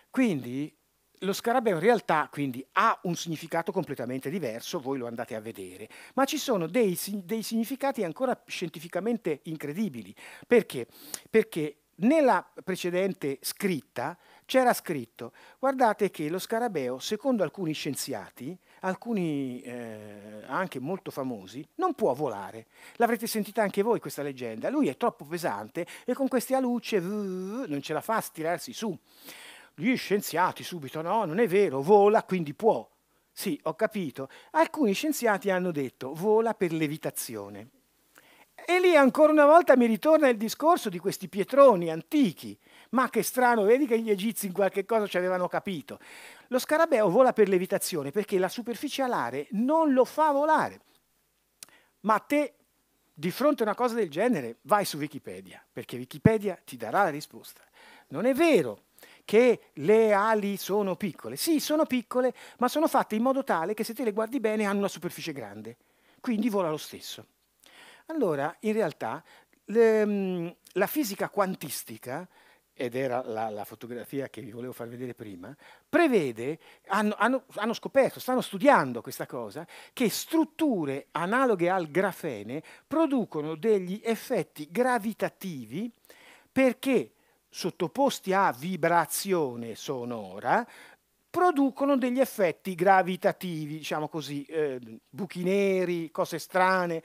Quindi lo scarabeo in realtà quindi, ha un significato completamente diverso, voi lo andate a vedere, ma ci sono dei, dei significati ancora scientificamente incredibili. Perché? Perché nella precedente scritta c'era scritto, guardate che lo scarabeo, secondo alcuni scienziati, alcuni eh, anche molto famosi, non può volare. L'avrete sentita anche voi questa leggenda. Lui è troppo pesante e con queste alucce non ce la fa a stirarsi su. Gli scienziati subito, no, non è vero, vola, quindi può. Sì, ho capito. Alcuni scienziati hanno detto vola per levitazione. E lì ancora una volta mi ritorna il discorso di questi pietroni antichi. Ma che strano, vedi che gli egizi in qualche cosa ci avevano capito. Lo scarabeo vola per levitazione perché la superficie alare non lo fa volare. Ma te, di fronte a una cosa del genere, vai su Wikipedia, perché Wikipedia ti darà la risposta. Non è vero che le ali sono piccole. Sì, sono piccole, ma sono fatte in modo tale che se te le guardi bene hanno una superficie grande. Quindi vola lo stesso. Allora, in realtà, le, mm, la fisica quantistica, ed era la, la, fotografia che vi volevo far vedere prima, prevede, hanno, hanno, hanno scoperto, stanno studiando questa cosa, che strutture analoghe al grafene producono degli effetti gravitativi perché sottoposti a vibrazione sonora, producono degli effetti gravitativi, diciamo così, eh, buchi neri, cose strane.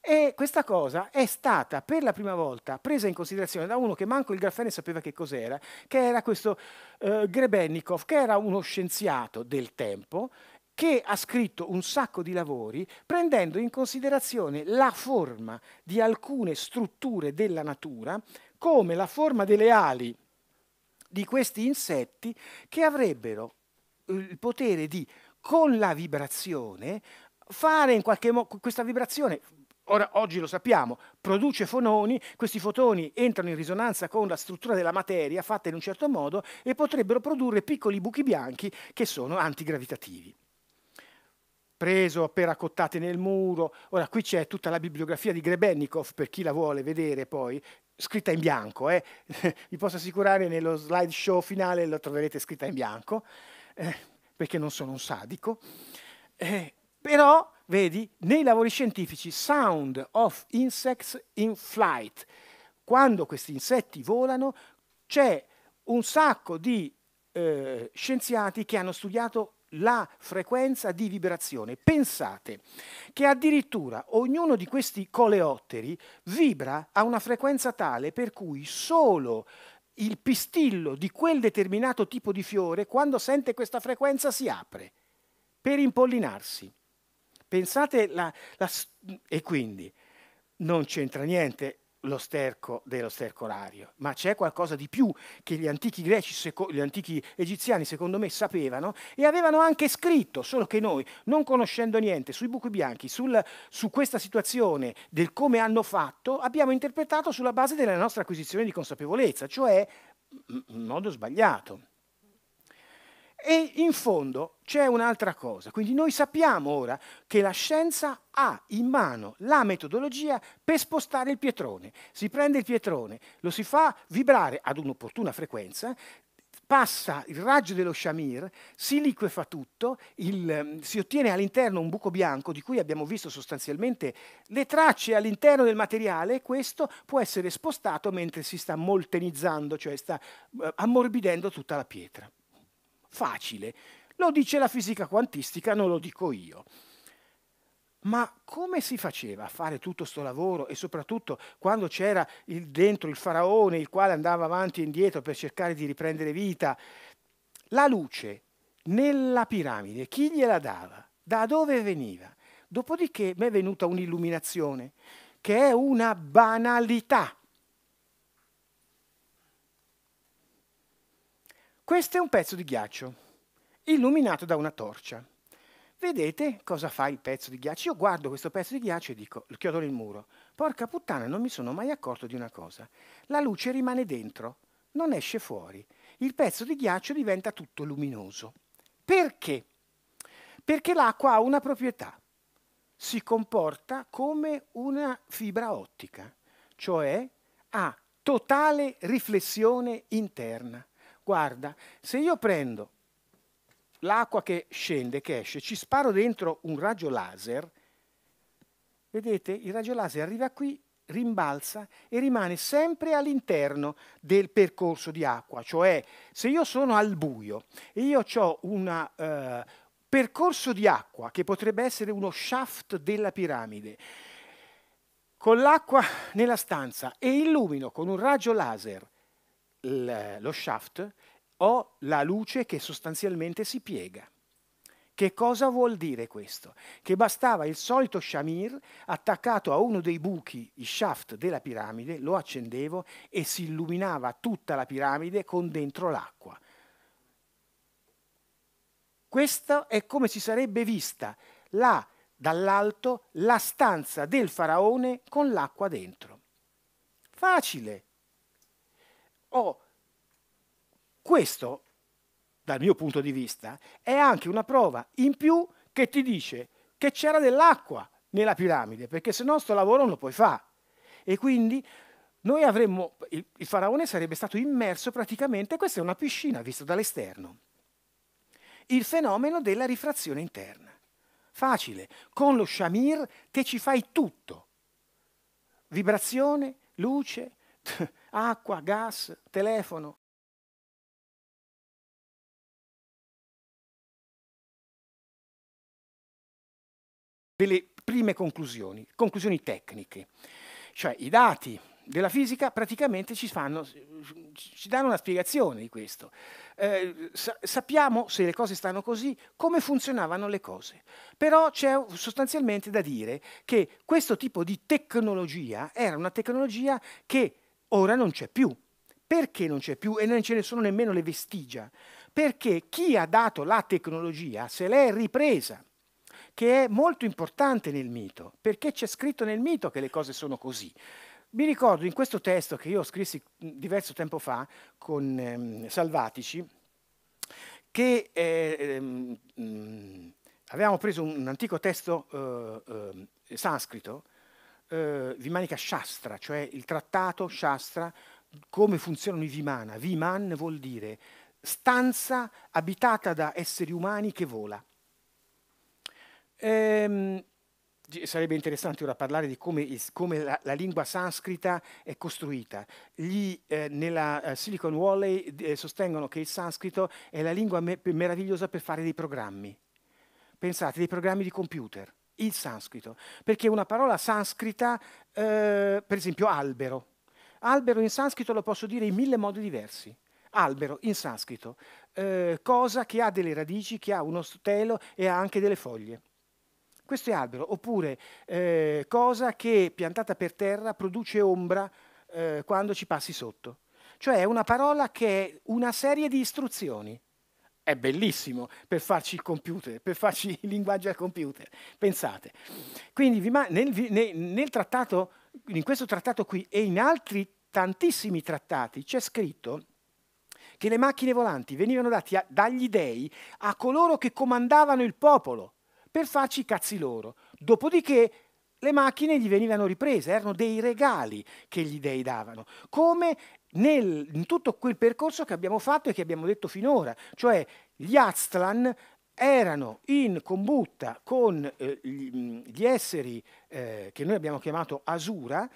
E questa cosa è stata per la prima volta presa in considerazione da uno che manco il grafene sapeva che cos'era, che era questo eh, Grebennikov, che era uno scienziato del tempo che ha scritto un sacco di lavori prendendo in considerazione la forma di alcune strutture della natura come la forma delle ali di questi insetti che avrebbero eh, il potere di, con la vibrazione, fare in qualche modo questa vibrazione. Ora, oggi lo sappiamo, produce fononi, questi fotoni entrano in risonanza con la struttura della materia fatta in un certo modo e potrebbero produrre piccoli buchi bianchi che sono antigravitativi preso per accottate nel muro. Ora qui c'è tutta la bibliografia di Grebennikov per chi la vuole vedere poi, scritta in bianco. Eh. (laughs) Vi posso assicurare nello slideshow finale la troverete scritta in bianco, eh, perché non sono un sadico. Eh, però, vedi, nei lavori scientifici Sound of Insects in Flight, quando questi insetti volano, c'è un sacco di eh, scienziati che hanno studiato la frequenza di vibrazione. Pensate che addirittura ognuno di questi coleotteri vibra a una frequenza tale per cui solo il pistillo di quel determinato tipo di fiore, quando sente questa frequenza, si apre per impollinarsi. Pensate la, la, e quindi non c'entra niente lo sterco dello stercorario, ma c'è qualcosa di più che gli antichi greci, gli antichi egiziani secondo me sapevano e avevano anche scritto, solo che noi, non conoscendo niente sui buchi bianchi, sul, su questa situazione del come hanno fatto, abbiamo interpretato sulla base della nostra acquisizione di consapevolezza, cioè in modo sbagliato. E in fondo c'è un'altra cosa, quindi noi sappiamo ora che la scienza ha in mano la metodologia per spostare il pietrone. Si prende il pietrone, lo si fa vibrare ad un'opportuna frequenza, passa il raggio dello Shamir, si liquefa tutto, il, ehm, si ottiene all'interno un buco bianco di cui abbiamo visto sostanzialmente le tracce all'interno del materiale e questo può essere spostato mentre si sta moltenizzando, cioè sta eh, ammorbidendo tutta la pietra. Facile. Lo dice la fisica quantistica, non lo dico io. Ma come si faceva a fare tutto questo lavoro e soprattutto quando c'era il, dentro il faraone il quale andava avanti e indietro per cercare di riprendere vita? La luce nella piramide, chi gliela dava? Da dove veniva? Dopodiché mi è venuta un'illuminazione che è una banalità Questo è un pezzo di ghiaccio, illuminato da una torcia. Vedete cosa fa il pezzo di ghiaccio? Io guardo questo pezzo di ghiaccio e dico, chiodo il muro. Porca puttana, non mi sono mai accorto di una cosa. La luce rimane dentro, non esce fuori. Il pezzo di ghiaccio diventa tutto luminoso. Perché? Perché l'acqua ha una proprietà. Si comporta come una fibra ottica, cioè ha totale riflessione interna guarda, se io prendo l'acqua che scende, che esce, ci sparo dentro un raggio laser, vedete, il raggio laser arriva qui, rimbalza e rimane sempre all'interno del percorso di acqua, cioè se io sono al buio e io ho un eh, percorso di acqua che potrebbe essere uno shaft della piramide, con l'acqua nella stanza e illumino con un raggio laser lo shaft, ho la luce che sostanzialmente si piega. Che cosa vuol dire questo? Che bastava il solito shamir attaccato a uno dei buchi, i shaft della piramide, lo accendevo e si illuminava tutta la piramide con dentro l'acqua. Questa è come si sarebbe vista là dall'alto la stanza del faraone con l'acqua dentro. Facile, Oh, questo, dal mio punto di vista, è anche una prova in più che ti dice che c'era dell'acqua nella piramide, perché se no sto lavoro non lo puoi fare. E quindi noi avremmo, il, il faraone sarebbe stato immerso praticamente, questa è una piscina vista dall'esterno, il fenomeno della rifrazione interna. Facile, con lo shamir te ci fai tutto. Vibrazione, luce, (laughs) acqua, gas, telefono. Delle prime conclusioni, conclusioni tecniche. Cioè i dati della fisica praticamente ci, fanno, ci danno una spiegazione di questo. Eh, sa sappiamo se le cose stanno così, come funzionavano le cose. Però c'è sostanzialmente da dire che questo tipo di tecnologia era una tecnologia che ora non c'è più. Perché non c'è più? E non ce ne sono nemmeno le vestigia. Perché chi ha dato la tecnologia se l'è ripresa, che è molto importante nel mito, perché c'è scritto nel mito che le cose sono così. Mi ricordo in questo testo che io scrissi diverso tempo fa con ehm, Salvatici, che eh, ehm, avevamo preso un antico testo eh, eh, sanscrito eh, Vimanica Shastra, cioè il trattato Shastra, come funzionano i Vimana. Viman vuol dire stanza abitata da esseri umani che vola. Ehm, sarebbe interessante ora parlare di come, come la, la, lingua sanscrita è costruita. Gli, eh, nella eh, Silicon Valley eh, sostengono che il sanscrito è la lingua me- meravigliosa per fare dei programmi. Pensate, dei programmi di computer il sanscrito, perché una parola sanscrita, eh, per esempio albero, albero in sanscrito lo posso dire in mille modi diversi, albero in sanscrito, eh, cosa che ha delle radici, che ha uno stelo e ha anche delle foglie. Questo è albero, oppure eh, cosa che piantata per terra produce ombra eh, quando ci passi sotto. Cioè è una parola che è una serie di istruzioni è bellissimo per farci il computer, per farci il linguaggio al computer, pensate. Quindi nel, nel, nel trattato, in questo trattato qui e in altri tantissimi trattati c'è scritto che le macchine volanti venivano date dagli dei a coloro che comandavano il popolo per farci i cazzi loro. Dopodiché le macchine gli venivano riprese, erano dei regali che gli dei davano, come nel, in tutto quel percorso che abbiamo fatto e che abbiamo detto finora, cioè gli Aztlan erano in combutta con eh, gli esseri eh, che noi abbiamo chiamato Asura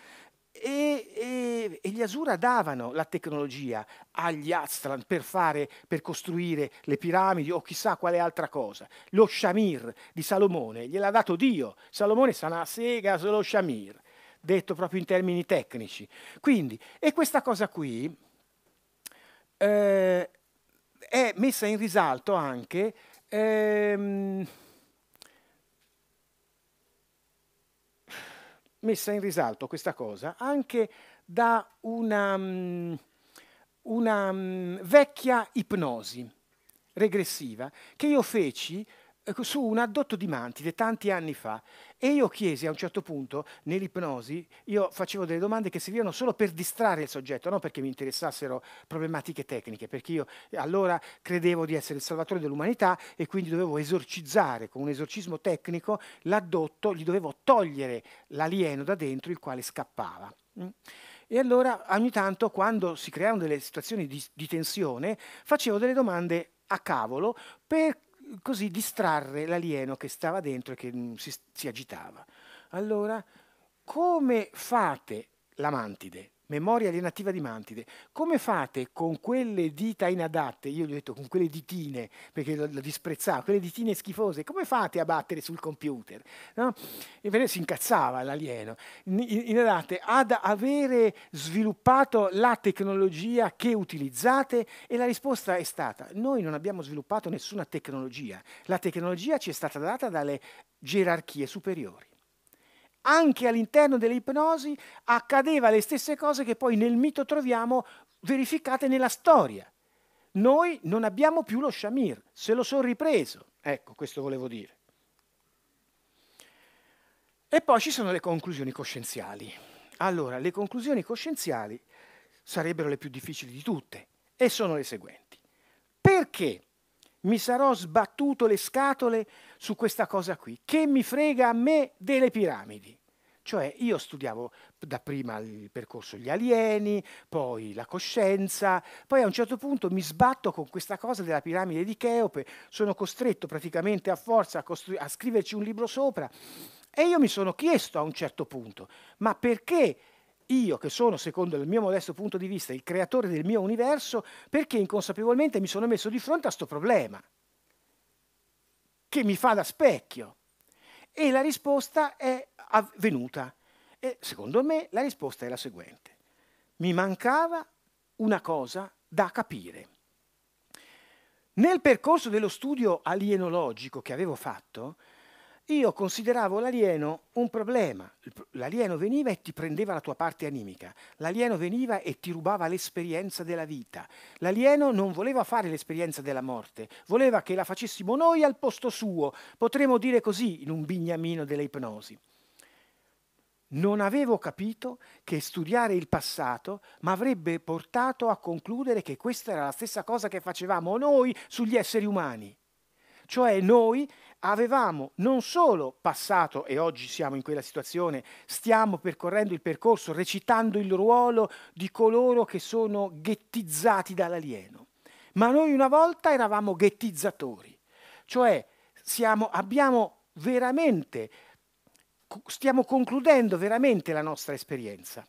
e, e, e, gli Asura davano la tecnologia agli Aztlan per, fare, per costruire le piramidi o chissà quale altra cosa. Lo Shamir di Salomone gliel'ha dato Dio. Salomone sa una sega sullo Shamir detto proprio in termini tecnici. Quindi, e questa cosa qui eh, è messa in risalto anche ehm, messa in risalto questa cosa anche da una, una mm, vecchia ipnosi regressiva che io feci Ecco, su un addotto di mantide tanti anni fa e io chiesi a un certo punto nell'ipnosi, io facevo delle domande che servivano solo per distrarre il soggetto, non perché mi interessassero problematiche tecniche, perché io eh, allora credevo di essere il salvatore dell'umanità e quindi dovevo esorcizzare con un esorcismo tecnico l'addotto, gli dovevo togliere l'alieno da dentro il quale scappava. Mm. E allora ogni tanto quando si creavano delle situazioni di, di tensione facevo delle domande a cavolo per così distrarre l'alieno che stava dentro e che mm, si, si agitava. Allora, come fate la mantide? memoria alienativa di Mantide, come fate con quelle dita inadatte, io gli ho detto con quelle ditine, perché lo, lo disprezzavo, quelle ditine schifose, come fate a battere sul computer? No? E vedete, si incazzava l'alieno, inadatte ad avere sviluppato la tecnologia che utilizzate e la risposta è stata, noi non abbiamo sviluppato nessuna tecnologia, la tecnologia ci è stata data dalle gerarchie superiori anche all'interno dell'ipnosi accadeva le stesse cose che poi nel mito troviamo verificate nella storia. Noi non abbiamo più lo Shamir, se lo sono ripreso. Ecco, questo volevo dire. E poi ci sono le conclusioni coscienziali. Allora, le conclusioni coscienziali sarebbero le più difficili di tutte e sono le seguenti. Perché mi sarò sbattuto le scatole su questa cosa qui, che mi frega a me delle piramidi. Cioè io studiavo dapprima il percorso gli alieni, poi la coscienza, poi a un certo punto mi sbatto con questa cosa della piramide di Cheope, sono costretto praticamente a forza a, a scriverci un libro sopra e io mi sono chiesto a un certo punto, ma perché io che sono, secondo il mio modesto punto di vista, il creatore del mio universo, perché inconsapevolmente mi sono messo di fronte a questo problema? che mi fa da specchio? E la risposta è avvenuta. E secondo me la risposta è la seguente. Mi mancava una cosa da capire. Nel percorso dello studio alienologico che avevo fatto, io consideravo l'alieno un problema. L'alieno veniva e ti prendeva la tua parte animica, l'alieno veniva e ti rubava l'esperienza della vita. L'alieno non voleva fare l'esperienza della morte, voleva che la facessimo noi al posto suo, potremmo dire così in un bignamino delle ipnosi. Non avevo capito che studiare il passato mi avrebbe portato a concludere che questa era la stessa cosa che facevamo noi sugli esseri umani. Cioè noi avevamo non solo passato, e oggi siamo in quella situazione, stiamo percorrendo il percorso, recitando il ruolo di coloro che sono ghettizzati dall'alieno, ma noi una volta eravamo ghettizzatori, cioè siamo, abbiamo veramente, stiamo concludendo veramente la nostra esperienza.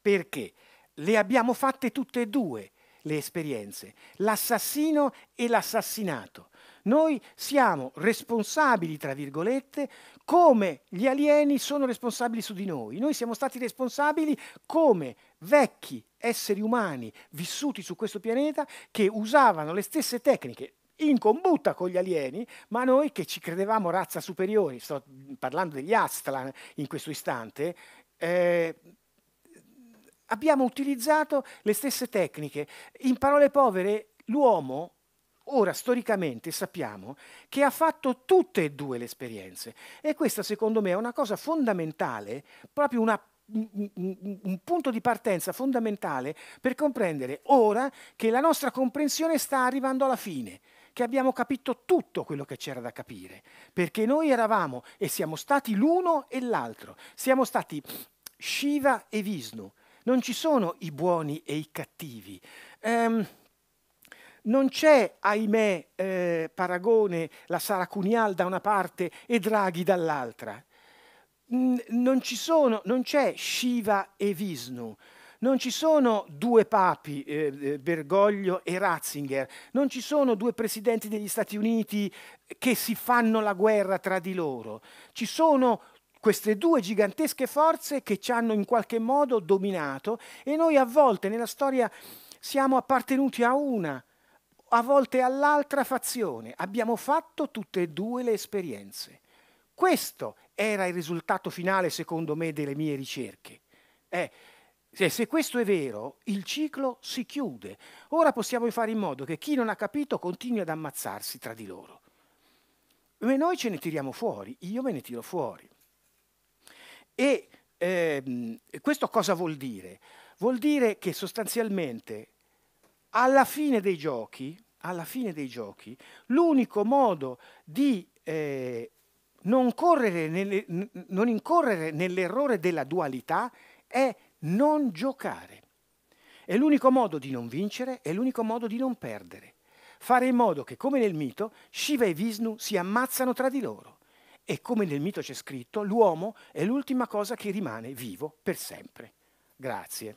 Perché? Le abbiamo fatte tutte e due le esperienze, l'assassino e l'assassinato noi siamo responsabili, tra virgolette, come gli alieni sono responsabili su di noi. Noi siamo stati responsabili come vecchi esseri umani vissuti su questo pianeta che usavano le stesse tecniche in combutta con gli alieni, ma noi che ci credevamo razza superiore, sto parlando degli Aztlan in questo istante, eh, abbiamo utilizzato le stesse tecniche. In parole povere, l'uomo Ora, storicamente sappiamo che ha fatto tutte e due le esperienze e questa secondo me è una cosa fondamentale, proprio una un punto di partenza fondamentale per comprendere ora che la nostra comprensione sta arrivando alla fine, che abbiamo capito tutto quello che c'era da capire, perché noi eravamo e siamo stati l'uno e l'altro, siamo stati Shiva e Vishnu, non ci sono i buoni e i cattivi. Eh, non c'è, ahimè, eh, paragone la Sara Cunial da una parte e Draghi dall'altra. Non, c'è Shiva e Visnu. Non ci sono due papi, eh, eh, Bergoglio e Ratzinger, non ci sono due presidenti degli Stati Uniti eh, che si fanno la guerra tra di loro. Ci sono queste due gigantesche forze che ci hanno in qualche modo dominato e noi a volte nella storia siamo appartenuti a una, a volte all'altra fazione. Abbiamo fatto tutte e due le esperienze. Questo era il risultato finale, secondo me, delle mie ricerche. Eh, se questo è vero, il ciclo si chiude. Ora possiamo fare in modo che chi non ha capito continui ad ammazzarsi tra di loro. E noi ce ne tiriamo fuori, io me ne tiro fuori. E ehm, questo cosa vuol dire? Vuol dire che sostanzialmente alla fine dei giochi, giochi l'unico modo di eh, non, nelle, non incorrere nell'errore della dualità è non giocare. È l'unico modo di non vincere, è l'unico modo di non perdere. Fare in modo che, come nel mito, Shiva e Vishnu si ammazzano tra di loro. E come nel mito c'è scritto, l'uomo è l'ultima cosa che rimane vivo per sempre. Grazie.